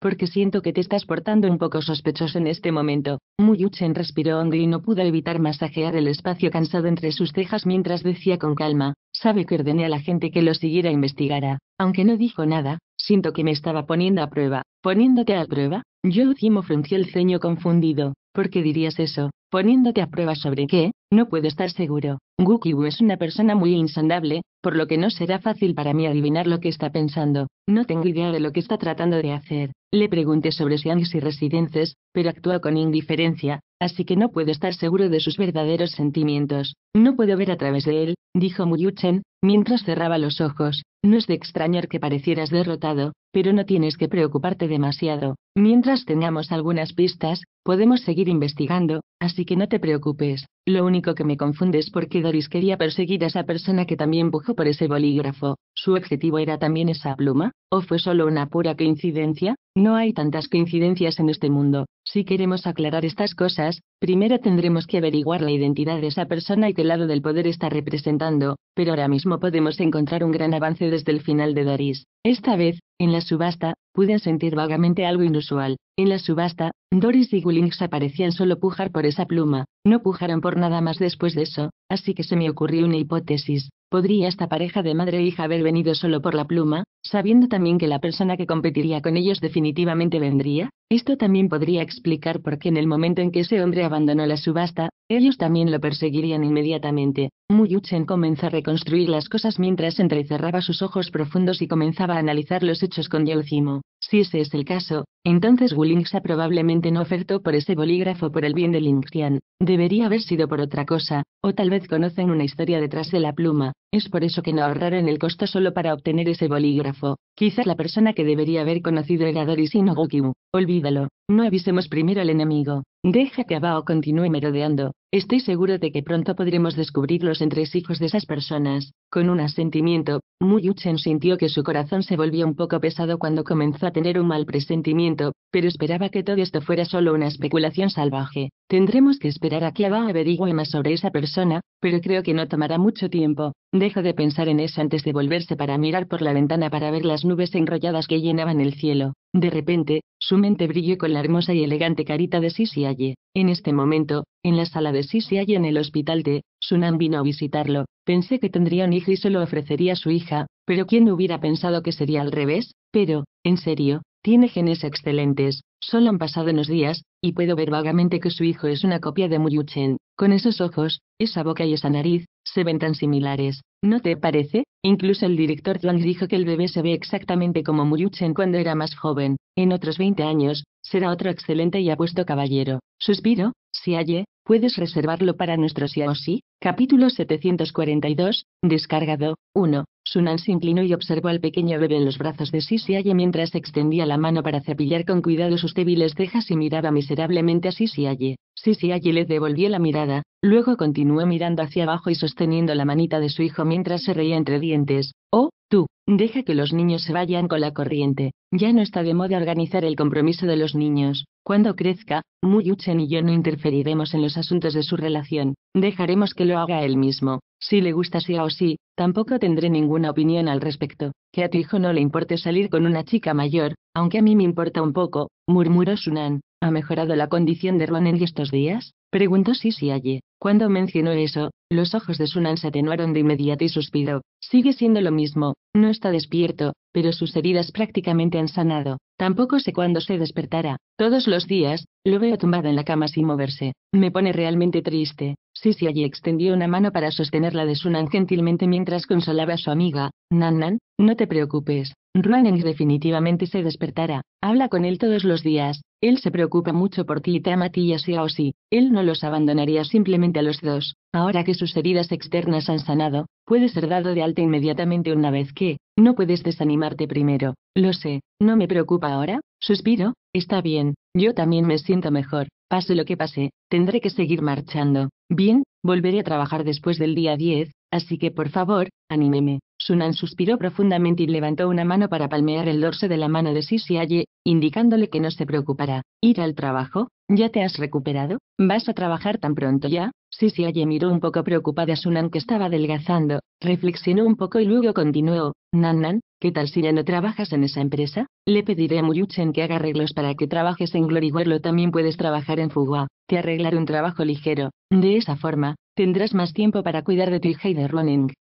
S1: porque siento que te estás portando un poco sospechoso en este momento. Muyuchen respiró hondo y no pudo evitar masajear el espacio cansado entre sus cejas mientras decía con calma, sabe que ordené a la gente que lo siguiera e investigara. Aunque no dijo nada, siento que me estaba poniendo a prueba. ¿Poniéndote a prueba? Yo frunció el ceño confundido. ¿Por qué dirías eso? Poniéndote a prueba sobre qué, no puedo estar seguro. Wu es una persona muy insondable, por lo que no será fácil para mí adivinar lo que está pensando. No tengo idea de lo que está tratando de hacer. Le pregunté sobre Siangs y residencias, pero actúa con indiferencia, así que no puedo estar seguro de sus verdaderos sentimientos. No puedo ver a través de él, dijo Muyuchen, mientras cerraba los ojos. No es de extrañar que parecieras derrotado, pero no tienes que preocuparte demasiado. Mientras tengamos algunas pistas, podemos seguir investigando, así que no te preocupes. Lo único que me confunde es por qué Doris quería perseguir a esa persona que también empujó por ese bolígrafo. ¿Su objetivo era también esa pluma? ¿O fue solo una pura coincidencia? No hay tantas coincidencias en este mundo. Si queremos aclarar estas cosas, primero tendremos que averiguar la identidad de esa persona y qué lado del poder está representando, pero ahora mismo podemos encontrar un gran avance desde el final de Doris. Esta vez, en la subasta, pude sentir vagamente algo inusual. En la subasta, Doris y Gullings aparecían solo pujar por esa pluma, no pujaron por nada más después de eso, así que se me ocurrió una hipótesis. ¿Podría esta pareja de madre e hija haber venido solo por la pluma, sabiendo también que la persona que competiría con ellos definitivamente vendría? Esto también podría explicar por qué en el momento en que ese hombre abandonó la subasta, ellos también lo perseguirían inmediatamente. Muyuchen comenzó a reconstruir las cosas mientras entrecerraba sus ojos profundos y comenzaba a analizar los hechos con Yeucimo. Si ese es el caso, entonces Wulingsa probablemente no ofertó por ese bolígrafo por el bien de Lingxian, debería haber sido por otra cosa, o tal vez conocen una historia detrás de la pluma, es por eso que no ahorraron el costo solo para obtener ese bolígrafo, quizás la persona que debería haber conocido era Doris Goku, olvídalo, no avisemos primero al enemigo. Deja que Abao continúe merodeando. Estoy seguro de que pronto podremos descubrir los entresijos de esas personas. Con un asentimiento, Muyuchen sintió que su corazón se volvía un poco pesado cuando comenzó a tener un mal presentimiento, pero esperaba que todo esto fuera solo una especulación salvaje. Tendremos que esperar a que Ava averigüe más sobre esa persona, pero creo que no tomará mucho tiempo. Deja de pensar en eso antes de volverse para mirar por la ventana para ver las nubes enrolladas que llenaban el cielo. De repente, su mente brilló con la hermosa y elegante carita de Sisi En este momento, en la sala de Sisi en el hospital de Sunan vino a visitarlo. Pensé que tendría un hijo y se lo ofrecería a su hija, pero ¿quién hubiera pensado que sería al revés? Pero, en serio, tiene genes excelentes, solo han pasado unos días, y puedo ver vagamente que su hijo es una copia de Muyuchen. Con esos ojos, esa boca y esa nariz, se ven tan similares. ¿No te parece? Incluso el director Zhuang dijo que el bebé se ve exactamente como Muyuchen cuando era más joven. En otros 20 años, será otro excelente y apuesto caballero. Suspiro, si halle, puedes reservarlo para nuestro sí Capítulo 742, descargado, 1. Sunan se inclinó y observó al pequeño bebé en los brazos de Sisiaye mientras extendía la mano para cepillar con cuidado sus débiles cejas y miraba miserablemente a Sisiaye. Sisiaye le devolvió la mirada, luego continuó mirando hacia abajo y sosteniendo la manita de su hijo mientras se reía entre dientes. Oh, Tú, deja que los niños se vayan con la corriente. Ya no está de moda organizar el compromiso de los niños. Cuando crezca, Muyuchen y yo no interferiremos en los asuntos de su relación. Dejaremos que lo haga él mismo. Si le gusta sí o sí, tampoco tendré ninguna opinión al respecto. Que a tu hijo no le importe salir con una chica mayor, aunque a mí me importa un poco, murmuró Sunan. ¿Ha mejorado la condición de Ronald estos días? Preguntó Sisi Cuando mencionó eso, los ojos de Sunan se atenuaron de inmediato y suspiró. Sigue siendo lo mismo, no está despierto, pero sus heridas prácticamente han sanado. Tampoco sé cuándo se despertará. Todos los días, lo veo tumbado en la cama sin moverse. Me pone realmente triste. Sisi extendió una mano para sostenerla de Sunan gentilmente mientras consolaba a su amiga. Nan Nan, no te preocupes. Ruanen definitivamente se despertará. Habla con él todos los días, él se preocupa mucho por ti y te ama a ti y así o sí, él no los abandonaría simplemente a los dos. Ahora que sus heridas externas han sanado, puede ser dado de alta inmediatamente una vez que, no puedes desanimarte primero. Lo sé, no me preocupa ahora, suspiro, está bien, yo también me siento mejor, pase lo que pase, tendré que seguir marchando. Bien, volveré a trabajar después del día 10, así que por favor, anímeme. Sunan suspiró profundamente y levantó una mano para palmear el dorso de la mano de Sisiaye, indicándole que no se preocupará. ¿Ir al trabajo? ¿Ya te has recuperado? ¿Vas a trabajar tan pronto ya? Sisiaye miró un poco preocupada a Sunan que estaba adelgazando, reflexionó un poco y luego continuó. Nan Nan, ¿qué tal si ya no trabajas en esa empresa? Le pediré a Muyuchen que haga arreglos para que trabajes en o También puedes trabajar en Fugua. Te arreglaré un trabajo ligero. De esa forma, Tendrás más tiempo para cuidar de tu hija y de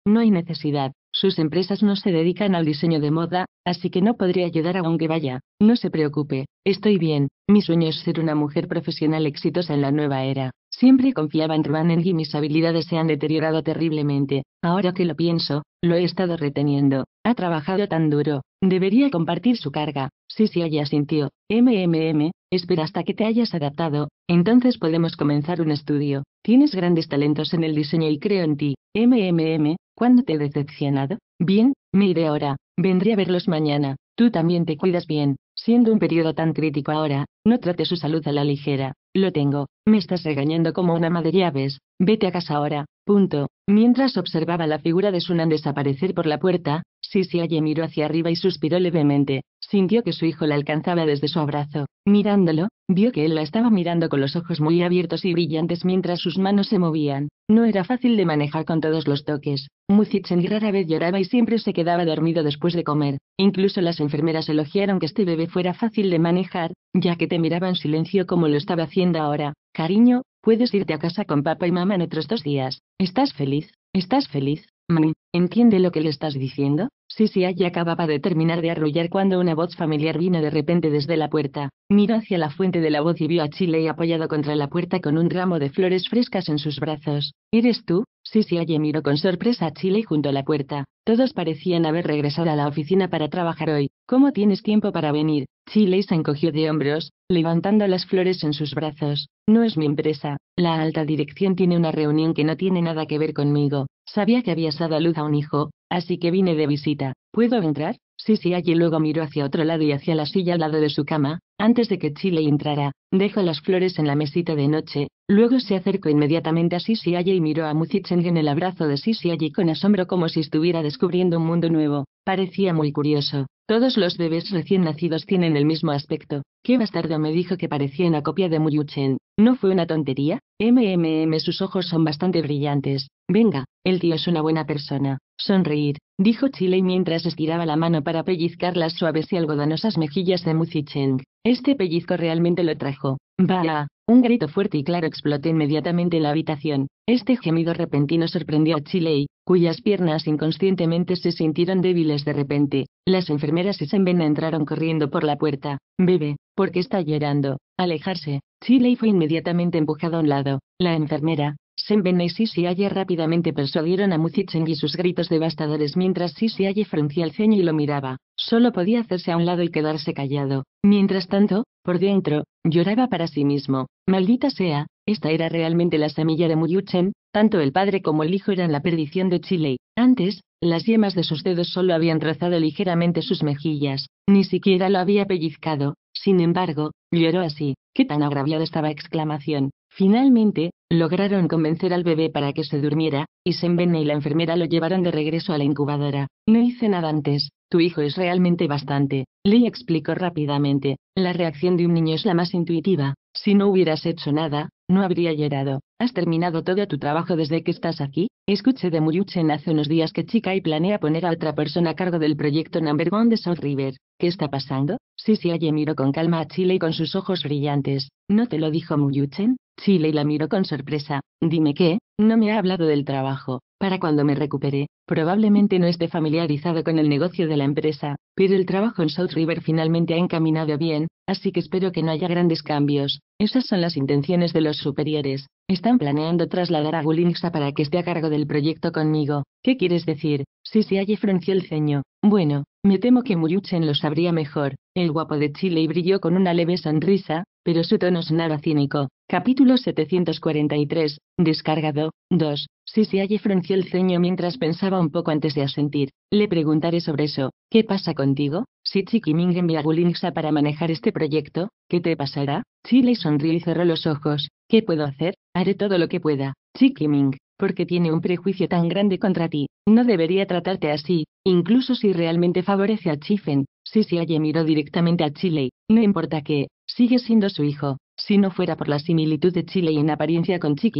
S1: No hay necesidad. Sus empresas no se dedican al diseño de moda, así que no podría ayudar aunque vaya. No se preocupe. Estoy bien. Mi sueño es ser una mujer profesional exitosa en la nueva era. Siempre confiaba en Running y mis habilidades se han deteriorado terriblemente. Ahora que lo pienso, lo he estado reteniendo. Ha trabajado tan duro, Debería compartir su carga. Sí, sí, ella sintió. MMM, espera hasta que te hayas adaptado, entonces podemos comenzar un estudio. Tienes grandes talentos en el diseño y creo en ti. MMM, ¿cuándo te he decepcionado? Bien, me iré ahora. Vendré a verlos mañana. Tú también te cuidas bien. Siendo un periodo tan crítico ahora, no trate su salud a la ligera. Lo tengo. Me estás regañando como una madre llaves. Vete a casa ahora. Punto. Mientras observaba la figura de Sunan desaparecer por la puerta, Sisiaye miró hacia arriba y suspiró levemente, sintió que su hijo la alcanzaba desde su abrazo. Mirándolo, vio que él la estaba mirando con los ojos muy abiertos y brillantes mientras sus manos se movían. No era fácil de manejar con todos los toques. Muzichen rara vez lloraba y siempre se quedaba dormido después de comer. Incluso las enfermeras elogiaron que este bebé fuera fácil de manejar, ya que te miraba en silencio como lo estaba haciendo ahora. Cariño, puedes irte a casa con papá y mamá en otros dos días. ¿Estás feliz? ¿Estás feliz? ¿entiende lo que le estás diciendo? Sisi acababa de terminar de arrullar cuando una voz familiar vino de repente desde la puerta. Miró hacia la fuente de la voz y vio a Chile apoyado contra la puerta con un ramo de flores frescas en sus brazos. ¿Eres tú? Sisi allí miró con sorpresa a Chile junto a la puerta. Todos parecían haber regresado a la oficina para trabajar hoy. ¿Cómo tienes tiempo para venir? Chile se encogió de hombros, levantando las flores en sus brazos. No es mi empresa. La alta dirección tiene una reunión que no tiene nada que ver conmigo. Sabía que habías dado a luz a un hijo, así que vine de visita. ¿Puedo entrar? Sí, sí, allí luego miró hacia otro lado y hacia la silla al lado de su cama, antes de que Chile entrara. Dejó las flores en la mesita de noche, luego se acercó inmediatamente a Sisi y miró a Muzicheng en el abrazo de Sisi allí con asombro como si estuviera descubriendo un mundo nuevo. Parecía muy curioso. Todos los bebés recién nacidos tienen el mismo aspecto. Qué bastardo me dijo que parecía una copia de Muyuchen. ¿No fue una tontería? MMM sus ojos son bastante brillantes. Venga, el tío es una buena persona. Sonreír, dijo Chile mientras estiraba la mano para pellizcar las suaves y algodonosas mejillas de Muzi Este pellizco realmente lo trajo. Vaya, Un grito fuerte y claro explotó inmediatamente en la habitación. Este gemido repentino sorprendió a Chile, cuyas piernas inconscientemente se sintieron débiles de repente. Las enfermeras y Senben entraron corriendo por la puerta. Bebe, porque está llorando. Alejarse. Chile fue inmediatamente empujado a un lado. La enfermera, Senvena y Aya rápidamente persuadieron a Muzicheng y sus gritos devastadores mientras Aya fruncía el ceño y lo miraba. Solo podía hacerse a un lado y quedarse callado. Mientras tanto, por dentro, lloraba para sí mismo. Maldita sea, esta era realmente la semilla de Muyuchen, tanto el padre como el hijo eran la perdición de Chile. Antes, las yemas de sus dedos solo habían trazado ligeramente sus mejillas, ni siquiera lo había pellizcado. Sin embargo, lloró así. ¡Qué tan agraviada estaba! exclamación. Finalmente, lograron convencer al bebé para que se durmiera, y Sembene y la enfermera lo llevaron de regreso a la incubadora. No hice nada antes, tu hijo es realmente bastante, Lee explicó rápidamente. La reacción de un niño es la más intuitiva. Si no hubieras hecho nada, no habría llegado. ¿Has terminado todo tu trabajo desde que estás aquí? Escuché de Muyuchen hace unos días que Chica y planea poner a otra persona a cargo del proyecto Number de South River. ¿Qué está pasando? Sí, sí, miró con calma a Chile y con sus ojos brillantes. ¿No te lo dijo Muyuchen? Chile la miró con sorpresa. Dime qué, no me ha hablado del trabajo. Para cuando me recupere, probablemente no esté familiarizado con el negocio de la empresa, pero el trabajo en South River finalmente ha encaminado bien, así que espero que no haya grandes cambios. Esas son las intenciones de los superiores. Están planeando trasladar a Gulinxa para que esté a cargo del proyecto conmigo. ¿Qué quieres decir? Si se halle frunció el ceño. Bueno, me temo que Muriuchen lo sabría mejor. El guapo de Chile brilló con una leve sonrisa, pero su tono sonaba cínico. Capítulo 743, descargado, 2. Si se halle frunció el ceño mientras pensaba un poco antes de asentir. Le preguntaré sobre eso. ¿Qué pasa contigo? Si Ming envía a Gulinxa para manejar este proyecto, ¿qué te pasará? Chile sonrió y cerró los ojos. ¿Qué puedo hacer? Haré todo lo que pueda. Chiquiming, porque tiene un prejuicio tan grande contra ti. No debería tratarte así, incluso si realmente favorece a Chifen. Si se miró directamente a Chile, no importa qué sigue siendo su hijo. Si no fuera por la similitud de Chile y en apariencia con se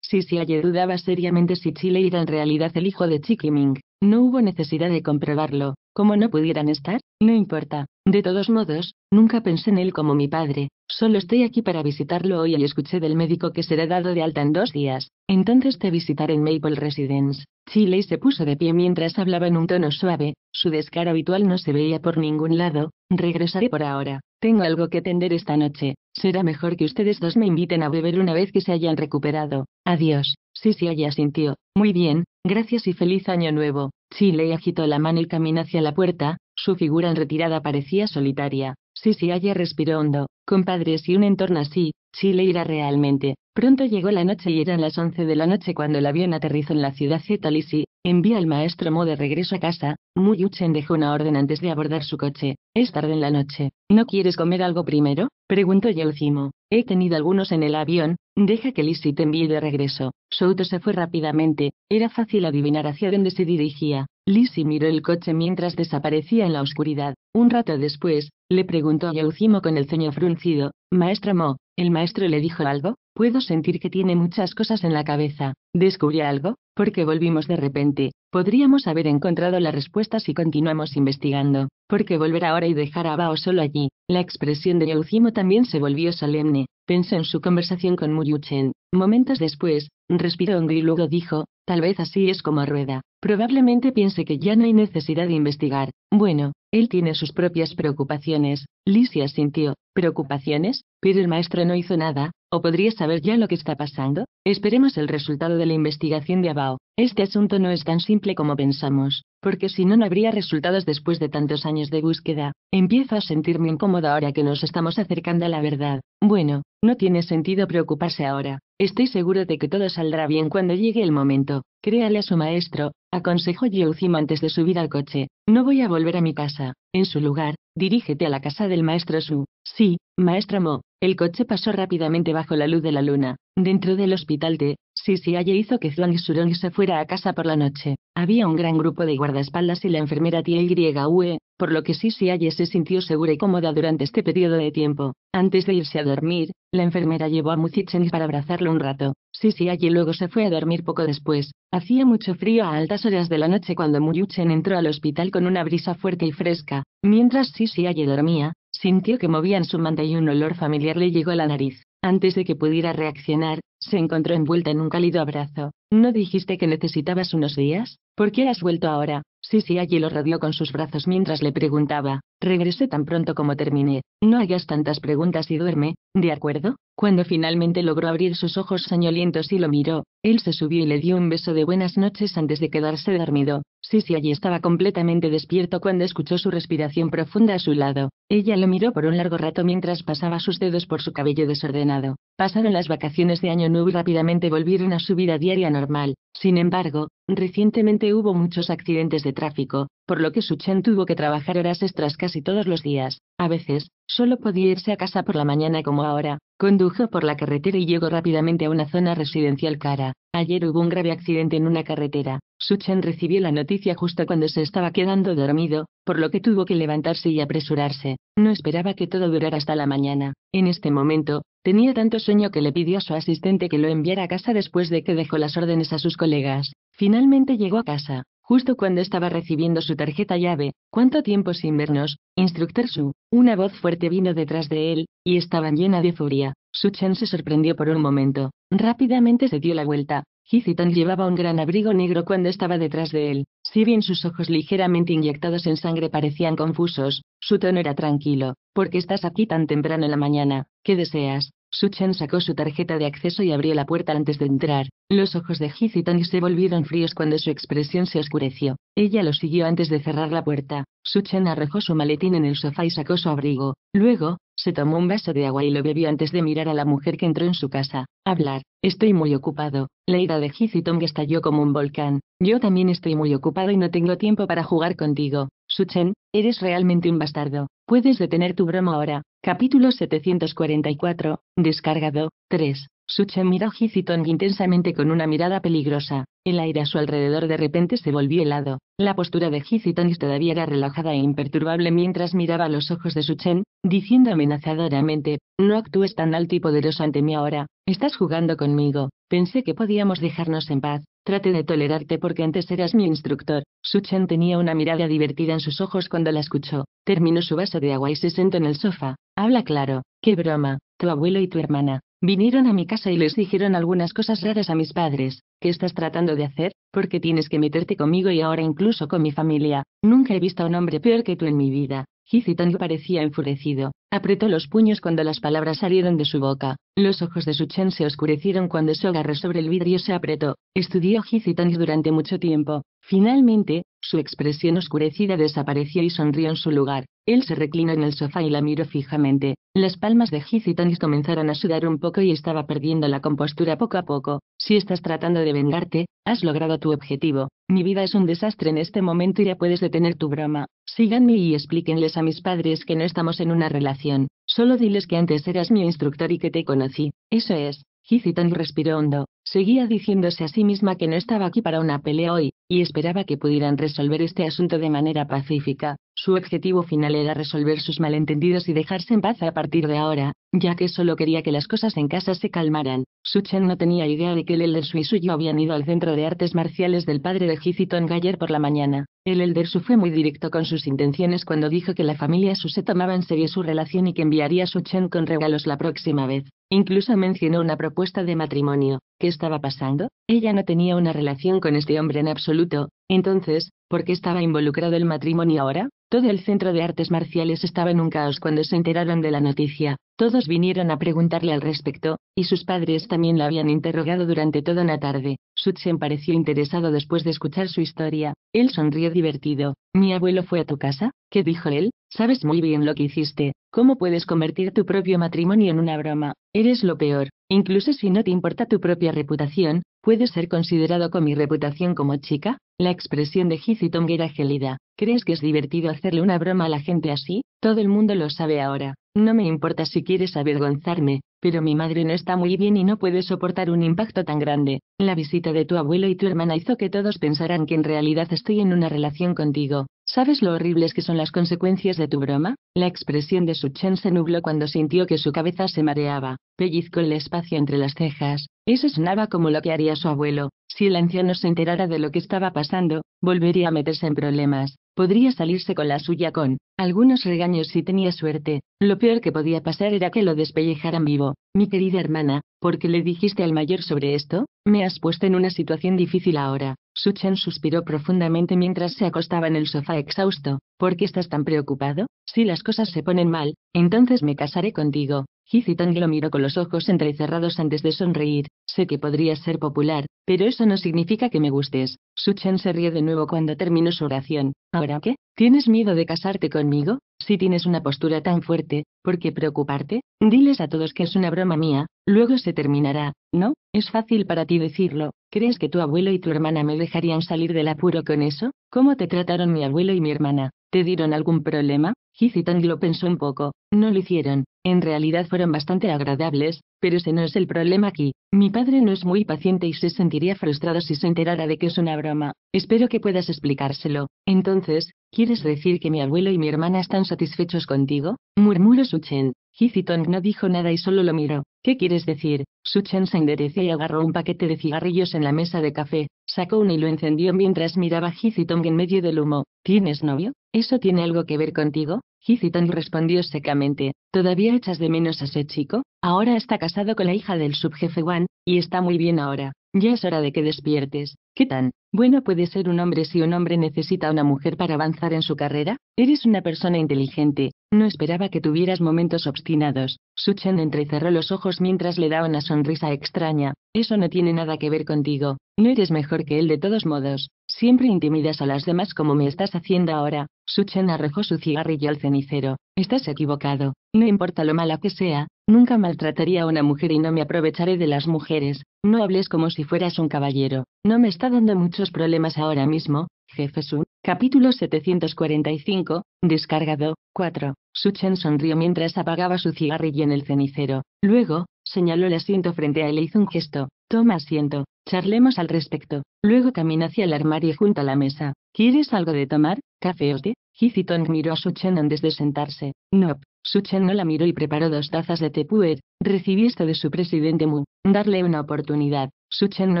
S1: Sisiaye dudaba seriamente si Chile era en realidad el hijo de Ming, No hubo necesidad de comprobarlo, como no pudieran estar, no importa. De todos modos, nunca pensé en él como mi padre, solo estoy aquí para visitarlo hoy y escuché del médico que será dado de alta en dos días. Entonces te visitaré en Maple Residence. Chile se puso de pie mientras hablaba en un tono suave, su descaro habitual no se veía por ningún lado. Regresaré por ahora. Tengo algo que atender esta noche. Será mejor que ustedes dos me inviten a beber una vez que se hayan recuperado. Adiós. Sí, sí, haya sintió. Muy bien, Gracias y feliz año nuevo. Chile agitó la mano y caminó hacia la puerta, su figura en retirada parecía solitaria. Sí, sí, allá respiró hondo. Compadres si un entorno así, Chile irá realmente. Pronto llegó la noche y eran las once de la noche cuando el avión aterrizó en la ciudad Lisi. Envía al maestro Mo de regreso a casa. Muyuchen dejó una orden antes de abordar su coche. Es tarde en la noche. ¿No quieres comer algo primero? Preguntó Yauzimo. He tenido algunos en el avión, deja que Lisi te envíe de regreso. Souto se fue rápidamente, era fácil adivinar hacia dónde se dirigía. Lisi miró el coche mientras desaparecía en la oscuridad. Un rato después, le preguntó a Yauzimo con el ceño fruncido, Maestro Mo, ¿el maestro le dijo algo? Puedo sentir que tiene muchas cosas en la cabeza. ¿Descubrí algo? Porque volvimos de repente. Podríamos haber encontrado la respuesta si continuamos investigando. Porque volver ahora y dejar a Bao solo allí? La expresión de Yaucimo también se volvió solemne. Pensó en su conversación con Muyuchen. Momentos después, respiró hondo y luego dijo, tal vez así es como rueda. Probablemente piense que ya no hay necesidad de investigar. Bueno, él tiene sus propias preocupaciones. Licia sintió, ¿preocupaciones? Pero el maestro no hizo nada. ¿O podría saber ya lo que está pasando? Esperemos el resultado de la investigación de Abao. Este asunto no es tan simple como pensamos, porque si no, no habría resultados después de tantos años de búsqueda. Empiezo a sentirme incómoda ahora que nos estamos acercando a la verdad. Bueno, no tiene sentido preocuparse ahora. Estoy seguro de que todo saldrá bien cuando llegue el momento. Créale a su maestro, aconsejó Yeucima antes de subir al coche. No voy a volver a mi casa. En su lugar, dirígete a la casa del maestro Su. Sí, maestro Mo, el coche pasó rápidamente bajo la luz de la luna, dentro del hospital de Sisiaye hizo que Zhuang Surong se fuera a casa por la noche. Había un gran grupo de guardaespaldas y la enfermera Tiel por lo que Sisiaye se sintió segura y cómoda durante este periodo de tiempo. Antes de irse a dormir, la enfermera llevó a Muzichen para abrazarlo un rato. Sisiaye luego se fue a dormir poco después. Hacía mucho frío a altas horas de la noche cuando Muyuchen entró al hospital con una brisa fuerte y fresca. Mientras Sisiaye dormía, Sintió que movían su manta y un olor familiar le llegó a la nariz. Antes de que pudiera reaccionar, se encontró envuelta en un cálido abrazo. ¿No dijiste que necesitabas unos días? ¿Por qué has vuelto ahora? Sí, sí, allí lo rodeó con sus brazos mientras le preguntaba. Regresé tan pronto como terminé. No hagas tantas preguntas y duerme, de acuerdo, cuando finalmente logró abrir sus ojos soñolientos y lo miró, él se subió y le dio un beso de buenas noches antes de quedarse dormido. Sisi allí estaba completamente despierto cuando escuchó su respiración profunda a su lado. Ella lo miró por un largo rato mientras pasaba sus dedos por su cabello desordenado. Pasaron las vacaciones de Año Nuevo y rápidamente volvieron a su vida diaria normal. Sin embargo, recientemente hubo muchos accidentes de tráfico, por lo que Suchen tuvo que trabajar horas extras casi todos los días. A veces, solo podía irse a casa por la mañana como ahora. Condujo por la carretera y llegó rápidamente a una zona residencial cara. Ayer hubo un grave accidente en una carretera. Suchen recibió la noticia justo cuando se estaba quedando dormido, por lo que tuvo que levantarse y apresurarse. No esperaba que todo durara hasta la mañana. En este momento, tenía tanto sueño que le pidió a su asistente que lo enviara a casa después de que dejó las órdenes a sus colegas. Finalmente llegó a casa. Justo cuando estaba recibiendo su tarjeta llave, ¿cuánto tiempo sin vernos, instructor Su? Una voz fuerte vino detrás de él, y estaban llena de furia. Su Chen se sorprendió por un momento. Rápidamente se dio la vuelta. Hiziton llevaba un gran abrigo negro cuando estaba detrás de él. Si bien sus ojos ligeramente inyectados en sangre parecían confusos, su tono era tranquilo. ¿Por qué estás aquí tan temprano en la mañana? ¿Qué deseas? Suchen sacó su tarjeta de acceso y abrió la puerta antes de entrar. Los ojos de Heath se volvieron fríos cuando su expresión se oscureció. Ella lo siguió antes de cerrar la puerta. Suchen arrojó su maletín en el sofá y sacó su abrigo. Luego, se tomó un vaso de agua y lo bebió antes de mirar a la mujer que entró en su casa. Hablar. Estoy muy ocupado. La ira de Heath estalló como un volcán. Yo también estoy muy ocupado y no tengo tiempo para jugar contigo. Suchen, eres realmente un bastardo. Puedes detener tu broma ahora. Capítulo 744, descargado, 3. Suchen miró Hizitong intensamente con una mirada peligrosa. El aire a su alrededor de repente se volvió helado. La postura de Hizitong todavía era relajada e imperturbable mientras miraba los ojos de Suchen, diciendo amenazadoramente, no actúes tan alto y poderoso ante mí ahora, estás jugando conmigo. Pensé que podíamos dejarnos en paz, Trate de tolerarte porque antes eras mi instructor. Suchen tenía una mirada divertida en sus ojos cuando la escuchó. Terminó su vaso de agua y se sentó en el sofá. Habla claro. Qué broma. Tu abuelo y tu hermana. Vinieron a mi casa y les dijeron algunas cosas raras a mis padres. ¿Qué estás tratando de hacer? Porque tienes que meterte conmigo y ahora incluso con mi familia. Nunca he visto a un hombre peor que tú en mi vida. Hizitani parecía enfurecido. Apretó los puños cuando las palabras salieron de su boca. Los ojos de Suchen se oscurecieron cuando su agarre sobre el vidrio se apretó. Estudió Hizitani durante mucho tiempo. Finalmente, su expresión oscurecida desapareció y sonrió en su lugar. Él se reclinó en el sofá y la miró fijamente. Las palmas de Heath comenzaron a sudar un poco y estaba perdiendo la compostura poco a poco. Si estás tratando de vengarte, has logrado tu objetivo. Mi vida es un desastre en este momento y ya puedes detener tu broma. Síganme y explíquenles a mis padres que no estamos en una relación. Solo diles que antes eras mi instructor y que te conocí. Eso es. Heath respiró hondo. Seguía diciéndose a sí misma que no estaba aquí para una pelea hoy, y esperaba que pudieran resolver este asunto de manera pacífica. Su objetivo final era resolver sus malentendidos y dejarse en paz a partir de ahora, ya que solo quería que las cosas en casa se calmaran. Su Chen no tenía idea de que el Elder Su y Suyo habían ido al centro de artes marciales del padre de en Gayer por la mañana. El Elder Su fue muy directo con sus intenciones cuando dijo que la familia Su se tomaba en serio su relación y que enviaría a Su Chen con regalos la próxima vez. Incluso mencionó una propuesta de matrimonio. ¿Qué estaba pasando? Ella no tenía una relación con este hombre en absoluto. Entonces, ¿por qué estaba involucrado el matrimonio ahora? Todo el centro de artes marciales estaba en un caos cuando se enteraron de la noticia. Todos vinieron a preguntarle al respecto, y sus padres también la habían interrogado durante toda una tarde. Sutsen pareció interesado después de escuchar su historia. Él sonrió divertido. ¿Mi abuelo fue a tu casa? ¿Qué dijo él? Sabes muy bien lo que hiciste. ¿Cómo puedes convertir tu propio matrimonio en una broma? Eres lo peor. Incluso si no te importa tu propia reputación, ¿puedes ser considerado con mi reputación como chica? La expresión de Tong era gélida. ¿Crees que es divertido hacerle una broma a la gente así? Todo el mundo lo sabe ahora. No me importa si quieres avergonzarme, pero mi madre no está muy bien y no puede soportar un impacto tan grande. La visita de tu abuelo y tu hermana hizo que todos pensaran que en realidad estoy en una relación contigo. ¿Sabes lo horribles que son las consecuencias de tu broma? La expresión de su Chen se nubló cuando sintió que su cabeza se mareaba. Pellizcó el espacio entre las cejas. Eso sonaba como lo que haría su abuelo. Si el anciano se enterara de lo que estaba pasando, volvería a meterse en problemas podría salirse con la suya con algunos regaños si tenía suerte. Lo peor que podía pasar era que lo despellejaran vivo. Mi querida hermana, ¿por qué le dijiste al mayor sobre esto? Me has puesto en una situación difícil ahora. Suchen suspiró profundamente mientras se acostaba en el sofá exhausto. ¿Por qué estás tan preocupado? Si las cosas se ponen mal, entonces me casaré contigo. Hizitang lo miró con los ojos entrecerrados antes de sonreír. Sé que podrías ser popular, pero eso no significa que me gustes. Chen se rió de nuevo cuando terminó su oración. ¿Ahora qué? ¿Tienes miedo de casarte conmigo? Si tienes una postura tan fuerte, ¿por qué preocuparte? Diles a todos que es una broma mía, luego se terminará, ¿no? Es fácil para ti decirlo. ¿Crees que tu abuelo y tu hermana me dejarían salir del apuro con eso? ¿Cómo te trataron mi abuelo y mi hermana? ¿Te dieron algún problema? Hizitang lo pensó un poco. No lo hicieron, en realidad fueron bastante agradables, pero ese no es el problema aquí. Mi padre no es muy paciente y se sentiría frustrado si se enterara de que es una broma. Espero que puedas explicárselo. Entonces, ¿quieres decir que mi abuelo y mi hermana están satisfechos contigo? murmuró Suchen. Hizitong no dijo nada y solo lo miró. ¿Qué quieres decir? Suchen se enderezó y agarró un paquete de cigarrillos en la mesa de café, sacó uno y lo encendió mientras miraba a Hizitong en medio del humo. ¿Tienes novio? ¿Eso tiene algo que ver contigo? Hiziton respondió secamente, ¿todavía echas de menos a ese chico? Ahora está casado con la hija del subjefe Wan, y está muy bien ahora. Ya es hora de que despiertes. ¿Qué tan bueno puede ser un hombre si un hombre necesita a una mujer para avanzar en su carrera? Eres una persona inteligente, no esperaba que tuvieras momentos obstinados. Suchen entrecerró los ojos mientras le daba una sonrisa extraña. Eso no tiene nada que ver contigo. No eres mejor que él de todos modos. Siempre intimidas a las demás como me estás haciendo ahora. Suchen arrojó su cigarrillo al cenicero. Estás equivocado. No importa lo mala que sea, Nunca maltrataría a una mujer y no me aprovecharé de las mujeres, no hables como si fueras un caballero, no me está dando muchos problemas ahora mismo, jefe Sun. Capítulo 745, descargado, 4. Suchen sonrió mientras apagaba su cigarrillo en el cenicero. Luego, señaló el asiento frente a él e hizo un gesto. Toma asiento, charlemos al respecto. Luego camina hacia el armario junto a la mesa. ¿Quieres algo de tomar? ¿Café o té? Hizitong miró a Suchen antes de sentarse. No, Suchen no la miró y preparó dos tazas de té puer, esto de su presidente Mu, darle una oportunidad. Suchen no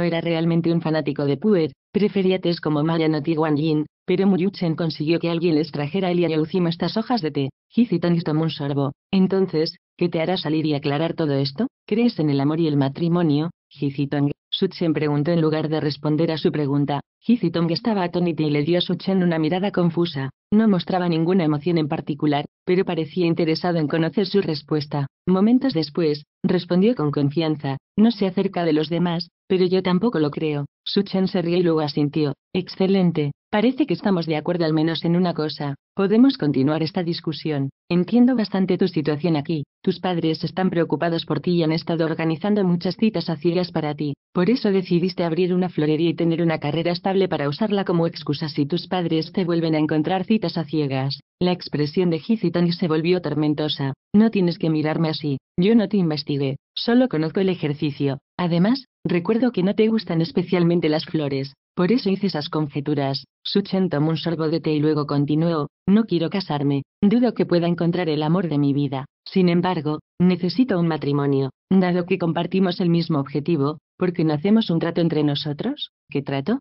S1: era realmente un fanático de puer, prefería tés como no yin, pero Muyuchen consiguió que alguien les trajera él y estas hojas de té. Hizitong tomó un sorbo. Entonces, ¿qué te hará salir y aclarar todo esto? ¿Crees en el amor y el matrimonio, Hizitong? Suchen preguntó en lugar de responder a su pregunta. Hizitong estaba Tony y le dio a Chen una mirada confusa. No mostraba ninguna emoción en particular, pero parecía interesado en conocer su respuesta. Momentos después, respondió con confianza. No se acerca de los demás, pero yo tampoco lo creo. Suchen se rió y luego asintió. Excelente. Parece que estamos de acuerdo al menos en una cosa. Podemos continuar esta discusión. Entiendo bastante tu situación aquí. Tus padres están preocupados por ti y han estado organizando muchas citas a ciegas para ti. Por eso decidiste abrir una florería y tener una carrera estable para usarla como excusa si tus padres te vuelven a encontrar citas a ciegas. La expresión de Hicitani se volvió tormentosa. No tienes que mirarme así. Yo no te investigué. Solo conozco el ejercicio. Además, Recuerdo que no te gustan especialmente las flores, por eso hice esas conjeturas. Suchen tomó un sorbo de té y luego continuó, no quiero casarme, dudo que pueda encontrar el amor de mi vida. Sin embargo, necesito un matrimonio, dado que compartimos el mismo objetivo, ¿Por qué no hacemos un trato entre nosotros? ¿Qué trato?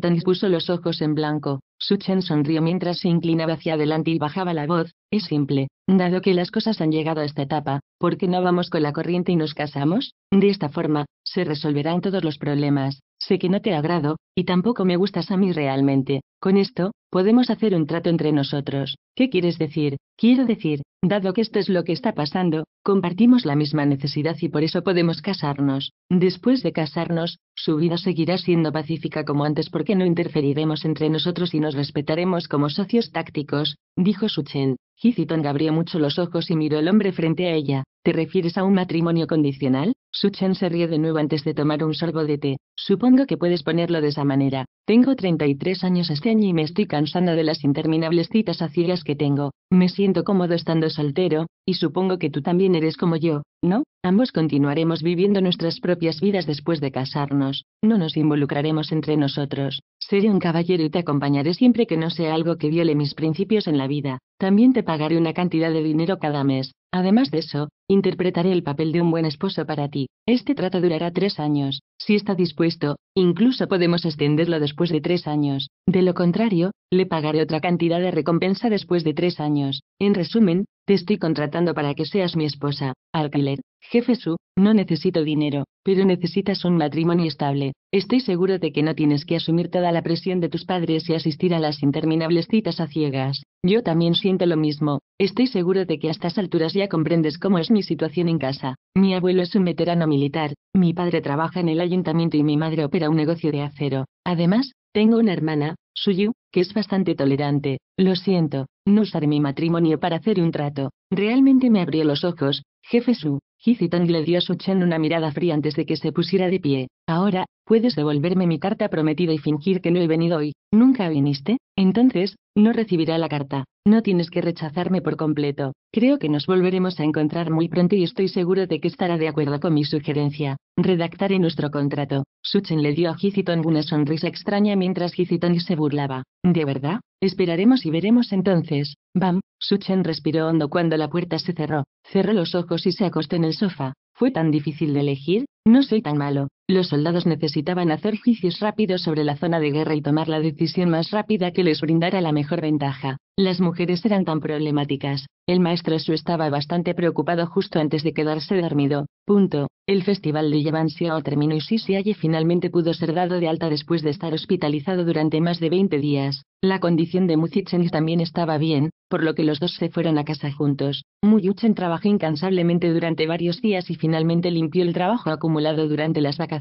S1: Tan puso los ojos en blanco. Suchen sonrió mientras se inclinaba hacia adelante y bajaba la voz. Es simple. Dado que las cosas han llegado a esta etapa, ¿por qué no vamos con la corriente y nos casamos? De esta forma, se resolverán todos los problemas. Sé que no te agrado, y tampoco me gustas a mí realmente. Con esto, Podemos hacer un trato entre nosotros. ¿Qué quieres decir? Quiero decir, dado que esto es lo que está pasando, compartimos la misma necesidad y por eso podemos casarnos. Después de casarnos, su vida seguirá siendo pacífica como antes porque no interferiremos entre nosotros y nos respetaremos como socios tácticos, dijo Suchen. Hiziton abrió mucho los ojos y miró al hombre frente a ella. ¿Te refieres a un matrimonio condicional? Suchen se rió de nuevo antes de tomar un sorbo de té. Supongo que puedes ponerlo de esa manera. Tengo 33 años este año y me estoy cansando de las interminables citas a que tengo, me siento cómodo estando soltero, y supongo que tú también eres como yo, ¿no? Ambos continuaremos viviendo nuestras propias vidas después de casarnos, no nos involucraremos entre nosotros, seré un caballero y te acompañaré siempre que no sea algo que viole mis principios en la vida, también te pagaré una cantidad de dinero cada mes, Además de eso, interpretaré el papel de un buen esposo para ti. Este trato durará tres años. Si está dispuesto, incluso podemos extenderlo después de tres años. De lo contrario, le pagaré otra cantidad de recompensa después de tres años. En resumen, te estoy contratando para que seas mi esposa. Alquiler. Jefe Su, no necesito dinero, pero necesitas un matrimonio estable. Estoy seguro de que no tienes que asumir toda la presión de tus padres y asistir a las interminables citas a ciegas. Yo también siento lo mismo. Estoy seguro de que a estas alturas ya comprendes cómo es mi situación en casa. Mi abuelo es un veterano militar, mi padre trabaja en el ayuntamiento y mi madre opera un negocio de acero. Además, tengo una hermana, Suyu, que es bastante tolerante. Lo siento, no usaré mi matrimonio para hacer un trato. Realmente me abrió los ojos, jefe Su, Hitchitón le dio a Chen una mirada fría antes de que se pusiera de pie. Ahora, puedes devolverme mi carta prometida y fingir que no he venido hoy. ¿Nunca viniste? Entonces, no recibirá la carta. No tienes que rechazarme por completo. Creo que nos volveremos a encontrar muy pronto y estoy seguro de que estará de acuerdo con mi sugerencia. Redactaré nuestro contrato. Suchen le dio a Hizitong una sonrisa extraña mientras Hizitong se burlaba. ¿De verdad? Esperaremos y veremos entonces. Bam, Suchen respiró hondo cuando la puerta se cerró. Cerró los ojos y se acostó en el sofá. ¿Fue tan difícil de elegir? No soy tan malo. Los soldados necesitaban hacer juicios rápidos sobre la zona de guerra y tomar la decisión más rápida que les brindara la mejor ventaja. Las mujeres eran tan problemáticas. El maestro Su estaba bastante preocupado justo antes de quedarse dormido. Punto. El festival de o terminó y Sisiaye finalmente pudo ser dado de alta después de estar hospitalizado durante más de 20 días. La condición de Muzichen también estaba bien, por lo que los dos se fueron a casa juntos. Muyuchen trabajó incansablemente durante varios días y finalmente limpió el trabajo acumulado durante las vacaciones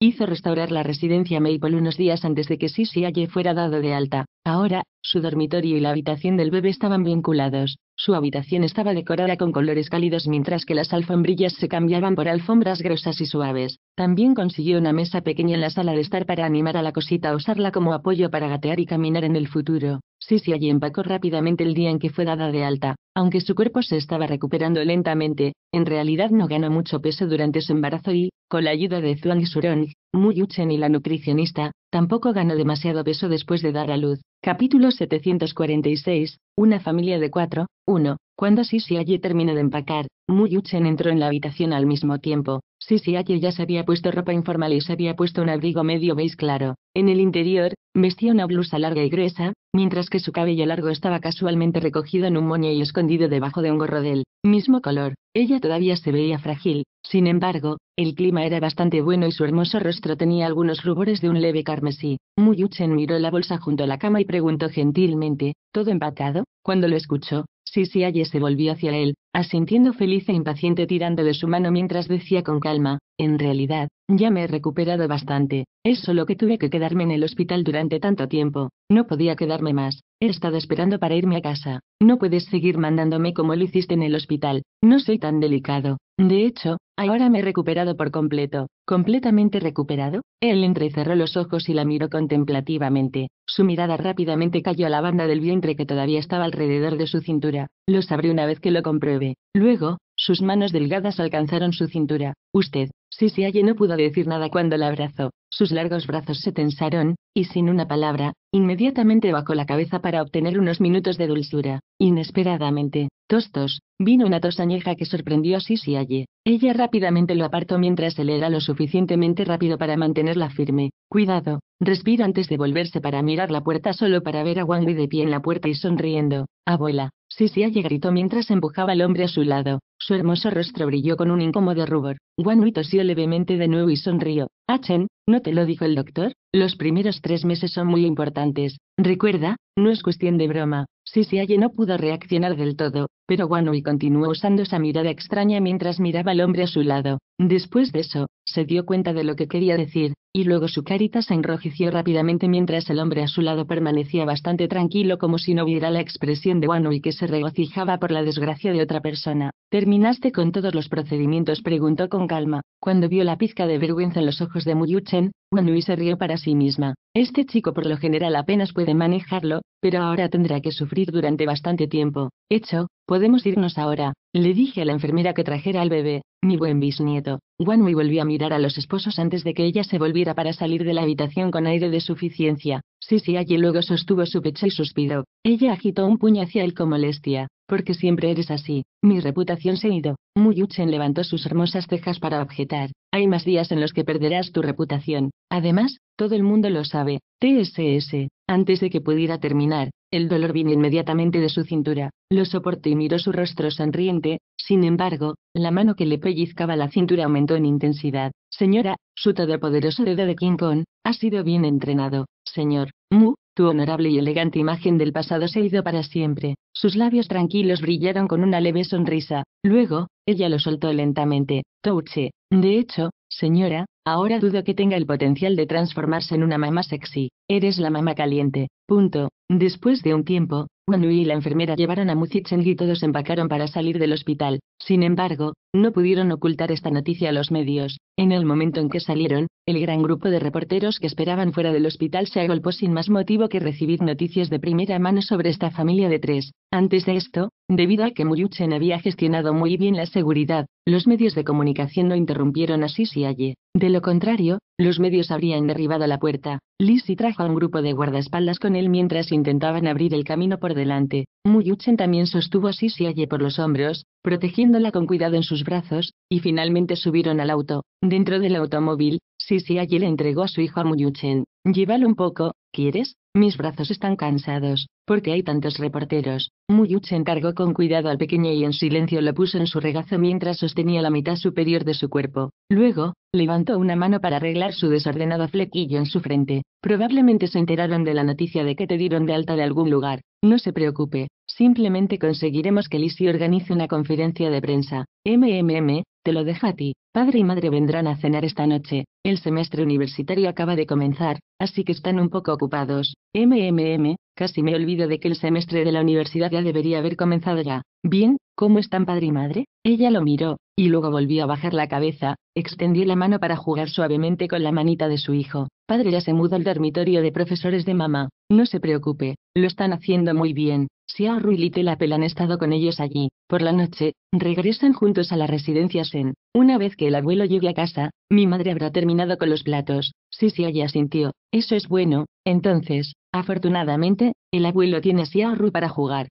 S1: hizo restaurar la residencia Maple unos días antes de que Sissy Aye fuera dado de alta. Ahora, su dormitorio y la habitación del bebé estaban vinculados, su habitación estaba decorada con colores cálidos mientras que las alfombrillas se cambiaban por alfombras gruesas y suaves. También consiguió una mesa pequeña en la sala de estar para animar a la cosita a usarla como apoyo para gatear y caminar en el futuro. Sisi allí empacó rápidamente el día en que fue dada de alta. Aunque su cuerpo se estaba recuperando lentamente, en realidad no ganó mucho peso durante su embarazo y, con la ayuda de Zhuang Surong, Yuchen y la nutricionista, tampoco ganó demasiado peso después de dar a luz. Capítulo 746. Una familia de cuatro. 1. Cuando Sisiaye terminó de empacar, Muyuchen entró en la habitación al mismo tiempo. allí ya se había puesto ropa informal y se había puesto un abrigo medio beige claro. En el interior, vestía una blusa larga y gruesa, mientras que su cabello largo estaba casualmente recogido en un moño y escondido debajo de un gorro del mismo color. Ella todavía se veía frágil, sin embargo, el clima era bastante bueno y su hermoso rostro tenía algunos rubores de un leve carmesí. Muyuchen miró la bolsa junto a la cama y preguntó gentilmente, ¿todo empacado? Cuando lo escuchó, Sisi Aye se volvió hacia él, asintiendo feliz e impaciente tirando de su mano mientras decía con calma, en realidad, ya me he recuperado bastante, es solo que tuve que quedarme en el hospital durante tanto tiempo, no podía quedarme más. He estado esperando para irme a casa. No puedes seguir mandándome como lo hiciste en el hospital. No soy tan delicado. De hecho, ahora me he recuperado por completo. ¿Completamente recuperado? Él entrecerró los ojos y la miró contemplativamente. Su mirada rápidamente cayó a la banda del vientre que todavía estaba alrededor de su cintura. Lo sabré una vez que lo compruebe. Luego, sus manos delgadas alcanzaron su cintura. Usted, se sí, no pudo decir nada cuando la abrazó. Sus largos brazos se tensaron, y sin una palabra, inmediatamente bajó la cabeza para obtener unos minutos de dulzura. Inesperadamente, tostos, vino una tosañeja que sorprendió a Sisi Ella rápidamente lo apartó mientras él era lo suficientemente rápido para mantenerla firme. Cuidado, respira antes de volverse para mirar la puerta solo para ver a Wang de pie en la puerta y sonriendo. Abuela, Sisi gritó mientras empujaba al hombre a su lado. Su hermoso rostro brilló con un incómodo rubor. Wang tosió levemente de nuevo y sonrió. Achen, ¿No te lo dijo el doctor? Los primeros tres meses son muy importantes. Recuerda, no es cuestión de broma. Sisiaye no pudo reaccionar del todo, pero Wanui continuó usando esa mirada extraña mientras miraba al hombre a su lado. Después de eso, se dio cuenta de lo que quería decir y luego su carita se enrojeció rápidamente mientras el hombre a su lado permanecía bastante tranquilo como si no viera la expresión de Wanui que se regocijaba por la desgracia de otra persona. ¿Terminaste con todos los procedimientos? preguntó con calma. Cuando vio la pizca de vergüenza en los ojos de Muyuchen, Wanui se rió para sí misma. Este chico por lo general apenas puede manejarlo, pero ahora tendrá que sufrir durante bastante tiempo. Hecho, podemos irnos ahora, le dije a la enfermera que trajera al bebé, mi buen bisnieto. Wanui volvió a mirar a los esposos antes de que ella se volviera para salir de la habitación con aire de suficiencia. Sí, sí, allí luego sostuvo su pecho y suspiró. Ella agitó un puño hacia él con molestia. Porque siempre eres así. Mi reputación se ha ido. Muyuchen levantó sus hermosas cejas para objetar. Hay más días en los que perderás tu reputación. Además, todo el mundo lo sabe. TSS. Antes de que pudiera terminar, el dolor vino inmediatamente de su cintura, lo soportó y miró su rostro sonriente, sin embargo, la mano que le pellizcaba la cintura aumentó en intensidad. Señora, su todopoderoso dedo de King Kong, ha sido bien entrenado, señor. Mu, tu honorable y elegante imagen del pasado se ha ido para siempre. Sus labios tranquilos brillaron con una leve sonrisa. Luego, ella lo soltó lentamente. Touche. De hecho, señora, Ahora dudo que tenga el potencial de transformarse en una mamá sexy. Eres la mamá caliente. Punto. Después de un tiempo, Wanui y la enfermera llevaron a Muzicheng y todos empacaron para salir del hospital. Sin embargo, no pudieron ocultar esta noticia a los medios. En el momento en que salieron, el gran grupo de reporteros que esperaban fuera del hospital se agolpó sin más motivo que recibir noticias de primera mano sobre esta familia de tres. Antes de esto, debido a que Muyuchen había gestionado muy bien la seguridad, los medios de comunicación no interrumpieron a si allí. De contrario, los medios habrían derribado la puerta. Lisi trajo a un grupo de guardaespaldas con él mientras intentaban abrir el camino por delante. Muyuchen también sostuvo a Sisi Aye por los hombros, protegiéndola con cuidado en sus brazos, y finalmente subieron al auto. Dentro del automóvil, Sisi le entregó a su hijo a Muyuchen. Llévalo un poco, ¿quieres? Mis brazos están cansados, porque hay tantos reporteros. Muyut se encargó con cuidado al pequeño y en silencio lo puso en su regazo mientras sostenía la mitad superior de su cuerpo. Luego, levantó una mano para arreglar su desordenado flequillo en su frente. Probablemente se enteraron de la noticia de que te dieron de alta de algún lugar. No se preocupe, simplemente conseguiremos que Lisi organice una conferencia de prensa. MMM, te lo deja a ti, padre y madre vendrán a cenar esta noche, el semestre universitario acaba de comenzar, así que están un poco ocupados. MMM, casi me olvido de que el semestre de la universidad ya debería haber comenzado ya. Bien, ¿cómo están padre y madre? Ella lo miró, y luego volvió a bajar la cabeza, Extendió la mano para jugar suavemente con la manita de su hijo. Padre ya se mudó al dormitorio de profesores de mamá. No se preocupe, lo están haciendo muy bien. si y Little Apple han estado con ellos allí. Por la noche, regresan juntos a la residencia Sen. Una vez que el abuelo llegue a casa, mi madre habrá terminado con los platos. Sí, sí, ella sintió. Eso es bueno. Entonces, afortunadamente, el abuelo tiene a para jugar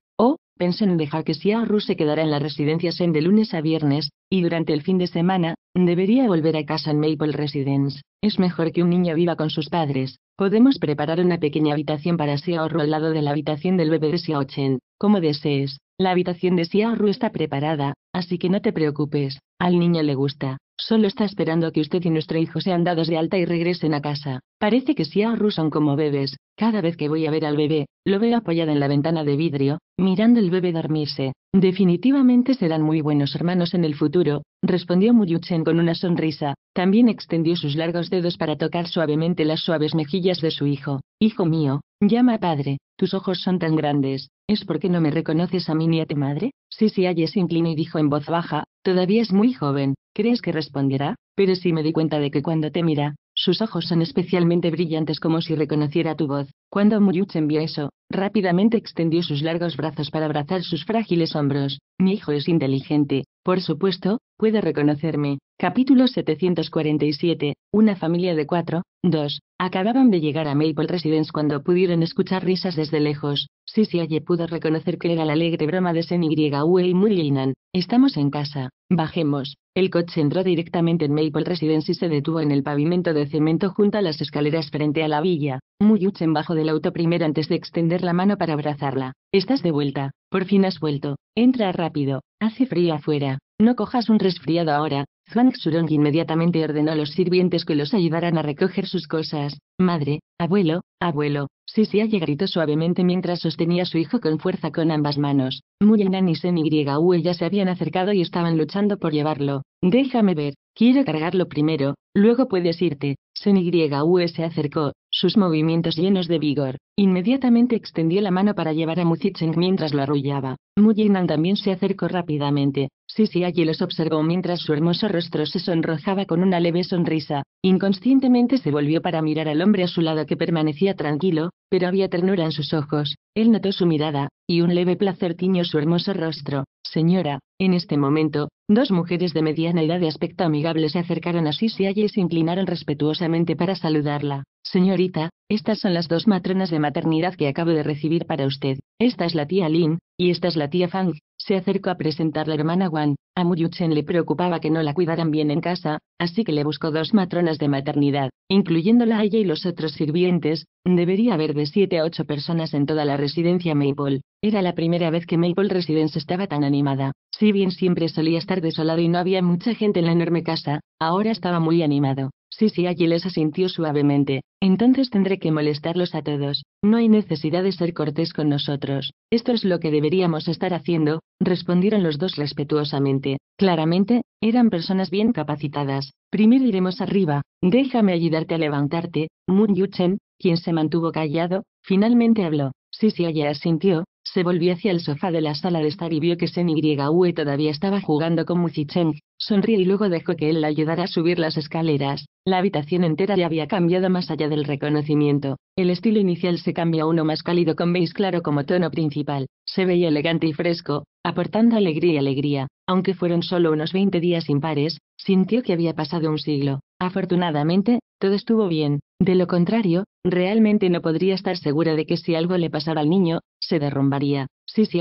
S1: en dejar que si Ru se quedará en la residencia Sen de lunes a viernes, y durante el fin de semana, debería volver a casa en Maple Residence. Es mejor que un niño viva con sus padres. Podemos preparar una pequeña habitación para Sia al lado de la habitación del bebé de Sia como desees. La habitación de Xiaoru está preparada, así que no te preocupes, al niño le gusta. Solo está esperando que usted y nuestro hijo sean dados de alta y regresen a casa. Parece que Xiaoru son como bebés. Cada vez que voy a ver al bebé, lo veo apoyado en la ventana de vidrio, mirando el bebé dormirse. Definitivamente serán muy buenos hermanos en el futuro, respondió Muyuchen con una sonrisa. También extendió sus largos dedos para tocar suavemente las suaves mejillas de su hijo. Hijo mío, llama padre, tus ojos son tan grandes. ¿Es porque no me reconoces a mí? tu madre, Sí, allí se inclinó y dijo en voz baja, todavía es muy joven, ¿crees que responderá? Pero sí me di cuenta de que cuando te mira, sus ojos son especialmente brillantes como si reconociera tu voz. Cuando Muriuchen envió eso, rápidamente extendió sus largos brazos para abrazar sus frágiles hombros. Mi hijo es inteligente, por supuesto, puede reconocerme, Capítulo 747. Una familia de cuatro, dos, acababan de llegar a Maple Residence cuando pudieron escuchar risas desde lejos. Sissy Aye pudo reconocer que era la alegre broma de Sen y Mullinan. Estamos en casa. Bajemos. El coche entró directamente en Maple Residence y se detuvo en el pavimento de cemento junto a las escaleras frente a la villa. Muyuchen bajó del auto primero antes de extender la mano para abrazarla. Estás de vuelta. Por fin has vuelto. Entra rápido. Hace frío afuera. No cojas un resfriado ahora, Zhuang Xurong inmediatamente ordenó a los sirvientes que los ayudaran a recoger sus cosas. Madre, abuelo, abuelo, Sisi gritó suavemente mientras sostenía a su hijo con fuerza con ambas manos. Muyenan y Sen y ya se habían acercado y estaban luchando por llevarlo. Déjame ver, quiero cargarlo primero, luego puedes irte. Sen y se acercó, sus movimientos llenos de vigor. Inmediatamente extendió la mano para llevar a Muzicheng mientras lo arrullaba. Muyenan también se acercó rápidamente. Sisi allí los observó mientras su hermoso rostro se sonrojaba con una leve sonrisa. Inconscientemente se volvió para mirar al hombre a su lado que permanecía tranquilo, pero había ternura en sus ojos. Él notó su mirada, y un leve placer tiñó su hermoso rostro. Señora, en este momento, dos mujeres de mediana edad de aspecto amigable se acercaron a Sisi y se inclinaron respetuosamente para saludarla. Señorita, estas son las dos matronas de maternidad que acabo de recibir para usted. Esta es la tía Lin, y esta es la tía Fang. Se acercó a presentar la hermana Wan. A Muyuchen le preocupaba que no la cuidaran bien en casa, así que le buscó dos matronas de maternidad, incluyéndola a ella y los otros sirvientes. Debería haber de siete a ocho personas en toda la residencia Maple. Era la primera vez que Maple Residence estaba tan animada. Si bien siempre solía estar desolado y no había mucha gente en la enorme casa, Ahora estaba muy animado. Sí, sí, allí les asintió suavemente. Entonces tendré que molestarlos a todos. No hay necesidad de ser cortés con nosotros. Esto es lo que deberíamos estar haciendo, respondieron los dos respetuosamente. Claramente, eran personas bien capacitadas. Primero iremos arriba. Déjame ayudarte a levantarte. Mun Yuchen, quien se mantuvo callado, finalmente habló. Sí, sí, asintió, se volvió hacia el sofá de la sala de estar y vio que Sen Yue todavía estaba jugando con Muzicheng. Sonrió y luego dejó que él la ayudara a subir las escaleras. La habitación entera ya había cambiado más allá del reconocimiento. El estilo inicial se cambió a uno más cálido con beige claro como tono principal. Se veía elegante y fresco, aportando alegría y alegría. Aunque fueron solo unos 20 días impares, sintió que había pasado un siglo. Afortunadamente, todo estuvo bien. De lo contrario, realmente no podría estar segura de que si algo le pasara al niño, se derrumbaría.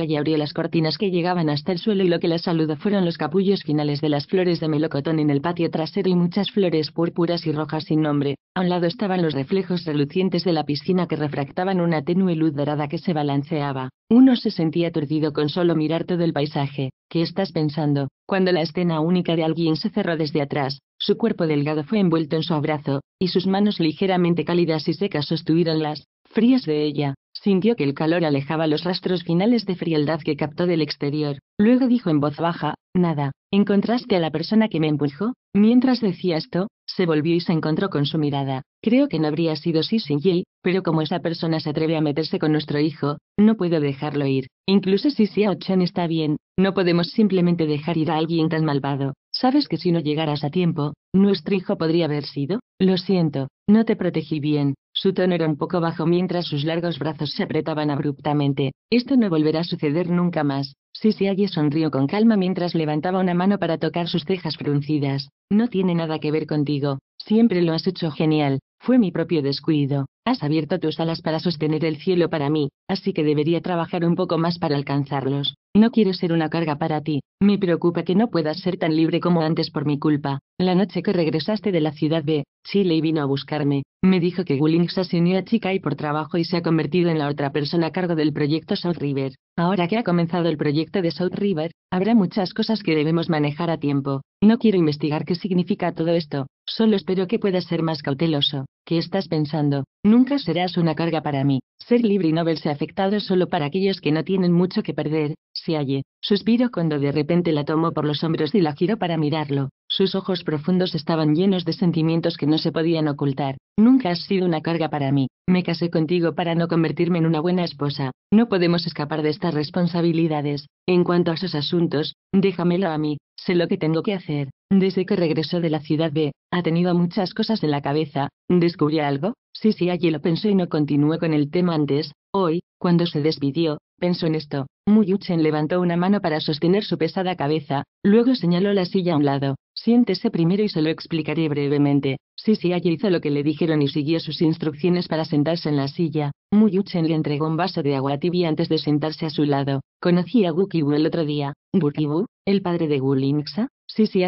S1: allí abrió las cortinas que llegaban hasta el suelo y lo que la saludó fueron los capullos finales de las flores de melocotón en el patio trasero y muchas flores púrpuras y rojas sin nombre. A un lado estaban los reflejos relucientes de la piscina que refractaban una tenue luz dorada que se balanceaba. Uno se sentía aturdido con solo mirar todo el paisaje. ¿Qué estás pensando? Cuando la escena única de alguien se cerró desde atrás, su cuerpo delgado fue envuelto en su abrazo, y sus manos ligeramente cálidas y secas sostuvieron las frías de ella. Sintió que el calor alejaba los rastros finales de frialdad que captó del exterior. Luego dijo en voz baja, nada. ¿Encontraste a la persona que me empujó? Mientras decía esto, se volvió y se encontró con su mirada. Creo que no habría sido sí sin Yi, pero como esa persona se atreve a meterse con nuestro hijo, no puedo dejarlo ir. Incluso si Xiao Chen está bien, no podemos simplemente dejar ir a alguien tan malvado. Sabes que si no llegaras a tiempo, nuestro hijo podría haber sido. Lo siento, no te protegí bien. Su tono era un poco bajo mientras sus largos brazos se apretaban abruptamente. Esto no volverá a suceder nunca más. Sisiaye sonrió con calma mientras levantaba una mano para tocar sus cejas fruncidas. No tiene nada que ver contigo. Siempre lo has hecho genial, fue mi propio descuido. Has abierto tus alas para sostener el cielo para mí, así que debería trabajar un poco más para alcanzarlos. No quiero ser una carga para ti. Me preocupa que no puedas ser tan libre como antes por mi culpa. La noche que regresaste de la ciudad de Chile vino a buscarme, me dijo que Willings se unió a Chica y por trabajo y se ha convertido en la otra persona a cargo del proyecto South River. Ahora que ha comenzado el proyecto de South River, habrá muchas cosas que debemos manejar a tiempo. No quiero investigar qué significa todo esto, Solo espero que puedas ser más cauteloso. ¿Qué estás pensando? Nunca serás una carga para mí. Ser libre y no ha afectado solo para aquellos que no tienen mucho que perder, si halle. Suspiro cuando de repente la tomo por los hombros y la giro para mirarlo. Sus ojos profundos estaban llenos de sentimientos que no se podían ocultar. Nunca has sido una carga para mí. Me casé contigo para no convertirme en una buena esposa. No podemos escapar de estas responsabilidades. En cuanto a esos asuntos, déjamelo a mí. Sé lo que tengo que hacer. Desde que regresó de la ciudad B, ha tenido muchas cosas en la cabeza, ¿Descubrió algo? Sí, sí, allí lo pensó y no continuó con el tema antes. Hoy, cuando se despidió, pensó en esto. Muyuchen levantó una mano para sostener su pesada cabeza, luego señaló la silla a un lado. Siéntese primero y se lo explicaré brevemente. sí allí hizo lo que le dijeron y siguió sus instrucciones para sentarse en la silla. Muyuchen le entregó un vaso de agua tibia antes de sentarse a su lado. Conocí a Gukibu el otro día. ¿Gukibu? ¿El padre de Gulinxa?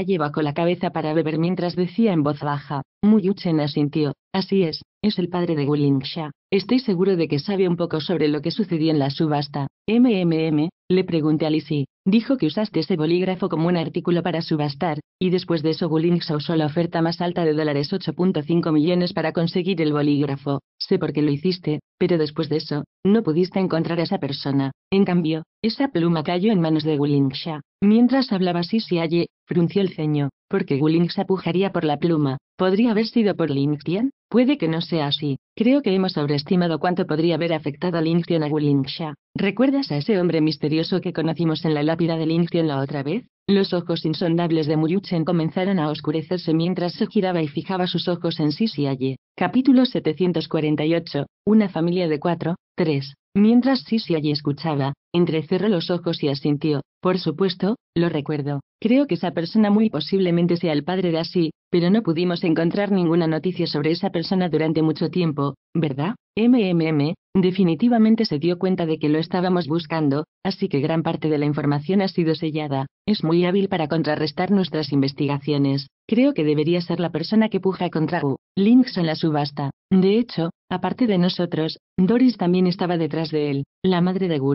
S1: lleva con la cabeza para beber mientras decía en voz baja. Muyuchen asintió. Así es, es el padre de Gulingsha. Estoy seguro de que sabe un poco sobre lo que sucedió en la subasta. MMM, le pregunté a Lisi. Dijo que usaste ese bolígrafo como un artículo para subastar, y después de eso Gullings usó la oferta más alta de dólares 8.5 millones para conseguir el bolígrafo. Sé por qué lo hiciste, pero después de eso, no pudiste encontrar a esa persona. En cambio, esa pluma cayó en manos de Gullings. Mientras hablaba Sisiaye, frunció el ceño, porque Gullings apujaría por la pluma. ¿Podría haber sido por LinkedIn? Puede que no sea así. Creo que hemos sobreestimado cuánto podría haber afectado a Xion a Xia. ¿Recuerdas a ese hombre misterioso que conocimos en la lápida de Xion la otra vez? Los ojos insondables de Muyuchen comenzaron a oscurecerse mientras se giraba y fijaba sus ojos en Sisi Aye. Capítulo 748. Una familia de cuatro, tres. Mientras Sisi Aye escuchaba, Entrecerró los ojos y asintió. Por supuesto, lo recuerdo. Creo que esa persona muy posiblemente sea el padre de Así, pero no pudimos encontrar ninguna noticia sobre esa persona durante mucho tiempo, ¿verdad? MMM, definitivamente se dio cuenta de que lo estábamos buscando, así que gran parte de la información ha sido sellada. Es muy hábil para contrarrestar nuestras investigaciones. Creo que debería ser la persona que puja contra U. Links en la subasta. De hecho, aparte de nosotros, Doris también estaba detrás de él. ¿La madre de Gu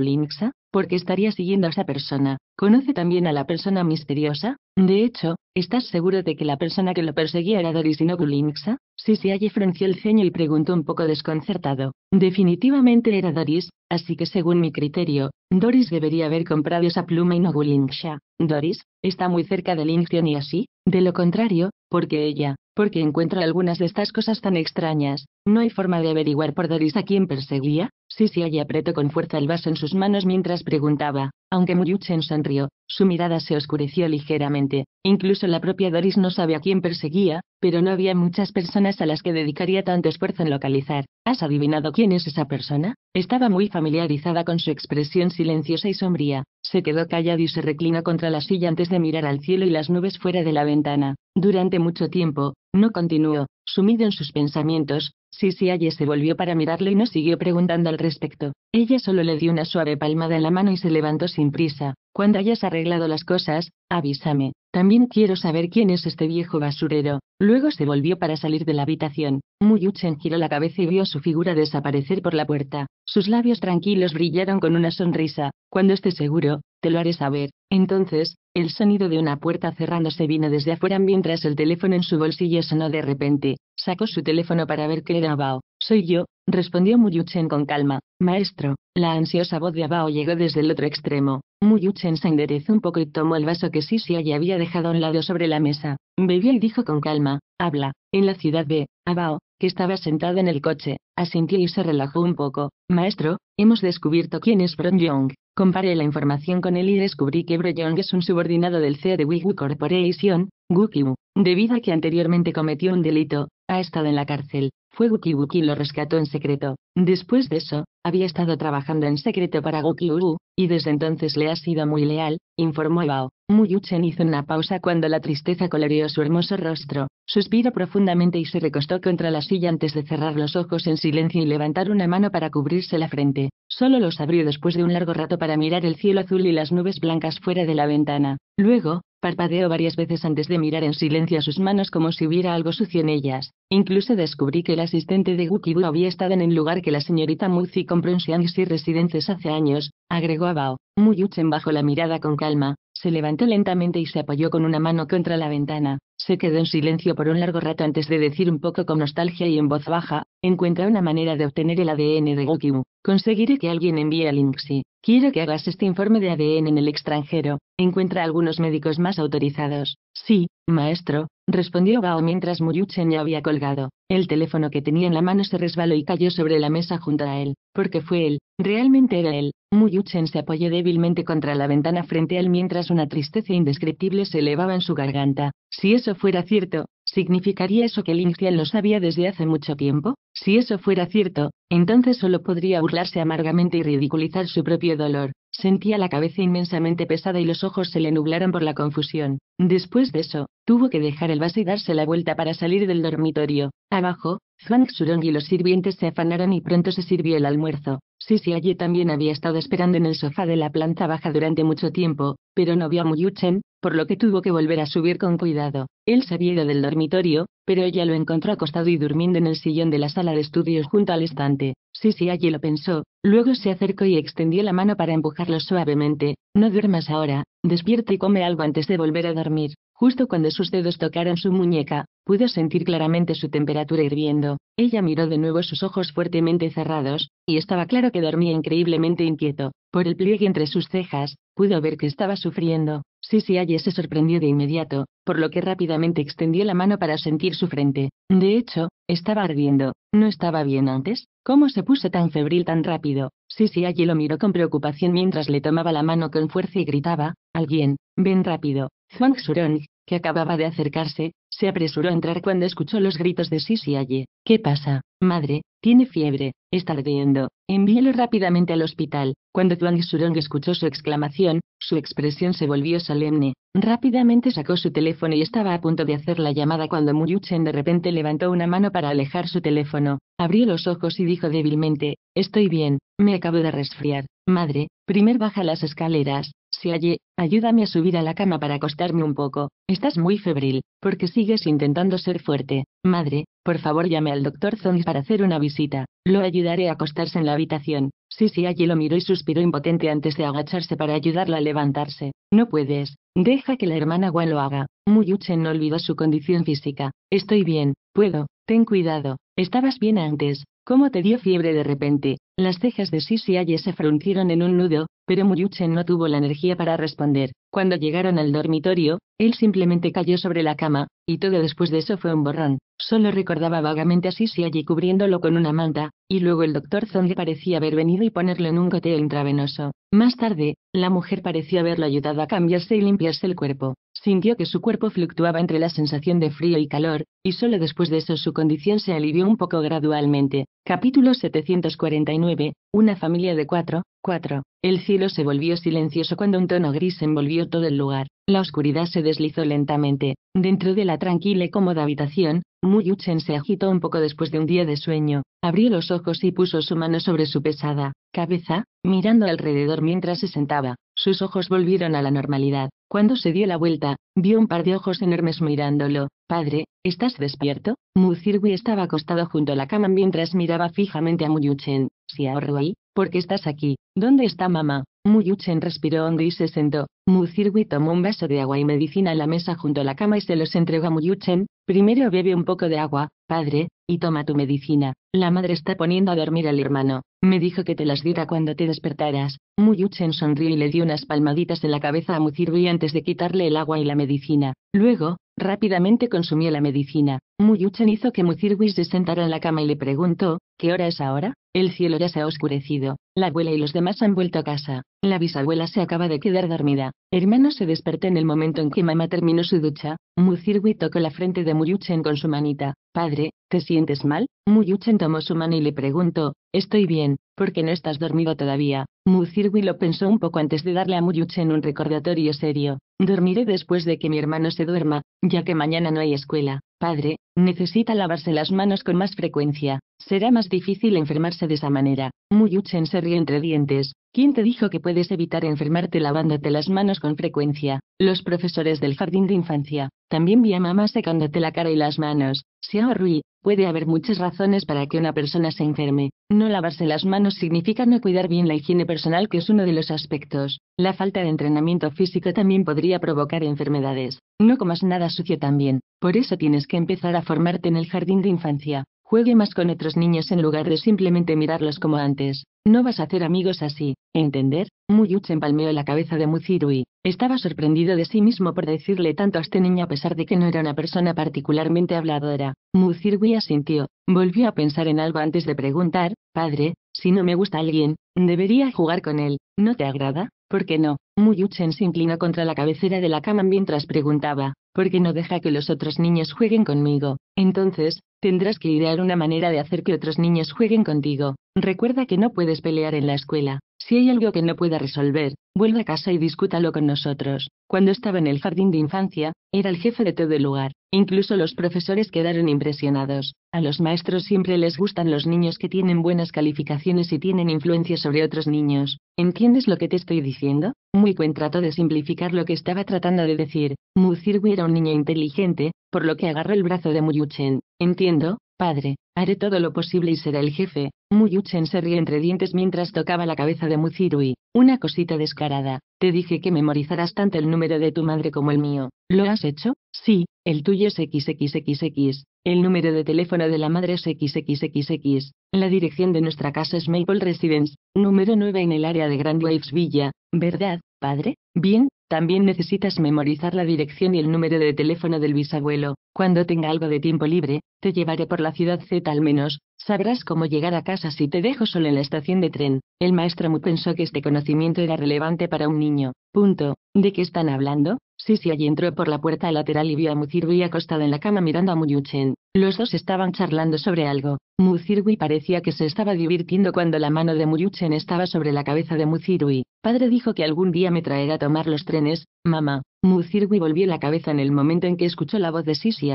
S1: porque estaría siguiendo a esa persona. ¿Conoce también a la persona misteriosa? De hecho, ¿estás seguro de que la persona que lo perseguía era Doris y no Si Sí, sí, allí frunció el ceño y preguntó un poco desconcertado. Definitivamente era Doris, así que según mi criterio, Doris debería haber comprado esa pluma y no Doris, está muy cerca de Linxion y así, de lo contrario, porque ella, porque encuentra algunas de estas cosas tan extrañas, no hay forma de averiguar por Doris a quién perseguía, sí sí ella apretó con fuerza el vaso en sus manos mientras preguntaba, aunque Muyuchen sonrió, su mirada se oscureció ligeramente, incluso la propia Doris no sabe a quién perseguía, pero no había muchas personas a las que dedicaría tanto esfuerzo en localizar. ¿Has adivinado quién es esa persona? Estaba muy familiarizada con su expresión silenciosa y sombría, se quedó callado y se reclinó contra la silla antes de mirar al cielo y las nubes fuera de la ventana. Durante mucho tiempo, no continuó, sumido en sus pensamientos, Sisiaye se volvió para mirarlo y no siguió preguntando al respecto. Ella solo le dio una suave palmada en la mano y se levantó sin prisa. Cuando hayas arreglado las cosas, avísame. También quiero saber quién es este viejo basurero. Luego se volvió para salir de la habitación. Muyuchen giró la cabeza y vio su figura desaparecer por la puerta. Sus labios tranquilos brillaron con una sonrisa. Cuando esté seguro, te lo haré saber. Entonces, el sonido de una puerta cerrándose vino desde afuera mientras el teléfono en su bolsillo sonó de repente. Sacó su teléfono para ver qué era Abao. Soy yo, respondió Muyuchen con calma. Maestro, la ansiosa voz de Abao llegó desde el otro extremo. Muyuchen se enderezó un poco y tomó el vaso que Sisi ya había dejado a un lado sobre la mesa. Bebió y dijo con calma, habla, en la ciudad de, Abao, que estaba sentado en el coche, asintió y se relajó un poco. Maestro, hemos descubierto quién es Bron Young. Comparé la información con él y descubrí que Broyong es un subordinado del CEO de Wigwu Corporation, Gukiwu. Debido a que anteriormente cometió un delito, ha estado en la cárcel. Fue Gukiwu quien lo rescató en secreto. Después de eso, había estado trabajando en secreto para Gukiwu, y desde entonces le ha sido muy leal, informó Bao. Muyuchen hizo una pausa cuando la tristeza coloreó su hermoso rostro. Suspiró profundamente y se recostó contra la silla antes de cerrar los ojos en silencio y levantar una mano para cubrirse la frente. Solo los abrió después de un largo rato para mirar el cielo azul y las nubes blancas fuera de la ventana. Luego, parpadeó varias veces antes de mirar en silencio sus manos como si hubiera algo sucio en ellas. Incluso descubrí que el asistente de Gukibu había estado en el lugar que la señorita Muzi compró en Xiangxi Residencias hace años, agregó Abao. Muyuchen bajó la mirada con calma, se levantó lentamente y se apoyó con una mano contra la ventana. Se quedó en silencio por un largo rato antes de decir un poco con nostalgia y en voz baja, encuentra una manera de obtener el ADN de Goku. Conseguiré que alguien envíe a Linksy. Quiero que hagas este informe de ADN en el extranjero. Encuentra algunos médicos más autorizados. Sí, Maestro, respondió Bao mientras Muyuchen ya había colgado. El teléfono que tenía en la mano se resbaló y cayó sobre la mesa junto a él, porque fue él, realmente era él. Muyuchen se apoyó débilmente contra la ventana frente a él mientras una tristeza indescriptible se elevaba en su garganta. Si eso fuera cierto, ¿significaría eso que Lin Xian lo sabía desde hace mucho tiempo? Si eso fuera cierto, entonces solo podría burlarse amargamente y ridiculizar su propio dolor. Sentía la cabeza inmensamente pesada y los ojos se le nublaron por la confusión. Después de eso, tuvo que dejar el vaso y darse la vuelta para salir del dormitorio. Abajo, Zhuang Xurong y los sirvientes se afanaron y pronto se sirvió el almuerzo. Si allí también había estado esperando en el sofá de la planta baja durante mucho tiempo, pero no vio a Muyuchen, por lo que tuvo que volver a subir con cuidado. Él se había ido del dormitorio, pero ella lo encontró acostado y durmiendo en el sillón de la sala de estudios junto al estante. Sí, sí, allí lo pensó. Luego se acercó y extendió la mano para empujarlo suavemente. No duermas ahora, despierta y come algo antes de volver a dormir. Justo cuando sus dedos tocaron su muñeca, pudo sentir claramente su temperatura hirviendo. Ella miró de nuevo sus ojos fuertemente cerrados, y estaba claro que dormía increíblemente inquieto. Por el pliegue entre sus cejas, pudo ver que estaba sufriendo. Sisi se sorprendió de inmediato, por lo que rápidamente extendió la mano para sentir su frente. De hecho, estaba ardiendo. ¿No estaba bien antes? ¿Cómo se puso tan febril tan rápido? Sisi lo miró con preocupación mientras le tomaba la mano con fuerza y gritaba, Alguien, ven rápido. Zhuang Surong, que acababa de acercarse, se apresuró a entrar cuando escuchó los gritos de Sisi Aye. ¿Qué pasa, madre? Tiene fiebre, está ardiendo. Envíelo rápidamente al hospital. Cuando Zhuang Surong escuchó su exclamación, su expresión se volvió solemne. Rápidamente sacó su teléfono y estaba a punto de hacer la llamada cuando Yuchen de repente levantó una mano para alejar su teléfono. Abrió los ojos y dijo débilmente, Estoy bien, me acabo de resfriar. Madre, primer baja las escaleras, Xiaye, ayúdame a subir a la cama para acostarme un poco. Estás muy febril, porque sigues intentando ser fuerte. Madre, por favor llame al doctor Zong para hacer una visita. Lo ayudaré a acostarse en la habitación. Sí, sí, lo miró y suspiró impotente antes de agacharse para ayudarla a levantarse. No puedes. Deja que la hermana Wan lo haga. Muyuchen no olvidó su condición física. Estoy bien, puedo, ten cuidado. Estabas bien antes. ¿Cómo te dio fiebre de repente? Las cejas de Sisi Aye se fruncieron en un nudo, pero Muyuchen no tuvo la energía para responder. Cuando llegaron al dormitorio, él simplemente cayó sobre la cama, y todo después de eso fue un borrón. Solo recordaba vagamente a Sisi Aye cubriéndolo con una manta, y luego el doctor Zong parecía haber venido y ponerlo en un goteo intravenoso. Más tarde, la mujer pareció haberlo ayudado a cambiarse y limpiarse el cuerpo. Sintió que su cuerpo fluctuaba entre la sensación de frío y calor, y solo después de eso su condición se alivió un poco gradualmente. Capítulo 749. Una familia de cuatro. cuatro, El cielo se volvió silencioso cuando un tono gris envolvió todo el lugar. La oscuridad se deslizó lentamente. Dentro de la tranquila y cómoda habitación, Muyuchen se agitó un poco después de un día de sueño. Abrió los ojos y puso su mano sobre su pesada cabeza, mirando alrededor mientras se sentaba. Sus ojos volvieron a la normalidad. Cuando se dio la vuelta, vio un par de ojos enormes mirándolo. Padre, ¿estás despierto? Muzirwi estaba acostado junto a la cama mientras miraba fijamente a Muyuchen. Si ahorro ahí, ¿por qué estás aquí? ¿Dónde está mamá? Muyuchen respiró hondo y se sentó. Mucirwi tomó un vaso de agua y medicina en la mesa junto a la cama y se los entregó a Muyuchen. Primero bebe un poco de agua, padre, y toma tu medicina. La madre está poniendo a dormir al hermano. Me dijo que te las diera cuando te despertaras. Muyuchen sonrió y le dio unas palmaditas en la cabeza a mucirwi antes de quitarle el agua y la medicina. Luego, Rápidamente consumió la medicina. Muyuchen hizo que Muzirwis se sentara en la cama y le preguntó, ¿qué hora es ahora? El cielo ya se ha oscurecido. La abuela y los demás han vuelto a casa. La bisabuela se acaba de quedar dormida. Hermano se despertó en el momento en que mamá terminó su ducha. Muzirwi tocó la frente de Muyuchen con su manita. Padre, ¿te sientes mal? Muyuchen tomó su mano y le preguntó, estoy bien, ¿por qué no estás dormido todavía? Mucirwi lo pensó un poco antes de darle a en un recordatorio serio. Dormiré después de que mi hermano se duerma, ya que mañana no hay escuela. Padre, necesita lavarse las manos con más frecuencia. Será más difícil enfermarse de esa manera. Muyuchen se ríe entre dientes. ¿Quién te dijo que puedes evitar enfermarte lavándote las manos con frecuencia? Los profesores del jardín de infancia. También vi a mamá secándote la cara y las manos. Xiao Rui, puede haber muchas razones para que una persona se enferme. No lavarse las manos significa no cuidar bien la higiene personal, que es uno de los aspectos. La falta de entrenamiento físico también podría provocar enfermedades. No comas nada sucio también. Por eso tienes que empezar a formarte en el jardín de infancia. Juegue más con otros niños en lugar de simplemente mirarlos como antes. No vas a hacer amigos así, ¿entender? Muyuchen palmeó la cabeza de Muzirui. Estaba sorprendido de sí mismo por decirle tanto a este niño a pesar de que no era una persona particularmente habladora. Muzirui asintió. Volvió a pensar en algo antes de preguntar, padre, si no me gusta alguien, debería jugar con él, ¿no te agrada? ¿Por qué no? Muyuchen se inclinó contra la cabecera de la cama mientras preguntaba porque no deja que los otros niños jueguen conmigo. Entonces, tendrás que idear una manera de hacer que otros niños jueguen contigo. Recuerda que no puedes pelear en la escuela. Si hay algo que no pueda resolver, vuelva a casa y discútalo con nosotros. Cuando estaba en el jardín de infancia, era el jefe de todo el lugar. Incluso los profesores quedaron impresionados. A los maestros siempre les gustan los niños que tienen buenas calificaciones y tienen influencia sobre otros niños. ¿Entiendes lo que te estoy diciendo? Muy buen trato de simplificar lo que estaba tratando de decir. Muzirwi era un niño inteligente, por lo que agarró el brazo de Muyuchen. Entiendo, Padre, haré todo lo posible y seré el jefe. Muyuchen se ríe entre dientes mientras tocaba la cabeza de Muzirui. Una cosita descarada. Te dije que memorizarás tanto el número de tu madre como el mío. ¿Lo has hecho? Sí, el tuyo es XXXX. El número de teléfono de la madre es XXXX. La dirección de nuestra casa es Maple Residence, número 9 en el área de Grand Waves Villa. ¿Verdad, padre? Bien, también necesitas memorizar la dirección y el número de teléfono del bisabuelo. Cuando tenga algo de tiempo libre, te llevaré por la ciudad Z al menos. Sabrás cómo llegar a casa si te dejo solo en la estación de tren. El maestro Mu pensó que este conocimiento era relevante para un niño. Punto. ¿De qué están hablando? Sisi allí entró por la puerta lateral y vio a Muzirui acostado en la cama mirando a Muyuchen. Los dos estaban charlando sobre algo. Muzirui parecía que se estaba divirtiendo cuando la mano de Muyuchen estaba sobre la cabeza de Muzirui. Padre dijo que algún día me traerá a tomar los trenes, mamá. Muzirwi volvió la cabeza en el momento en que escuchó la voz de Sisi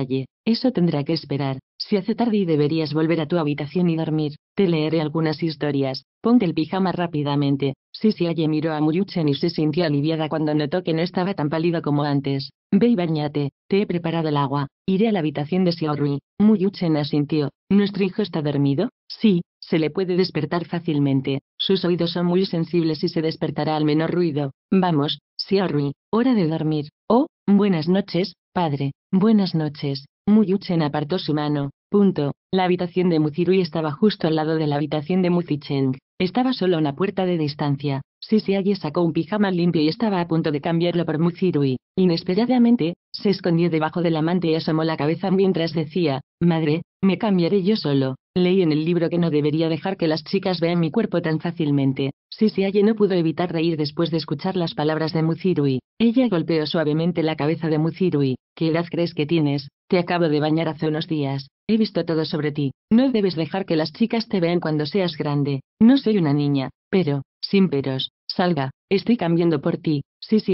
S1: Eso tendrá que esperar. si hace tarde y deberías volver a tu habitación y dormir. Te leeré algunas historias. Ponte el pijama rápidamente. Sisi miró a Muyuchen y se sintió aliviada cuando notó que no estaba tan pálido como antes. Ve y bañate. Te he preparado el agua. Iré a la habitación de Xiaorui. Muyuchen asintió. ¿Nuestro hijo está dormido? Sí, se le puede despertar fácilmente, sus oídos son muy sensibles y se despertará al menor ruido. Vamos, Siorri, hora de dormir. Oh, buenas noches, padre, buenas noches. Muyuchen apartó su mano. Punto. La habitación de Mucirui estaba justo al lado de la habitación de Mucicheng. Estaba solo a una puerta de distancia. Sisiaye sacó un pijama limpio y estaba a punto de cambiarlo por Mucirui. Inesperadamente, se escondió debajo del amante y asomó la cabeza mientras decía, Madre, me cambiaré yo solo. Leí en el libro que no debería dejar que las chicas vean mi cuerpo tan fácilmente. Sisiaye no pudo evitar reír después de escuchar las palabras de Mucirui. Ella golpeó suavemente la cabeza de Mucirui. ¿Qué edad crees que tienes? Te acabo de bañar hace unos días. He visto todo sobre ti. No debes dejar que las chicas te vean cuando seas grande. No soy una niña, pero, sin peros, Salga, estoy cambiando por ti.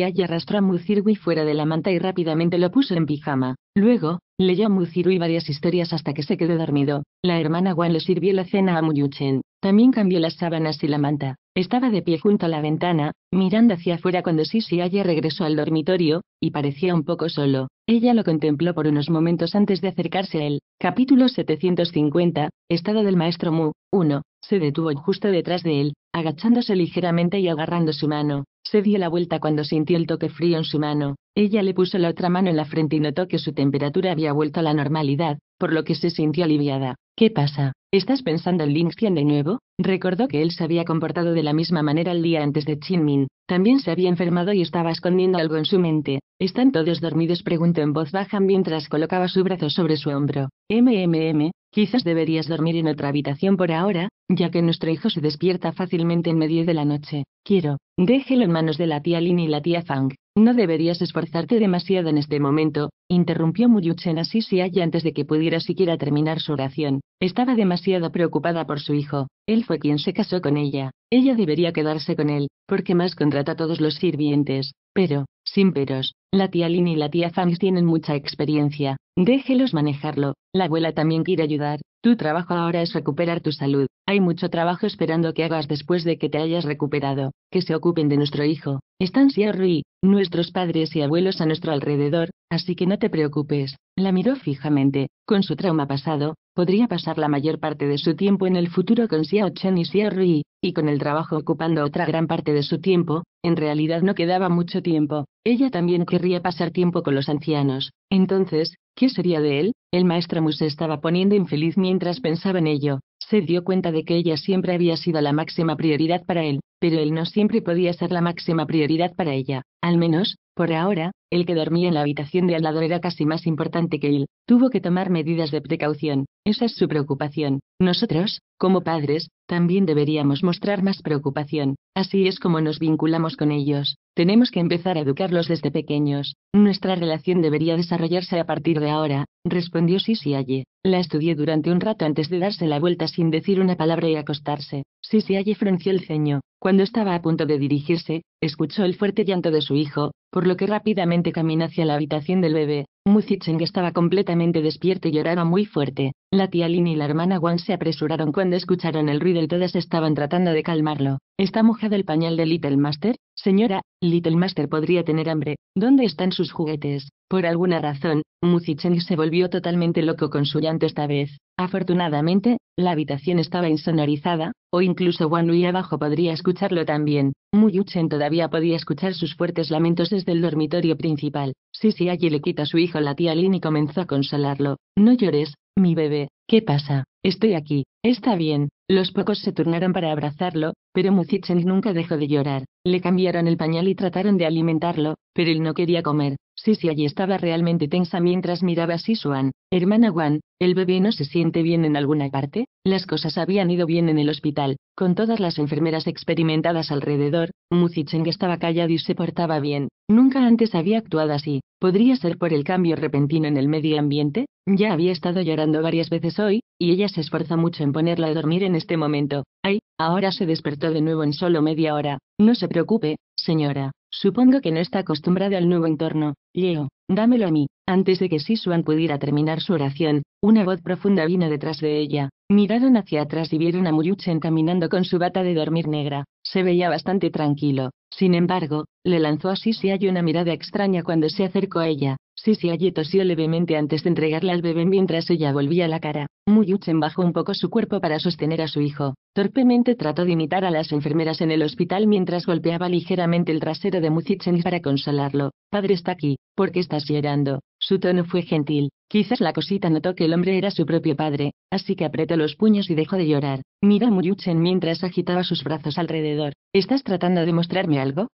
S1: Aya arrastró a Muzirui fuera de la manta y rápidamente lo puso en pijama. Luego, leyó a Muzirui varias historias hasta que se quedó dormido. La hermana Wan le sirvió la cena a Muyuchen. También cambió las sábanas y la manta. Estaba de pie junto a la ventana, mirando hacia afuera cuando Aya regresó al dormitorio, y parecía un poco solo. Ella lo contempló por unos momentos antes de acercarse a él. Capítulo 750, Estado del Maestro Mu, 1. Se detuvo justo detrás de él, Agachándose ligeramente y agarrando su mano, se dio la vuelta cuando sintió el toque frío en su mano. Ella le puso la otra mano en la frente y notó que su temperatura había vuelto a la normalidad, por lo que se sintió aliviada. ¿Qué pasa? ¿Estás pensando en Lingxian de nuevo? Recordó que él se había comportado de la misma manera el día antes de Qin Min. También se había enfermado y estaba escondiendo algo en su mente. ¿Están todos dormidos? preguntó en voz baja mientras colocaba su brazo sobre su hombro. MMM, Quizás deberías dormir en otra habitación por ahora, ya que nuestro hijo se despierta fácilmente en medio de la noche. Quiero, déjelo en manos de la tía Lin y la tía Fang. No deberías esforzarte demasiado en este momento, interrumpió Muyuchen así si antes de que pudiera siquiera terminar su oración. Estaba demasiado preocupada por su hijo. Él fue quien se casó con ella. Ella debería quedarse con él porque más contrata todos los sirvientes, pero, sin peros, la tía Lini y la tía Fanny tienen mucha experiencia, déjelos manejarlo, la abuela también quiere ayudar, tu trabajo ahora es recuperar tu salud, hay mucho trabajo esperando que hagas después de que te hayas recuperado, que se ocupen de nuestro hijo, están Xiao nuestros padres y abuelos a nuestro alrededor, así que no te preocupes, la miró fijamente, con su trauma pasado, Podría pasar la mayor parte de su tiempo en el futuro con Xiao Chen y Xiao Rui, y con el trabajo ocupando otra gran parte de su tiempo, en realidad no quedaba mucho tiempo. Ella también querría pasar tiempo con los ancianos. Entonces, ¿qué sería de él? El maestro Mu se estaba poniendo infeliz mientras pensaba en ello. Se dio cuenta de que ella siempre había sido la máxima prioridad para él pero él no siempre podía ser la máxima prioridad para ella. Al menos, por ahora, el que dormía en la habitación de al lado era casi más importante que él. Tuvo que tomar medidas de precaución. Esa es su preocupación. Nosotros, como padres, también deberíamos mostrar más preocupación. Así es como nos vinculamos con ellos. Tenemos que empezar a educarlos desde pequeños. Nuestra relación debería desarrollarse a partir de ahora, respondió Sisi La estudié durante un rato antes de darse la vuelta sin decir una palabra y acostarse sí, allí frunció el ceño. Cuando estaba a punto de dirigirse, escuchó el fuerte llanto de su hijo, por lo que rápidamente caminó hacia la habitación del bebé. Muzicheng estaba completamente despierto y lloraba muy fuerte. La tía Lin y la hermana Wang se apresuraron cuando escucharon el ruido y todas estaban tratando de calmarlo. ¿Está mojado el pañal de Little Master? Señora, Little Master podría tener hambre, ¿dónde están sus juguetes? Por alguna razón, Muzichen se volvió totalmente loco con su llanto esta vez. Afortunadamente, la habitación estaba insonorizada, o incluso Wan Lui abajo podría escucharlo también. Muyuchen todavía podía escuchar sus fuertes lamentos desde el dormitorio principal. sí, allí le quita a su hijo la tía Lin y comenzó a consolarlo. No llores, mi bebé, ¿qué pasa? Estoy aquí, está bien. Los pocos se turnaron para abrazarlo, pero Muzitsen nunca dejó de llorar. Le cambiaron el pañal y trataron de alimentarlo, pero él no quería comer. Sisi allí estaba realmente tensa mientras miraba a Sisuan, hermana Wan, el bebé no se siente bien en alguna parte, las cosas habían ido bien en el hospital, con todas las enfermeras experimentadas alrededor, Muzicheng estaba callado y se portaba bien, nunca antes había actuado así, ¿podría ser por el cambio repentino en el medio ambiente? Ya había estado llorando varias veces hoy, y ella se esfuerza mucho en ponerla a dormir en este momento, ay, ahora se despertó de nuevo en solo media hora, no se preocupe, señora, Supongo que no está acostumbrada al nuevo entorno. Leo, dámelo a mí. Antes de que Sisuan pudiera terminar su oración, una voz profunda vino detrás de ella. Miraron hacia atrás y vieron a Muyuchen caminando con su bata de dormir negra. Se veía bastante tranquilo. Sin embargo, le lanzó a Sisiayi una mirada extraña cuando se acercó a ella. Sisiayi tosió levemente antes de entregarle al bebé mientras ella volvía la cara. Muyuchen bajó un poco su cuerpo para sostener a su hijo. Torpemente trató de imitar a las enfermeras en el hospital mientras golpeaba ligeramente el trasero de Mutzitzen para consolarlo. Padre está aquí, ¿por qué estás llorando? Su tono fue gentil. Quizás la cosita notó que el hombre era su propio padre, así que apretó los puños y dejó de llorar. Miró a Muyuchen mientras agitaba sus brazos alrededor. ¿Estás tratando de mostrarme algo?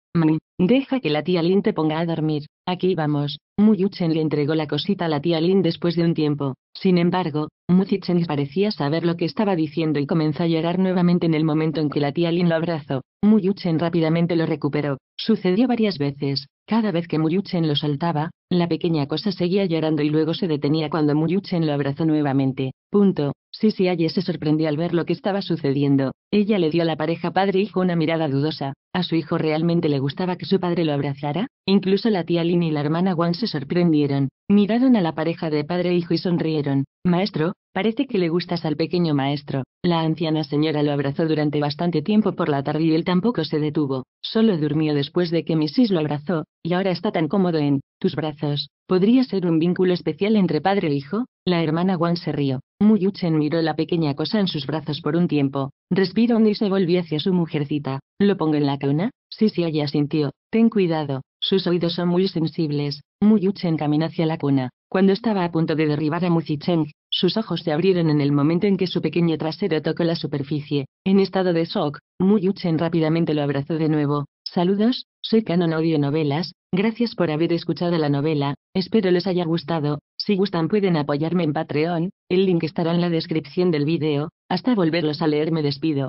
S1: deja que la tía Lin te ponga a dormir. Aquí vamos. Muyuchen le entregó la cosita a la tía Lin después de un tiempo. Sin embargo, Muyuchen parecía saber lo que estaba diciendo y comenzó a llorar nuevamente en el momento en que la tía Lin lo abrazó. Muyuchen rápidamente lo recuperó. Sucedió varias veces. Cada vez que Muyuchen lo saltaba, la pequeña cosa seguía llorando y luego se detenía cuando Muyuchen lo abrazó nuevamente. Punto. Sisi Aye se sorprendió al ver lo que estaba sucediendo. Ella le dio a la pareja padre-hijo una mirada dudosa. ¿A su hijo realmente le gustaba que su padre lo abrazara? Incluso la tía Lin y la hermana Wan se sorprendieron. Miraron a la pareja de padre-hijo e y sonrieron. Maestro, Parece que le gustas al pequeño maestro. La anciana señora lo abrazó durante bastante tiempo por la tarde y él tampoco se detuvo, solo durmió después de que Mrs. lo abrazó, y ahora está tan cómodo en tus brazos. ¿Podría ser un vínculo especial entre padre e hijo? La hermana Wan se rió. Muyuchen miró la pequeña cosa en sus brazos por un tiempo, respiró y se volvió hacia su mujercita. ¿Lo pongo en la cuna? Sí, sí, ella sintió. Ten cuidado, sus oídos son muy sensibles. Muyuchen caminó hacia la cuna. Cuando estaba a punto de derribar a Muzicheng, sus ojos se abrieron en el momento en que su pequeño trasero tocó la superficie. En estado de shock, Muyuchen rápidamente lo abrazó de nuevo. Saludos, soy Canon Odio Novelas, gracias por haber escuchado la novela, espero les haya gustado, si gustan pueden apoyarme en Patreon, el link estará en la descripción del video. hasta volverlos a leer me despido.